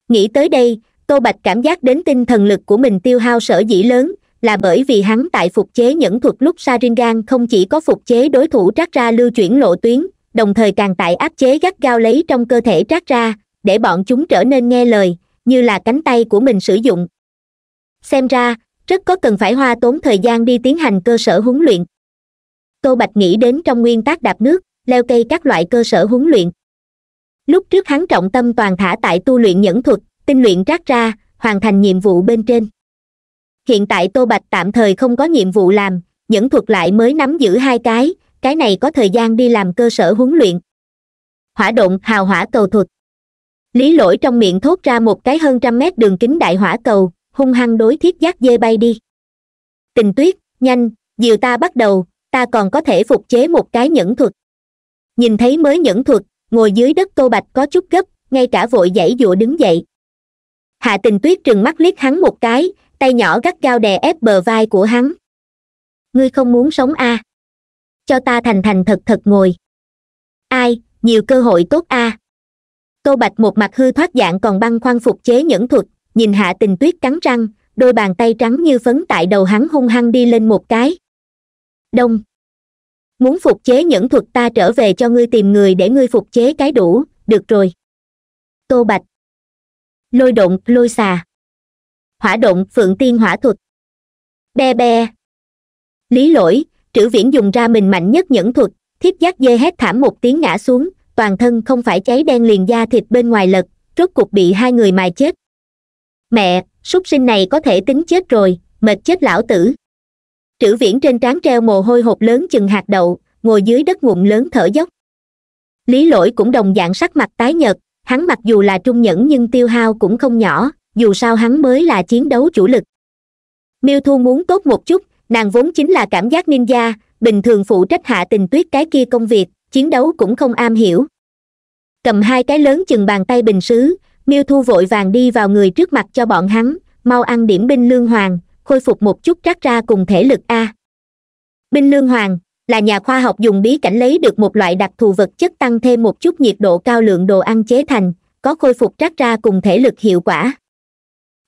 nghĩ tới đây tô bạch cảm giác đến tinh thần lực của mình tiêu hao sở dĩ lớn là bởi vì hắn tại phục chế nhẫn thuật lúc saringan không chỉ có phục chế đối thủ trác ra lưu chuyển lộ tuyến đồng thời càng tại áp chế gắt gao lấy trong cơ thể trác ra để bọn chúng trở nên nghe lời như là cánh tay của mình sử dụng xem ra rất có cần phải hoa tốn thời gian đi tiến hành cơ sở huấn luyện tô bạch nghĩ đến trong nguyên tắc đạp nước leo cây các loại cơ sở huấn luyện lúc trước hắn trọng tâm toàn thả tại tu luyện nhẫn thuật tinh luyện trác ra hoàn thành nhiệm vụ bên trên hiện tại tô bạch tạm thời không có nhiệm vụ làm nhẫn thuật lại mới nắm giữ hai cái cái này có thời gian đi làm cơ sở huấn luyện hỏa động hào hỏa cầu thuật lý lỗi trong miệng thốt ra một cái hơn trăm mét đường kính đại hỏa cầu hung hăng đối thiết giác dê bay đi tình tuyết nhanh dìu ta bắt đầu ta còn có thể phục chế một cái nhẫn thuật nhìn thấy mới nhẫn thuật ngồi dưới đất tô bạch có chút gấp ngay cả vội dãy dụa đứng dậy hạ tình tuyết trừng mắt liếc hắn một cái tay nhỏ gắt gao đè ép bờ vai của hắn ngươi không muốn sống a à? cho ta thành thành thật thật ngồi ai nhiều cơ hội tốt a à? tô bạch một mặt hư thoát dạng còn băng khoan phục chế nhẫn thuật nhìn hạ tình tuyết cắn răng đôi bàn tay trắng như phấn tại đầu hắn hung hăng đi lên một cái đông muốn phục chế nhẫn thuật ta trở về cho ngươi tìm người để ngươi phục chế cái đủ được rồi tô bạch lôi động lôi xà hỏa động phượng tiên hỏa thuật be be lý lỗi trữ viễn dùng ra mình mạnh nhất nhẫn thuật thiếp giác dê hét thảm một tiếng ngã xuống toàn thân không phải cháy đen liền da thịt bên ngoài lật rốt cuộc bị hai người mài chết mẹ súc sinh này có thể tính chết rồi mệt chết lão tử trữ viễn trên trán treo mồ hôi hột lớn chừng hạt đậu ngồi dưới đất ngụm lớn thở dốc lý lỗi cũng đồng dạng sắc mặt tái nhợt hắn mặc dù là trung nhẫn nhưng tiêu hao cũng không nhỏ dù sao hắn mới là chiến đấu chủ lực miêu thu muốn tốt một chút nàng vốn chính là cảm giác ninja bình thường phụ trách hạ tình tuyết cái kia công việc chiến đấu cũng không am hiểu cầm hai cái lớn chừng bàn tay bình sứ miêu thu vội vàng đi vào người trước mặt cho bọn hắn mau ăn điểm binh lương hoàng khôi phục một chút trắc ra cùng thể lực a binh lương hoàng là nhà khoa học dùng bí cảnh lấy được một loại đặc thù vật chất tăng thêm một chút nhiệt độ cao lượng đồ ăn chế thành có khôi phục trắc ra cùng thể lực hiệu quả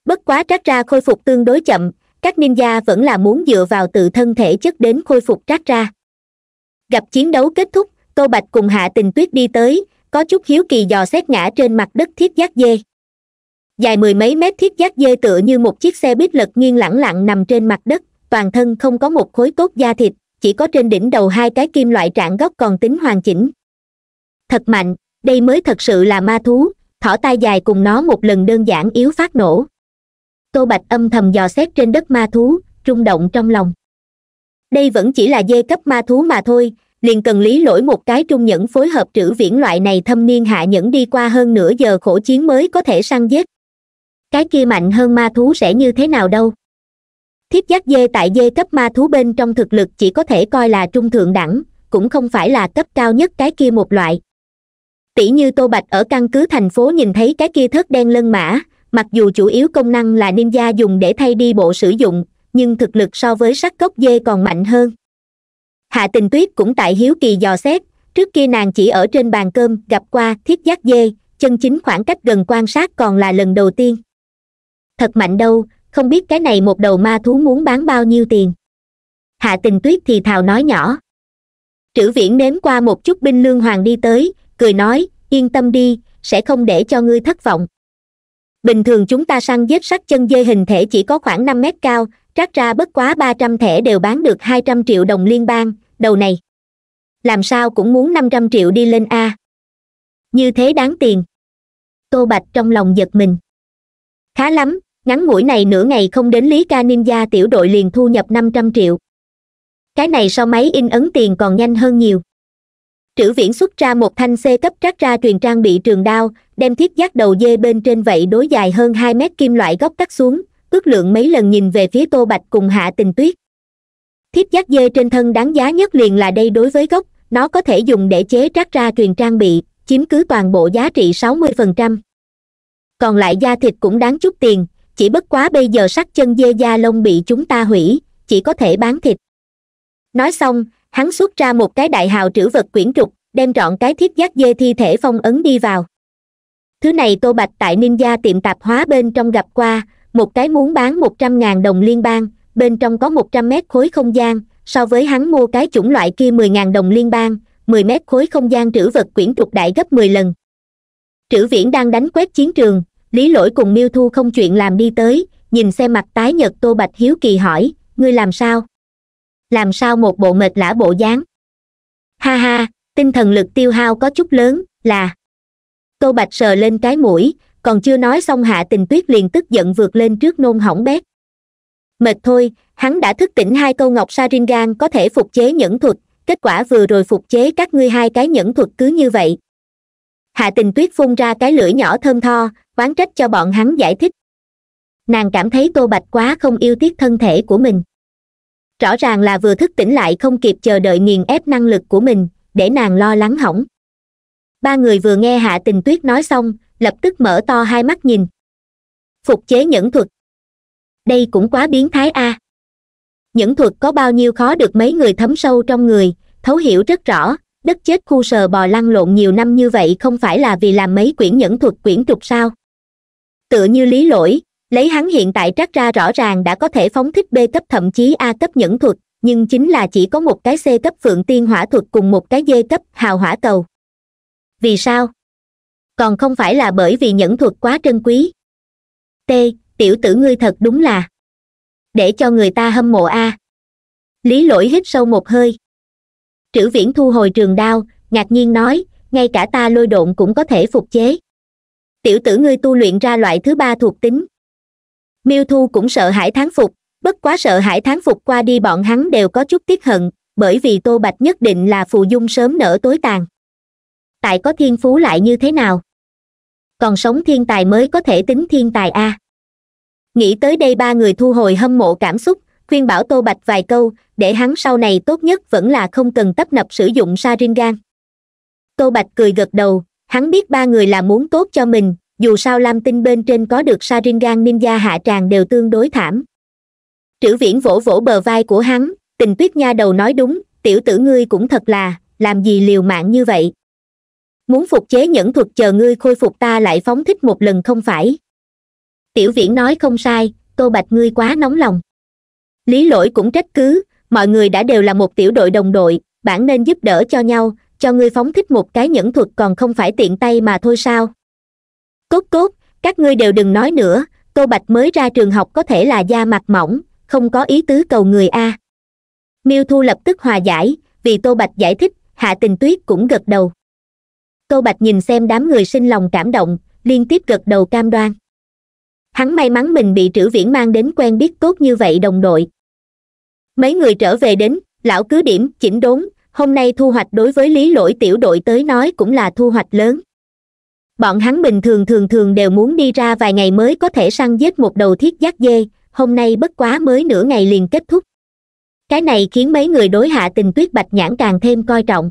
bất quá trác ra khôi phục tương đối chậm các ninja vẫn là muốn dựa vào tự thân thể chất đến khôi phục trác ra gặp chiến đấu kết thúc tô bạch cùng hạ tình tuyết đi tới có chút hiếu kỳ dò xét ngã trên mặt đất thiết giác dê dài mười mấy mét thiết giác dê tựa như một chiếc xe buýt lật nghiêng lẳng lặng nằm trên mặt đất toàn thân không có một khối cốt da thịt chỉ có trên đỉnh đầu hai cái kim loại trạng góc còn tính hoàn chỉnh thật mạnh đây mới thật sự là ma thú thỏ tai dài cùng nó một lần đơn giản yếu phát nổ tô bạch âm thầm dò xét trên đất ma thú rung động trong lòng đây vẫn chỉ là dê cấp ma thú mà thôi liền cần lý lỗi một cái trung nhẫn phối hợp trữ viễn loại này thâm niên hạ nhẫn đi qua hơn nửa giờ khổ chiến mới có thể săn giết cái kia mạnh hơn ma thú sẽ như thế nào đâu thiếp giác dê tại dê cấp ma thú bên trong thực lực chỉ có thể coi là trung thượng đẳng cũng không phải là cấp cao nhất cái kia một loại tỷ như tô bạch ở căn cứ thành phố nhìn thấy cái kia thất đen lân mã mặc dù chủ yếu công năng là ninja dùng để thay đi bộ sử dụng nhưng thực lực so với sắt cốc dê còn mạnh hơn hạ tình tuyết cũng tại hiếu kỳ dò xét trước kia nàng chỉ ở trên bàn cơm gặp qua thiết giác dê chân chính khoảng cách gần quan sát còn là lần đầu tiên thật mạnh đâu không biết cái này một đầu ma thú muốn bán bao nhiêu tiền hạ tình tuyết thì thào nói nhỏ trữ viễn nếm qua một chút binh lương hoàng đi tới cười nói yên tâm đi sẽ không để cho ngươi thất vọng bình thường chúng ta săn giết sắt chân dê hình thể chỉ có khoảng năm mét cao trát ra bất quá ba trăm thẻ đều bán được hai trăm triệu đồng liên bang đầu này làm sao cũng muốn năm trăm triệu đi lên a như thế đáng tiền tô bạch trong lòng giật mình khá lắm ngắn ngủi này nửa ngày không đến lý ca ninh gia tiểu đội liền thu nhập năm trăm triệu cái này sau máy in ấn tiền còn nhanh hơn nhiều trữ viễn xuất ra một thanh c cấp trắc ra truyền trang bị trường đao đem thiết giác đầu dê bên trên vậy đối dài hơn hai mét kim loại góc cắt xuống ước lượng mấy lần nhìn về phía tô bạch cùng hạ tình tuyết thiết giác dê trên thân đáng giá nhất liền là đây đối với gốc nó có thể dùng để chế trắc ra truyền trang bị chiếm cứ toàn bộ giá trị sáu mươi phần trăm còn lại da thịt cũng đáng chút tiền chỉ bất quá bây giờ sắc chân dê da lông bị chúng ta hủy chỉ có thể bán thịt nói xong hắn xuất ra một cái đại hào trữ vật quyển trục đem trọn cái thiết giác dê thi thể phong ấn đi vào thứ này tô bạch tại ninja tiệm tạp hóa bên trong gặp qua một cái muốn bán một trăm ngàn đồng liên bang bên trong có một trăm mét khối không gian so với hắn mua cái chủng loại kia mười ngàn đồng liên bang mười mét khối không gian trữ vật quyển trục đại gấp mười lần trữ viễn đang đánh quét chiến trường lý lỗi cùng miêu thu không chuyện làm đi tới nhìn xem mặt tái nhật tô bạch hiếu kỳ hỏi ngươi làm sao làm sao một bộ mệt lã bộ dáng ha ha tinh thần lực tiêu hao có chút lớn là tô bạch sờ lên cái mũi còn chưa nói xong hạ tình tuyết liền tức giận vượt lên trước nôn hỏng bét mệt thôi hắn đã thức tỉnh hai câu ngọc saringan có thể phục chế nhẫn thuật kết quả vừa rồi phục chế các ngươi hai cái nhẫn thuật cứ như vậy hạ tình tuyết phun ra cái lưỡi nhỏ thơm tho quán trách cho bọn hắn giải thích nàng cảm thấy tô bạch quá không yêu tiếc thân thể của mình rõ ràng là vừa thức tỉnh lại không kịp chờ đợi nghiền ép năng lực của mình để nàng lo lắng hỏng ba người vừa nghe hạ tình tuyết nói xong lập tức mở to hai mắt nhìn phục chế nhẫn thuật đây cũng quá biến thái a à. nhẫn thuật có bao nhiêu khó được mấy người thấm sâu trong người thấu hiểu rất rõ đất chết khu sờ bò lăn lộn nhiều năm như vậy không phải là vì làm mấy quyển nhẫn thuật quyển trục sao tựa như lý lỗi lấy hắn hiện tại trắc ra rõ ràng đã có thể phóng thích b cấp thậm chí a cấp nhẫn thuật nhưng chính là chỉ có một cái c cấp phượng tiên hỏa thuật cùng một cái d cấp hào hỏa cầu vì sao còn không phải là bởi vì nhẫn thuật quá trân quý t tiểu tử ngươi thật đúng là để cho người ta hâm mộ a lý lỗi hít sâu một hơi trữ viễn thu hồi trường đao ngạc nhiên nói ngay cả ta lôi độn cũng có thể phục chế tiểu tử ngươi tu luyện ra loại thứ ba thuộc tính miêu thu cũng sợ hãi thán phục bất quá sợ hãi thán phục qua đi bọn hắn đều có chút tiếc hận bởi vì tô bạch nhất định là phù dung sớm nở tối tàn tại có thiên phú lại như thế nào còn sống thiên tài mới có thể tính thiên tài a à. nghĩ tới đây ba người thu hồi hâm mộ cảm xúc khuyên bảo tô bạch vài câu để hắn sau này tốt nhất vẫn là không cần tấp nập sử dụng sa rin gan. tô bạch cười gật đầu hắn biết ba người là muốn tốt cho mình dù sao lam tinh bên trên có được saringan ninja hạ tràng đều tương đối thảm trữ viễn vỗ vỗ bờ vai của hắn tình tuyết nha đầu nói đúng tiểu tử ngươi cũng thật là làm gì liều mạng như vậy muốn phục chế nhẫn thuật chờ ngươi khôi phục ta lại phóng thích một lần không phải tiểu viễn nói không sai tô bạch ngươi quá nóng lòng lý lỗi cũng trách cứ mọi người đã đều là một tiểu đội đồng đội bản nên giúp đỡ cho nhau cho ngươi phóng thích một cái nhẫn thuật còn không phải tiện tay mà thôi sao cốt cốt các ngươi đều đừng nói nữa Cô bạch mới ra trường học có thể là da mặt mỏng không có ý tứ cầu người a miêu thu lập tức hòa giải vì tô bạch giải thích hạ tình tuyết cũng gật đầu tô bạch nhìn xem đám người sinh lòng cảm động liên tiếp gật đầu cam đoan hắn may mắn mình bị trữ viễn mang đến quen biết tốt như vậy đồng đội mấy người trở về đến lão cứ điểm chỉnh đốn hôm nay thu hoạch đối với lý lỗi tiểu đội tới nói cũng là thu hoạch lớn bọn hắn bình thường thường thường đều muốn đi ra vài ngày mới có thể săn giết một đầu thiết giác dê hôm nay bất quá mới nửa ngày liền kết thúc cái này khiến mấy người đối hạ tình tuyết bạch nhãn càng thêm coi trọng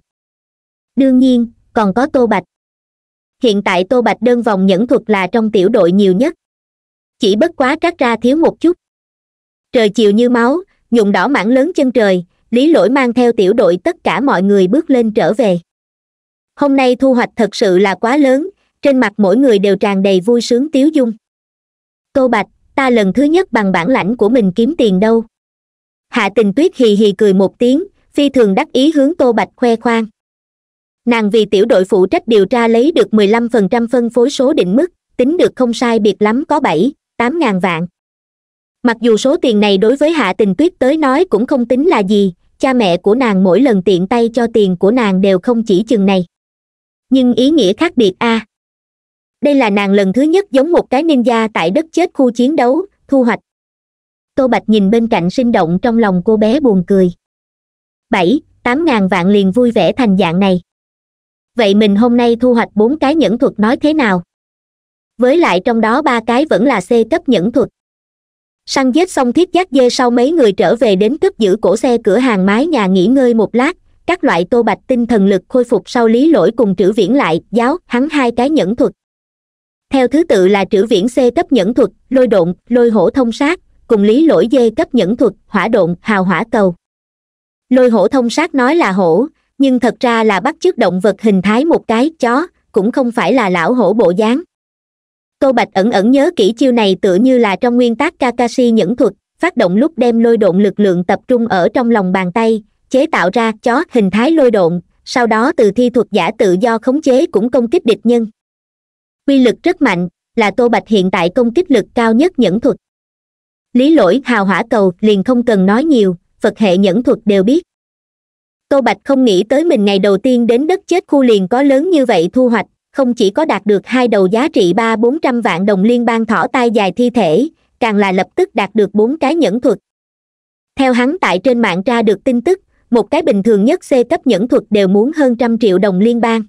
đương nhiên còn có tô bạch hiện tại tô bạch đơn vòng nhẫn thuật là trong tiểu đội nhiều nhất chỉ bất quá cắt ra thiếu một chút trời chiều như máu nhuộm đỏ mảng lớn chân trời lý lỗi mang theo tiểu đội tất cả mọi người bước lên trở về hôm nay thu hoạch thật sự là quá lớn trên mặt mỗi người đều tràn đầy vui sướng tiếu dung tô bạch ta lần thứ nhất bằng bản lãnh của mình kiếm tiền đâu hạ tình tuyết hì hì cười một tiếng phi thường đắc ý hướng tô bạch khoe khoang nàng vì tiểu đội phụ trách điều tra lấy được mười lăm phần trăm phân phối số định mức tính được không sai biệt lắm có bảy tám ngàn vạn mặc dù số tiền này đối với hạ tình tuyết tới nói cũng không tính là gì cha mẹ của nàng mỗi lần tiện tay cho tiền của nàng đều không chỉ chừng này nhưng ý nghĩa khác biệt a à đây là nàng lần thứ nhất giống một cái ninja tại đất chết khu chiến đấu thu hoạch tô bạch nhìn bên cạnh sinh động trong lòng cô bé buồn cười bảy tám ngàn vạn liền vui vẻ thành dạng này vậy mình hôm nay thu hoạch bốn cái nhẫn thuật nói thế nào với lại trong đó ba cái vẫn là c cấp nhẫn thuật săn giết xong thiết giác dê sau mấy người trở về đến cướp giữ cổ xe cửa hàng mái nhà nghỉ ngơi một lát các loại tô bạch tinh thần lực khôi phục sau lý lỗi cùng trữ viễn lại giáo hắn hai cái nhẫn thuật theo thứ tự là trữ viễn c cấp nhẫn thuật lôi độn lôi hổ thông sát cùng lý lỗi dê cấp nhẫn thuật hỏa độn hào hỏa cầu lôi hổ thông sát nói là hổ nhưng thật ra là bắt chước động vật hình thái một cái chó cũng không phải là lão hổ bộ dáng tô bạch ẩn ẩn nhớ kỹ chiêu này tựa như là trong nguyên tắc kakashi nhẫn thuật phát động lúc đem lôi độn lực lượng tập trung ở trong lòng bàn tay chế tạo ra chó hình thái lôi độn sau đó từ thi thuật giả tự do khống chế cũng công kích địch nhân quy lực rất mạnh là tô bạch hiện tại công kích lực cao nhất nhẫn thuật lý lỗi hào hỏa cầu liền không cần nói nhiều phật hệ nhẫn thuật đều biết tô bạch không nghĩ tới mình ngày đầu tiên đến đất chết khu liền có lớn như vậy thu hoạch không chỉ có đạt được hai đầu giá trị ba bốn trăm vạn đồng liên bang thỏ tai dài thi thể càng là lập tức đạt được bốn cái nhẫn thuật theo hắn tại trên mạng tra được tin tức một cái bình thường nhất c cấp nhẫn thuật đều muốn hơn trăm triệu đồng liên bang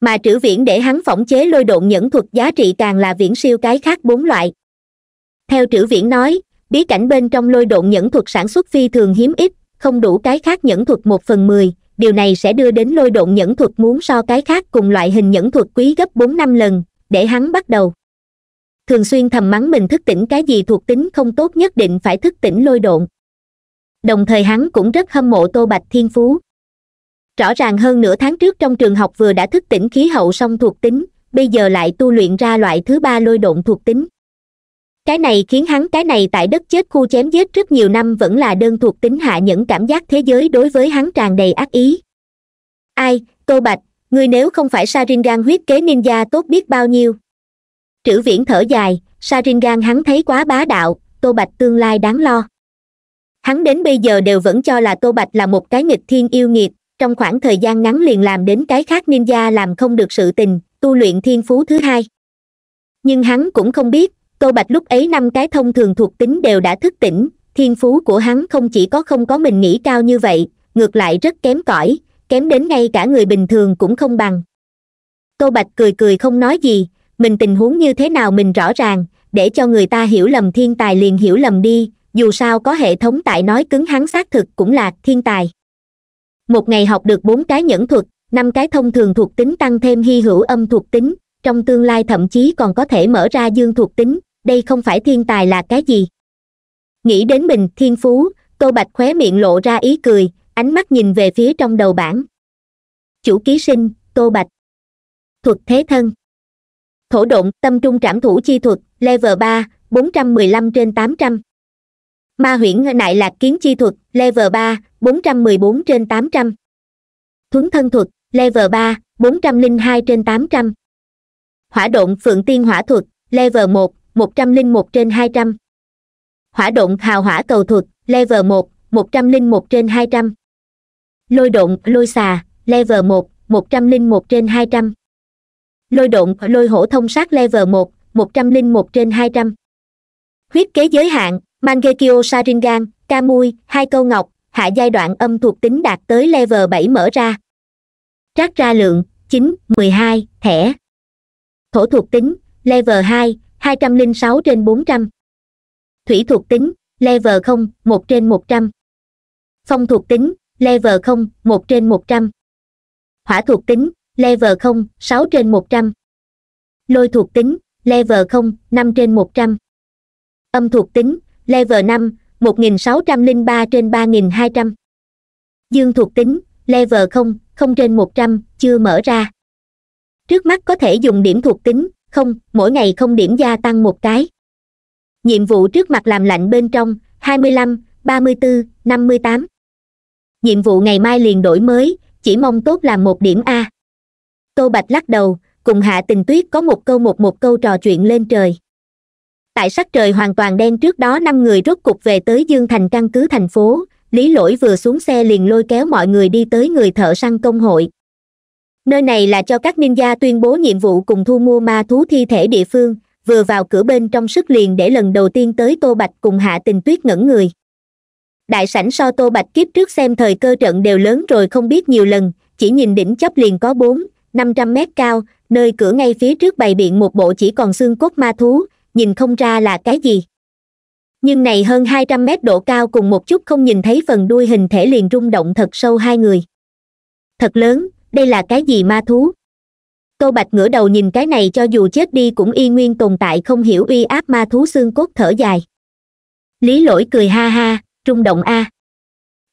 mà trữ viễn để hắn phỏng chế lôi độn nhẫn thuật giá trị càng là viễn siêu cái khác bốn loại theo trữ viễn nói bí cảnh bên trong lôi độn nhẫn thuật sản xuất phi thường hiếm ít không đủ cái khác nhẫn thuật một phần mười điều này sẽ đưa đến lôi độn nhẫn thuật muốn so cái khác cùng loại hình nhẫn thuật quý gấp bốn năm lần để hắn bắt đầu thường xuyên thầm mắng mình thức tỉnh cái gì thuộc tính không tốt nhất định phải thức tỉnh lôi độn đồng thời hắn cũng rất hâm mộ tô bạch thiên phú rõ ràng hơn nửa tháng trước trong trường học vừa đã thức tỉnh khí hậu song thuộc tính bây giờ lại tu luyện ra loại thứ ba lôi độn thuộc tính cái này khiến hắn cái này tại đất chết khu chém giết rất nhiều năm vẫn là đơn thuộc tính hạ những cảm giác thế giới đối với hắn tràn đầy ác ý ai tô bạch ngươi nếu không phải saringan huyết kế ninja tốt biết bao nhiêu trữ viễn thở dài saringan hắn thấy quá bá đạo tô bạch tương lai đáng lo hắn đến bây giờ đều vẫn cho là tô bạch là một cái nghịch thiên yêu nghiệt trong khoảng thời gian ngắn liền làm đến cái khác ninja làm không được sự tình tu luyện thiên phú thứ hai nhưng hắn cũng không biết tô bạch lúc ấy năm cái thông thường thuộc tính đều đã thức tỉnh thiên phú của hắn không chỉ có không có mình nghĩ cao như vậy ngược lại rất kém cỏi kém đến ngay cả người bình thường cũng không bằng tô bạch cười cười không nói gì mình tình huống như thế nào mình rõ ràng để cho người ta hiểu lầm thiên tài liền hiểu lầm đi dù sao có hệ thống tại nói cứng hắn xác thực cũng là thiên tài một ngày học được bốn cái nhẫn thuật năm cái thông thường thuộc tính tăng thêm hy hữu âm thuộc tính trong tương lai thậm chí còn có thể mở ra dương thuộc tính đây không phải thiên tài là cái gì nghĩ đến mình thiên phú tô bạch khóe miệng lộ ra ý cười ánh mắt nhìn về phía trong đầu bảng chủ ký sinh tô bạch thuật thế thân thổ độn tâm trung trảm thủ chi thuật level ba bốn trăm mười lăm trên tám trăm ma huyễn nại lạc kiến chi thuật level ba bốn trăm mười bốn trên tám trăm thuấn thân thuật level ba bốn trăm linh hai trên tám trăm hỏa độn phượng tiên hỏa thuật level một một trăm linh một trên hai trăm hỏa độn hào hỏa cầu thuật level một một trăm linh một trên hai trăm lôi độn lôi xà level một một trăm linh một trên hai trăm lôi độn lôi hổ thông sát level một một trăm linh một trên hai trăm huyết kế giới hạn mangekyo sharingan kamui hai câu ngọc hạ giai đoạn âm thuộc tính đạt tới level bảy mở ra trác ra lượng chín mười hai thẻ thổ thuộc tính level hai hai trăm linh sáu trên bốn trăm thủy thuộc tính level không một trên một trăm phong thuộc tính level không một trên một trăm hỏa thuộc tính level không sáu trên một trăm lôi thuộc tính level không năm trên một trăm âm thuộc tính level 5, 1603 trên 3200. Dương thuộc tính, level 0, 0 trên 100, chưa mở ra. Trước mắt có thể dùng điểm thuộc tính, không, mỗi ngày không điểm gia tăng một cái. Nhiệm vụ trước mặt làm lạnh bên trong, 25, 34, 58. Nhiệm vụ ngày mai liền đổi mới, chỉ mong tốt làm một điểm A. Tô Bạch lắc đầu, cùng Hạ Tình Tuyết có một câu một một câu trò chuyện lên trời tại sắc trời hoàn toàn đen trước đó năm người rốt cục về tới dương thành căn cứ thành phố lý lỗi vừa xuống xe liền lôi kéo mọi người đi tới người thợ săn công hội nơi này là cho các ninja tuyên bố nhiệm vụ cùng thu mua ma thú thi thể địa phương vừa vào cửa bên trong sức liền để lần đầu tiên tới tô bạch cùng hạ tình tuyết ngẩn người đại sảnh so tô bạch kiếp trước xem thời cơ trận đều lớn rồi không biết nhiều lần chỉ nhìn đỉnh chóp liền có bốn năm trăm mét cao nơi cửa ngay phía trước bày biện một bộ chỉ còn xương cốt ma thú nhìn không ra là cái gì nhưng này hơn hai trăm mét độ cao cùng một chút không nhìn thấy phần đuôi hình thể liền rung động thật sâu hai người thật lớn đây là cái gì ma thú tô bạch ngửa đầu nhìn cái này cho dù chết đi cũng y nguyên tồn tại không hiểu uy áp ma thú xương cốt thở dài lý lỗi cười ha ha rung động a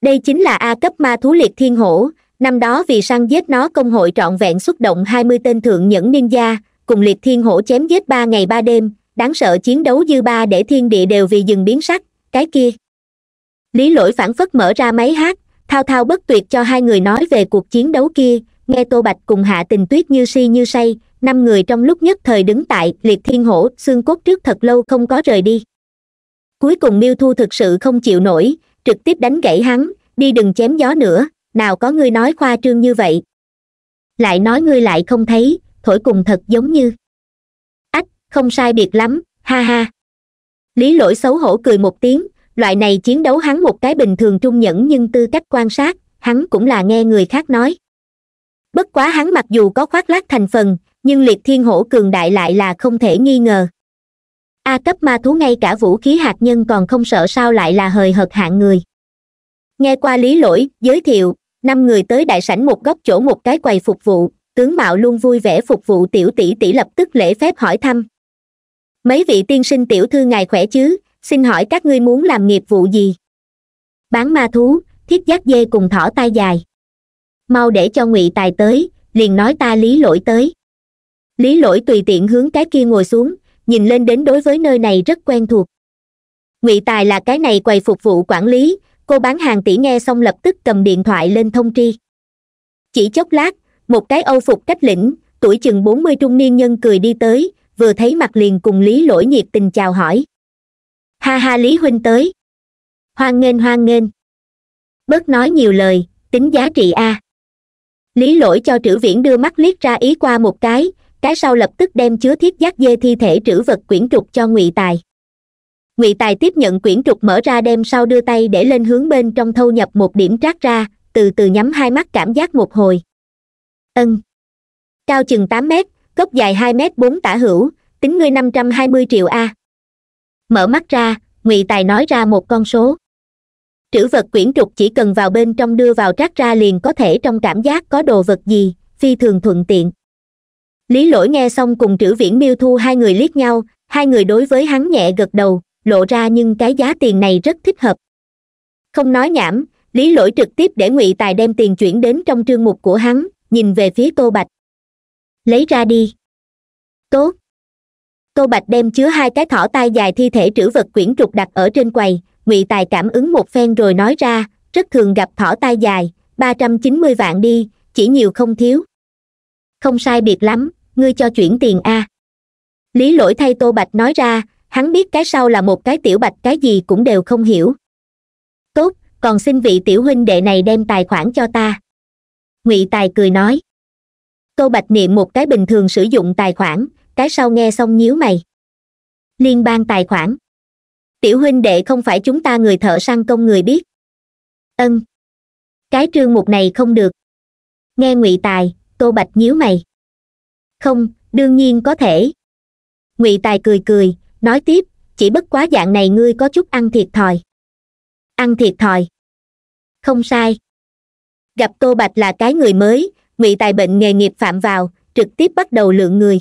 đây chính là a cấp ma thú liệt thiên hổ năm đó vì săn giết nó công hội trọn vẹn xuất động hai mươi tên thượng nhẫn ninja cùng liệt thiên hổ chém giết ba ngày ba đêm đáng sợ chiến đấu dư ba để thiên địa đều vì dừng biến sắc cái kia lý lỗi phản phất mở ra máy hát thao thao bất tuyệt cho hai người nói về cuộc chiến đấu kia nghe tô bạch cùng hạ tình tuyết như si như say năm người trong lúc nhất thời đứng tại liệt thiên hổ xương cốt trước thật lâu không có rời đi cuối cùng miêu thu thực sự không chịu nổi trực tiếp đánh gãy hắn đi đừng chém gió nữa nào có ngươi nói khoa trương như vậy lại nói ngươi lại không thấy thổi cùng thật giống như không sai biệt lắm ha ha lý lỗi xấu hổ cười một tiếng loại này chiến đấu hắn một cái bình thường trung nhẫn nhưng tư cách quan sát hắn cũng là nghe người khác nói bất quá hắn mặc dù có khoác lác thành phần nhưng liệt thiên hổ cường đại lại là không thể nghi ngờ a cấp ma thú ngay cả vũ khí hạt nhân còn không sợ sao lại là hời hợt hạng người nghe qua lý lỗi giới thiệu năm người tới đại sảnh một góc chỗ một cái quầy phục vụ tướng mạo luôn vui vẻ phục vụ tiểu tỷ tỷ lập tức lễ phép hỏi thăm mấy vị tiên sinh tiểu thư ngài khỏe chứ xin hỏi các ngươi muốn làm nghiệp vụ gì bán ma thú thiết giác dê cùng thỏ tai dài mau để cho ngụy tài tới liền nói ta lý lỗi tới lý lỗi tùy tiện hướng cái kia ngồi xuống nhìn lên đến đối với nơi này rất quen thuộc ngụy tài là cái này quầy phục vụ quản lý cô bán hàng tỷ nghe xong lập tức cầm điện thoại lên thông tri chỉ chốc lát một cái âu phục cách lĩnh tuổi chừng bốn mươi trung niên nhân cười đi tới vừa thấy mặt liền cùng lý lỗi nhiệt tình chào hỏi ha ha lý huynh tới hoan nghênh hoan nghênh bớt nói nhiều lời tính giá trị a à. lý lỗi cho trữ viễn đưa mắt liếc ra ý qua một cái cái sau lập tức đem chứa thiết giác dê thi thể trữ vật quyển trục cho ngụy tài ngụy tài tiếp nhận quyển trục mở ra đem sau đưa tay để lên hướng bên trong thâu nhập một điểm trát ra từ từ nhắm hai mắt cảm giác một hồi ân cao chừng tám mét gốc dài hai mét bốn tả hữu tính ngươi năm trăm hai mươi triệu a mở mắt ra ngụy tài nói ra một con số trữ vật quyển trục chỉ cần vào bên trong đưa vào trát ra liền có thể trong cảm giác có đồ vật gì phi thường thuận tiện lý lỗi nghe xong cùng trữ viễn miêu thu hai người liếc nhau hai người đối với hắn nhẹ gật đầu lộ ra nhưng cái giá tiền này rất thích hợp không nói nhảm lý lỗi trực tiếp để ngụy tài đem tiền chuyển đến trong trương mục của hắn nhìn về phía tô bạch lấy ra đi tốt tô bạch đem chứa hai cái thỏ tai dài thi thể trữ vật quyển trục đặt ở trên quầy ngụy tài cảm ứng một phen rồi nói ra rất thường gặp thỏ tai dài ba trăm chín mươi vạn đi chỉ nhiều không thiếu không sai biệt lắm ngươi cho chuyển tiền a lý lỗi thay tô bạch nói ra hắn biết cái sau là một cái tiểu bạch cái gì cũng đều không hiểu tốt còn xin vị tiểu huynh đệ này đem tài khoản cho ta ngụy tài cười nói câu bạch niệm một cái bình thường sử dụng tài khoản cái sau nghe xong nhíu mày liên bang tài khoản tiểu huynh đệ không phải chúng ta người thợ săn công người biết ân cái trương mục này không được nghe ngụy tài tô bạch nhíu mày không đương nhiên có thể ngụy tài cười cười nói tiếp chỉ bất quá dạng này ngươi có chút ăn thiệt thòi ăn thiệt thòi không sai gặp tô bạch là cái người mới ngụy tài bệnh nghề nghiệp phạm vào trực tiếp bắt đầu lượng người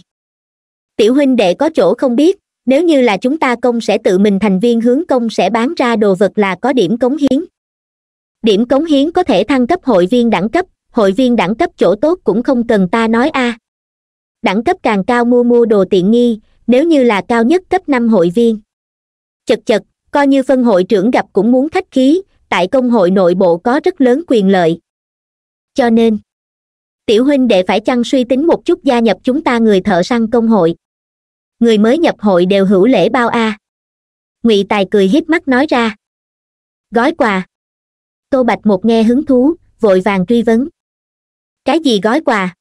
tiểu huynh đệ có chỗ không biết nếu như là chúng ta công sẽ tự mình thành viên hướng công sẽ bán ra đồ vật là có điểm cống hiến điểm cống hiến có thể thăng cấp hội viên đẳng cấp hội viên đẳng cấp chỗ tốt cũng không cần ta nói a à. đẳng cấp càng cao mua mua đồ tiện nghi nếu như là cao nhất cấp năm hội viên chật chật coi như phân hội trưởng gặp cũng muốn khách khí tại công hội nội bộ có rất lớn quyền lợi cho nên tiểu huynh đệ phải chăng suy tính một chút gia nhập chúng ta người thợ săn công hội người mới nhập hội đều hữu lễ bao a ngụy tài cười hiếp mắt nói ra gói quà tô bạch một nghe hứng thú vội vàng truy vấn cái gì gói quà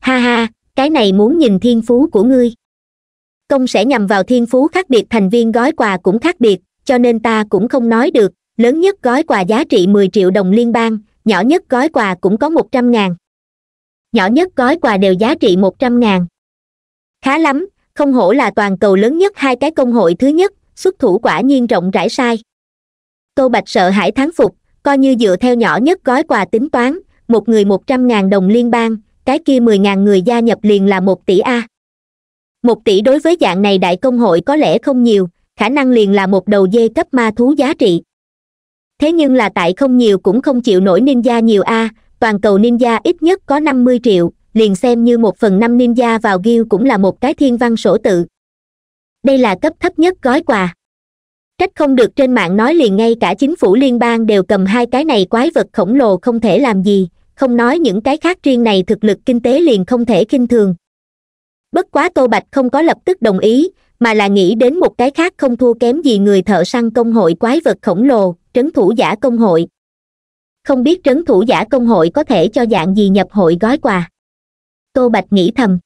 ha ha cái này muốn nhìn thiên phú của ngươi công sẽ nhằm vào thiên phú khác biệt thành viên gói quà cũng khác biệt cho nên ta cũng không nói được lớn nhất gói quà giá trị mười triệu đồng liên bang nhỏ nhất gói quà cũng có một trăm ngàn nhỏ nhất gói quà đều giá trị một trăm ngàn khá lắm không hổ là toàn cầu lớn nhất hai cái công hội thứ nhất xuất thủ quả nhiên rộng rãi sai tô bạch sợ hãi thắng phục coi như dựa theo nhỏ nhất gói quà tính toán một người một trăm ngàn đồng liên bang cái kia mười ngàn người gia nhập liền là một tỷ a một tỷ đối với dạng này đại công hội có lẽ không nhiều khả năng liền là một đầu dê cấp ma thú giá trị thế nhưng là tại không nhiều cũng không chịu nổi ninh gia nhiều a toàn cầu ninja ít nhất có năm mươi triệu liền xem như một phần năm ninja vào guild cũng là một cái thiên văn sổ tự đây là cấp thấp nhất gói quà trách không được trên mạng nói liền ngay cả chính phủ liên bang đều cầm hai cái này quái vật khổng lồ không thể làm gì không nói những cái khác riêng này thực lực kinh tế liền không thể kinh thường bất quá tô bạch không có lập tức đồng ý mà là nghĩ đến một cái khác không thua kém gì người thợ săn công hội quái vật khổng lồ trấn thủ giả công hội không biết trấn thủ giả công hội có thể cho dạng gì nhập hội gói quà tô bạch nghĩ thầm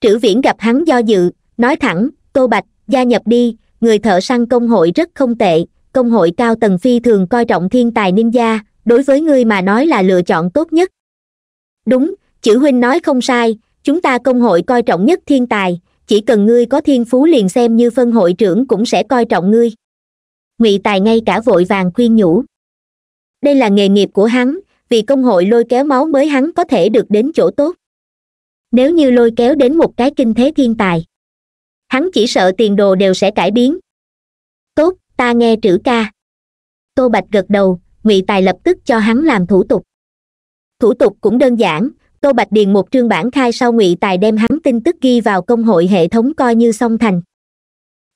trữ viễn gặp hắn do dự nói thẳng tô bạch gia nhập đi người thợ săn công hội rất không tệ công hội cao tầng phi thường coi trọng thiên tài ninh gia, đối với ngươi mà nói là lựa chọn tốt nhất đúng chữ huynh nói không sai chúng ta công hội coi trọng nhất thiên tài chỉ cần ngươi có thiên phú liền xem như phân hội trưởng cũng sẽ coi trọng ngươi ngụy tài ngay cả vội vàng khuyên nhủ đây là nghề nghiệp của hắn vì công hội lôi kéo máu mới hắn có thể được đến chỗ tốt nếu như lôi kéo đến một cái kinh thế thiên tài hắn chỉ sợ tiền đồ đều sẽ cải biến tốt ta nghe trữ ca tô bạch gật đầu ngụy tài lập tức cho hắn làm thủ tục thủ tục cũng đơn giản tô bạch điền một trương bản khai sau ngụy tài đem hắn tin tức ghi vào công hội hệ thống coi như song thành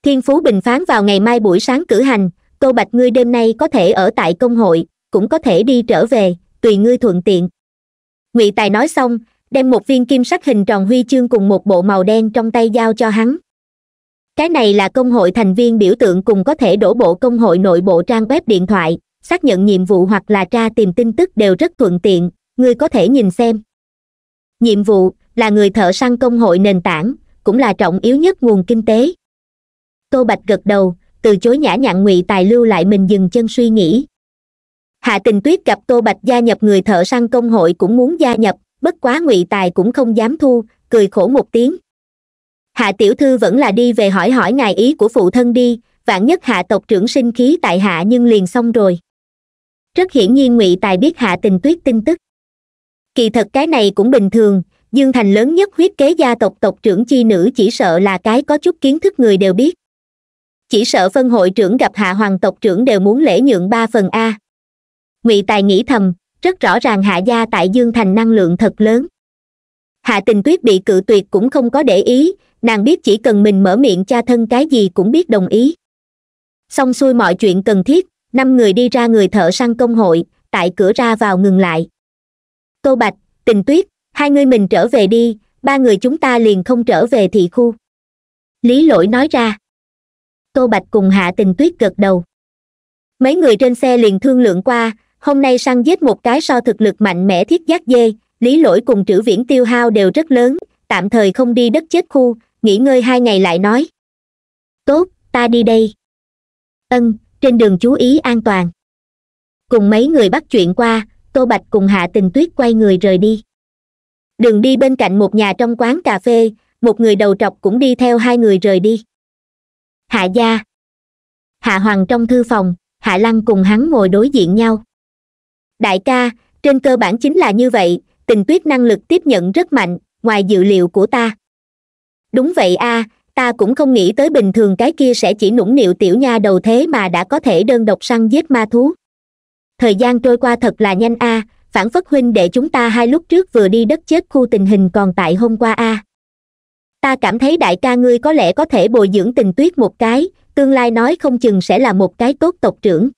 thiên phú bình phán vào ngày mai buổi sáng cử hành tô bạch ngươi đêm nay có thể ở tại công hội cũng có thể đi trở về tùy ngươi thuận tiện ngụy tài nói xong đem một viên kim sắc hình tròn huy chương cùng một bộ màu đen trong tay giao cho hắn cái này là công hội thành viên biểu tượng cùng có thể đổ bộ công hội nội bộ trang web điện thoại xác nhận nhiệm vụ hoặc là tra tìm tin tức đều rất thuận tiện ngươi có thể nhìn xem nhiệm vụ là người thợ săn công hội nền tảng cũng là trọng yếu nhất nguồn kinh tế tô bạch gật đầu từ chối nhã nhặn ngụy tài lưu lại mình dừng chân suy nghĩ hạ tình tuyết gặp tô bạch gia nhập người thợ săn công hội cũng muốn gia nhập bất quá ngụy tài cũng không dám thu cười khổ một tiếng hạ tiểu thư vẫn là đi về hỏi hỏi ngài ý của phụ thân đi vạn nhất hạ tộc trưởng sinh khí tại hạ nhưng liền xong rồi rất hiển nhiên ngụy tài biết hạ tình tuyết tin tức kỳ thật cái này cũng bình thường dương thành lớn nhất huyết kế gia tộc tộc trưởng chi nữ chỉ sợ là cái có chút kiến thức người đều biết chỉ sợ phân hội trưởng gặp hạ hoàng tộc trưởng đều muốn lễ nhượng ba phần a ngụy tài nghĩ thầm rất rõ ràng hạ gia tại dương thành năng lượng thật lớn hạ tình tuyết bị cự tuyệt cũng không có để ý nàng biết chỉ cần mình mở miệng cha thân cái gì cũng biết đồng ý xong xuôi mọi chuyện cần thiết năm người đi ra người thợ săn công hội tại cửa ra vào ngừng lại câu bạch tình tuyết hai người mình trở về đi ba người chúng ta liền không trở về thị khu lý lỗi nói ra câu bạch cùng hạ tình tuyết gật đầu mấy người trên xe liền thương lượng qua hôm nay săn giết một cái so thực lực mạnh mẽ thiết giác dê lý lỗi cùng trữ viễn tiêu hao đều rất lớn tạm thời không đi đất chết khu nghỉ ngơi hai ngày lại nói tốt ta đi đây ân trên đường chú ý an toàn cùng mấy người bắt chuyện qua tô bạch cùng hạ tình tuyết quay người rời đi đường đi bên cạnh một nhà trong quán cà phê một người đầu trọc cũng đi theo hai người rời đi hạ gia hạ hoàng trong thư phòng hạ lăng cùng hắn ngồi đối diện nhau đại ca trên cơ bản chính là như vậy tình tuyết năng lực tiếp nhận rất mạnh ngoài dự liệu của ta đúng vậy a ta cũng không nghĩ tới bình thường cái kia sẽ chỉ nũng nịu tiểu nha đầu thế mà đã có thể đơn độc săn giết ma thú thời gian trôi qua thật là nhanh a phản phất huynh để chúng ta hai lúc trước vừa đi đất chết khu tình hình còn tại hôm qua a ta cảm thấy đại ca ngươi có lẽ có thể bồi dưỡng tình tuyết một cái tương lai nói không chừng sẽ là một cái tốt tộc trưởng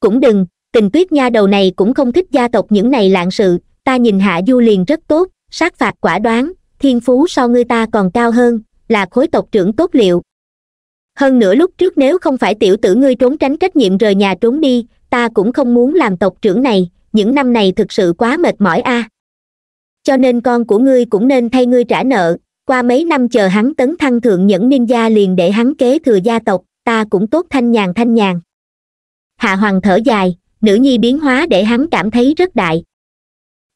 cũng đừng tình tuyết nha đầu này cũng không thích gia tộc những này lạng sự ta nhìn hạ du liền rất tốt sát phạt quả đoán thiên phú so ngươi ta còn cao hơn là khối tộc trưởng tốt liệu hơn nữa lúc trước nếu không phải tiểu tử ngươi trốn tránh trách nhiệm rời nhà trốn đi ta cũng không muốn làm tộc trưởng này những năm này thực sự quá mệt mỏi a à. cho nên con của ngươi cũng nên thay ngươi trả nợ qua mấy năm chờ hắn tấn thăng thượng nhẫn ninja liền để hắn kế thừa gia tộc ta cũng tốt thanh nhàn thanh nhàn hạ hoàng thở dài nữ nhi biến hóa để hắn cảm thấy rất đại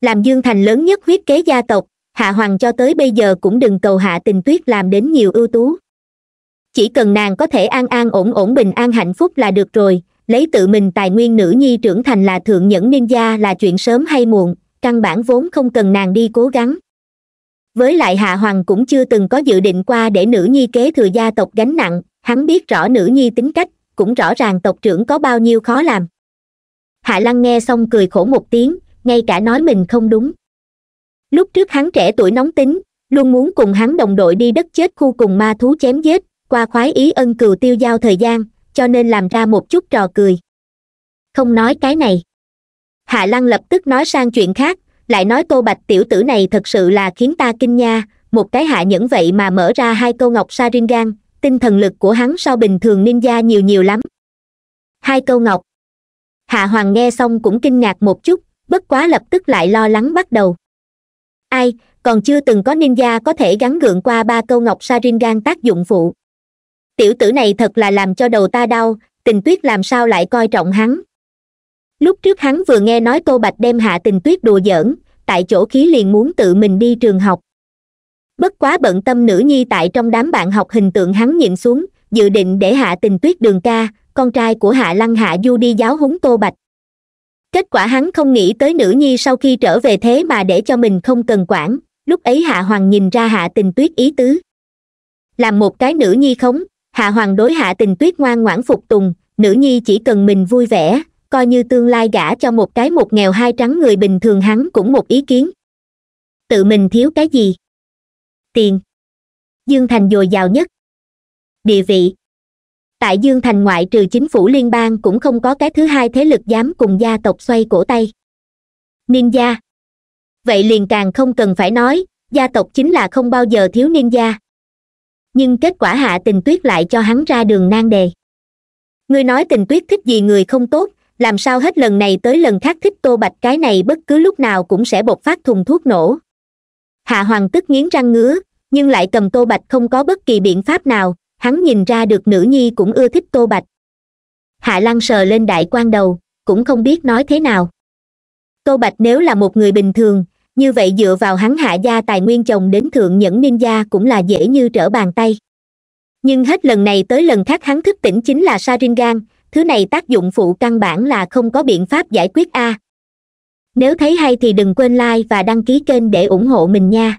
làm dương thành lớn nhất huyết kế gia tộc hạ hoàng cho tới bây giờ cũng đừng cầu hạ tình tuyết làm đến nhiều ưu tú chỉ cần nàng có thể an an ổn ổn bình an hạnh phúc là được rồi lấy tự mình tài nguyên nữ nhi trưởng thành là thượng nhẫn gia là chuyện sớm hay muộn căn bản vốn không cần nàng đi cố gắng với lại hạ hoàng cũng chưa từng có dự định qua để nữ nhi kế thừa gia tộc gánh nặng hắn biết rõ nữ nhi tính cách cũng rõ ràng tộc trưởng có bao nhiêu khó làm hạ lăng nghe xong cười khổ một tiếng ngay cả nói mình không đúng lúc trước hắn trẻ tuổi nóng tính luôn muốn cùng hắn đồng đội đi đất chết khu cùng ma thú chém giết qua khoái ý ân cừu tiêu giao thời gian cho nên làm ra một chút trò cười không nói cái này hạ lăng lập tức nói sang chuyện khác lại nói tô bạch tiểu tử này thật sự là khiến ta kinh nha một cái hạ nhẫn vậy mà mở ra hai câu ngọc saringan tinh thần lực của hắn so bình thường ninja nhiều nhiều lắm hai câu ngọc hạ hoàng nghe xong cũng kinh ngạc một chút bất quá lập tức lại lo lắng bắt đầu ai còn chưa từng có ninja có thể gắn gượng qua ba câu ngọc saringan tác dụng phụ tiểu tử này thật là làm cho đầu ta đau tình tuyết làm sao lại coi trọng hắn lúc trước hắn vừa nghe nói tô bạch đem hạ tình tuyết đùa giỡn tại chỗ khí liền muốn tự mình đi trường học bất quá bận tâm nữ nhi tại trong đám bạn học hình tượng hắn nhịn xuống dự định để hạ tình tuyết đường ca con trai của hạ lăng hạ du đi giáo húng tô bạch kết quả hắn không nghĩ tới nữ nhi sau khi trở về thế mà để cho mình không cần quản lúc ấy hạ hoàng nhìn ra hạ tình tuyết ý tứ làm một cái nữ nhi khống hạ hoàng đối hạ tình tuyết ngoan ngoãn phục tùng nữ nhi chỉ cần mình vui vẻ coi như tương lai gả cho một cái một nghèo hai trắng người bình thường hắn cũng một ý kiến tự mình thiếu cái gì tiền dương thành dồi dào nhất địa vị tại dương thành ngoại trừ chính phủ liên bang cũng không có cái thứ hai thế lực dám cùng gia tộc xoay cổ tay ninja vậy liền càng không cần phải nói gia tộc chính là không bao giờ thiếu ninja nhưng kết quả hạ tình tuyết lại cho hắn ra đường nan đề ngươi nói tình tuyết thích gì người không tốt làm sao hết lần này tới lần khác thích tô bạch cái này bất cứ lúc nào cũng sẽ bộc phát thùng thuốc nổ hạ hoàng tức nghiến răng ngứa nhưng lại cầm tô bạch không có bất kỳ biện pháp nào hắn nhìn ra được nữ nhi cũng ưa thích tô bạch hạ lan sờ lên đại quan đầu cũng không biết nói thế nào tô bạch nếu là một người bình thường như vậy dựa vào hắn hạ gia tài nguyên chồng đến thượng nhẫn ninh gia cũng là dễ như trở bàn tay nhưng hết lần này tới lần khác hắn thức tỉnh chính là saringan thứ này tác dụng phụ căn bản là không có biện pháp giải quyết a nếu thấy hay thì đừng quên like và đăng ký kênh để ủng hộ mình nha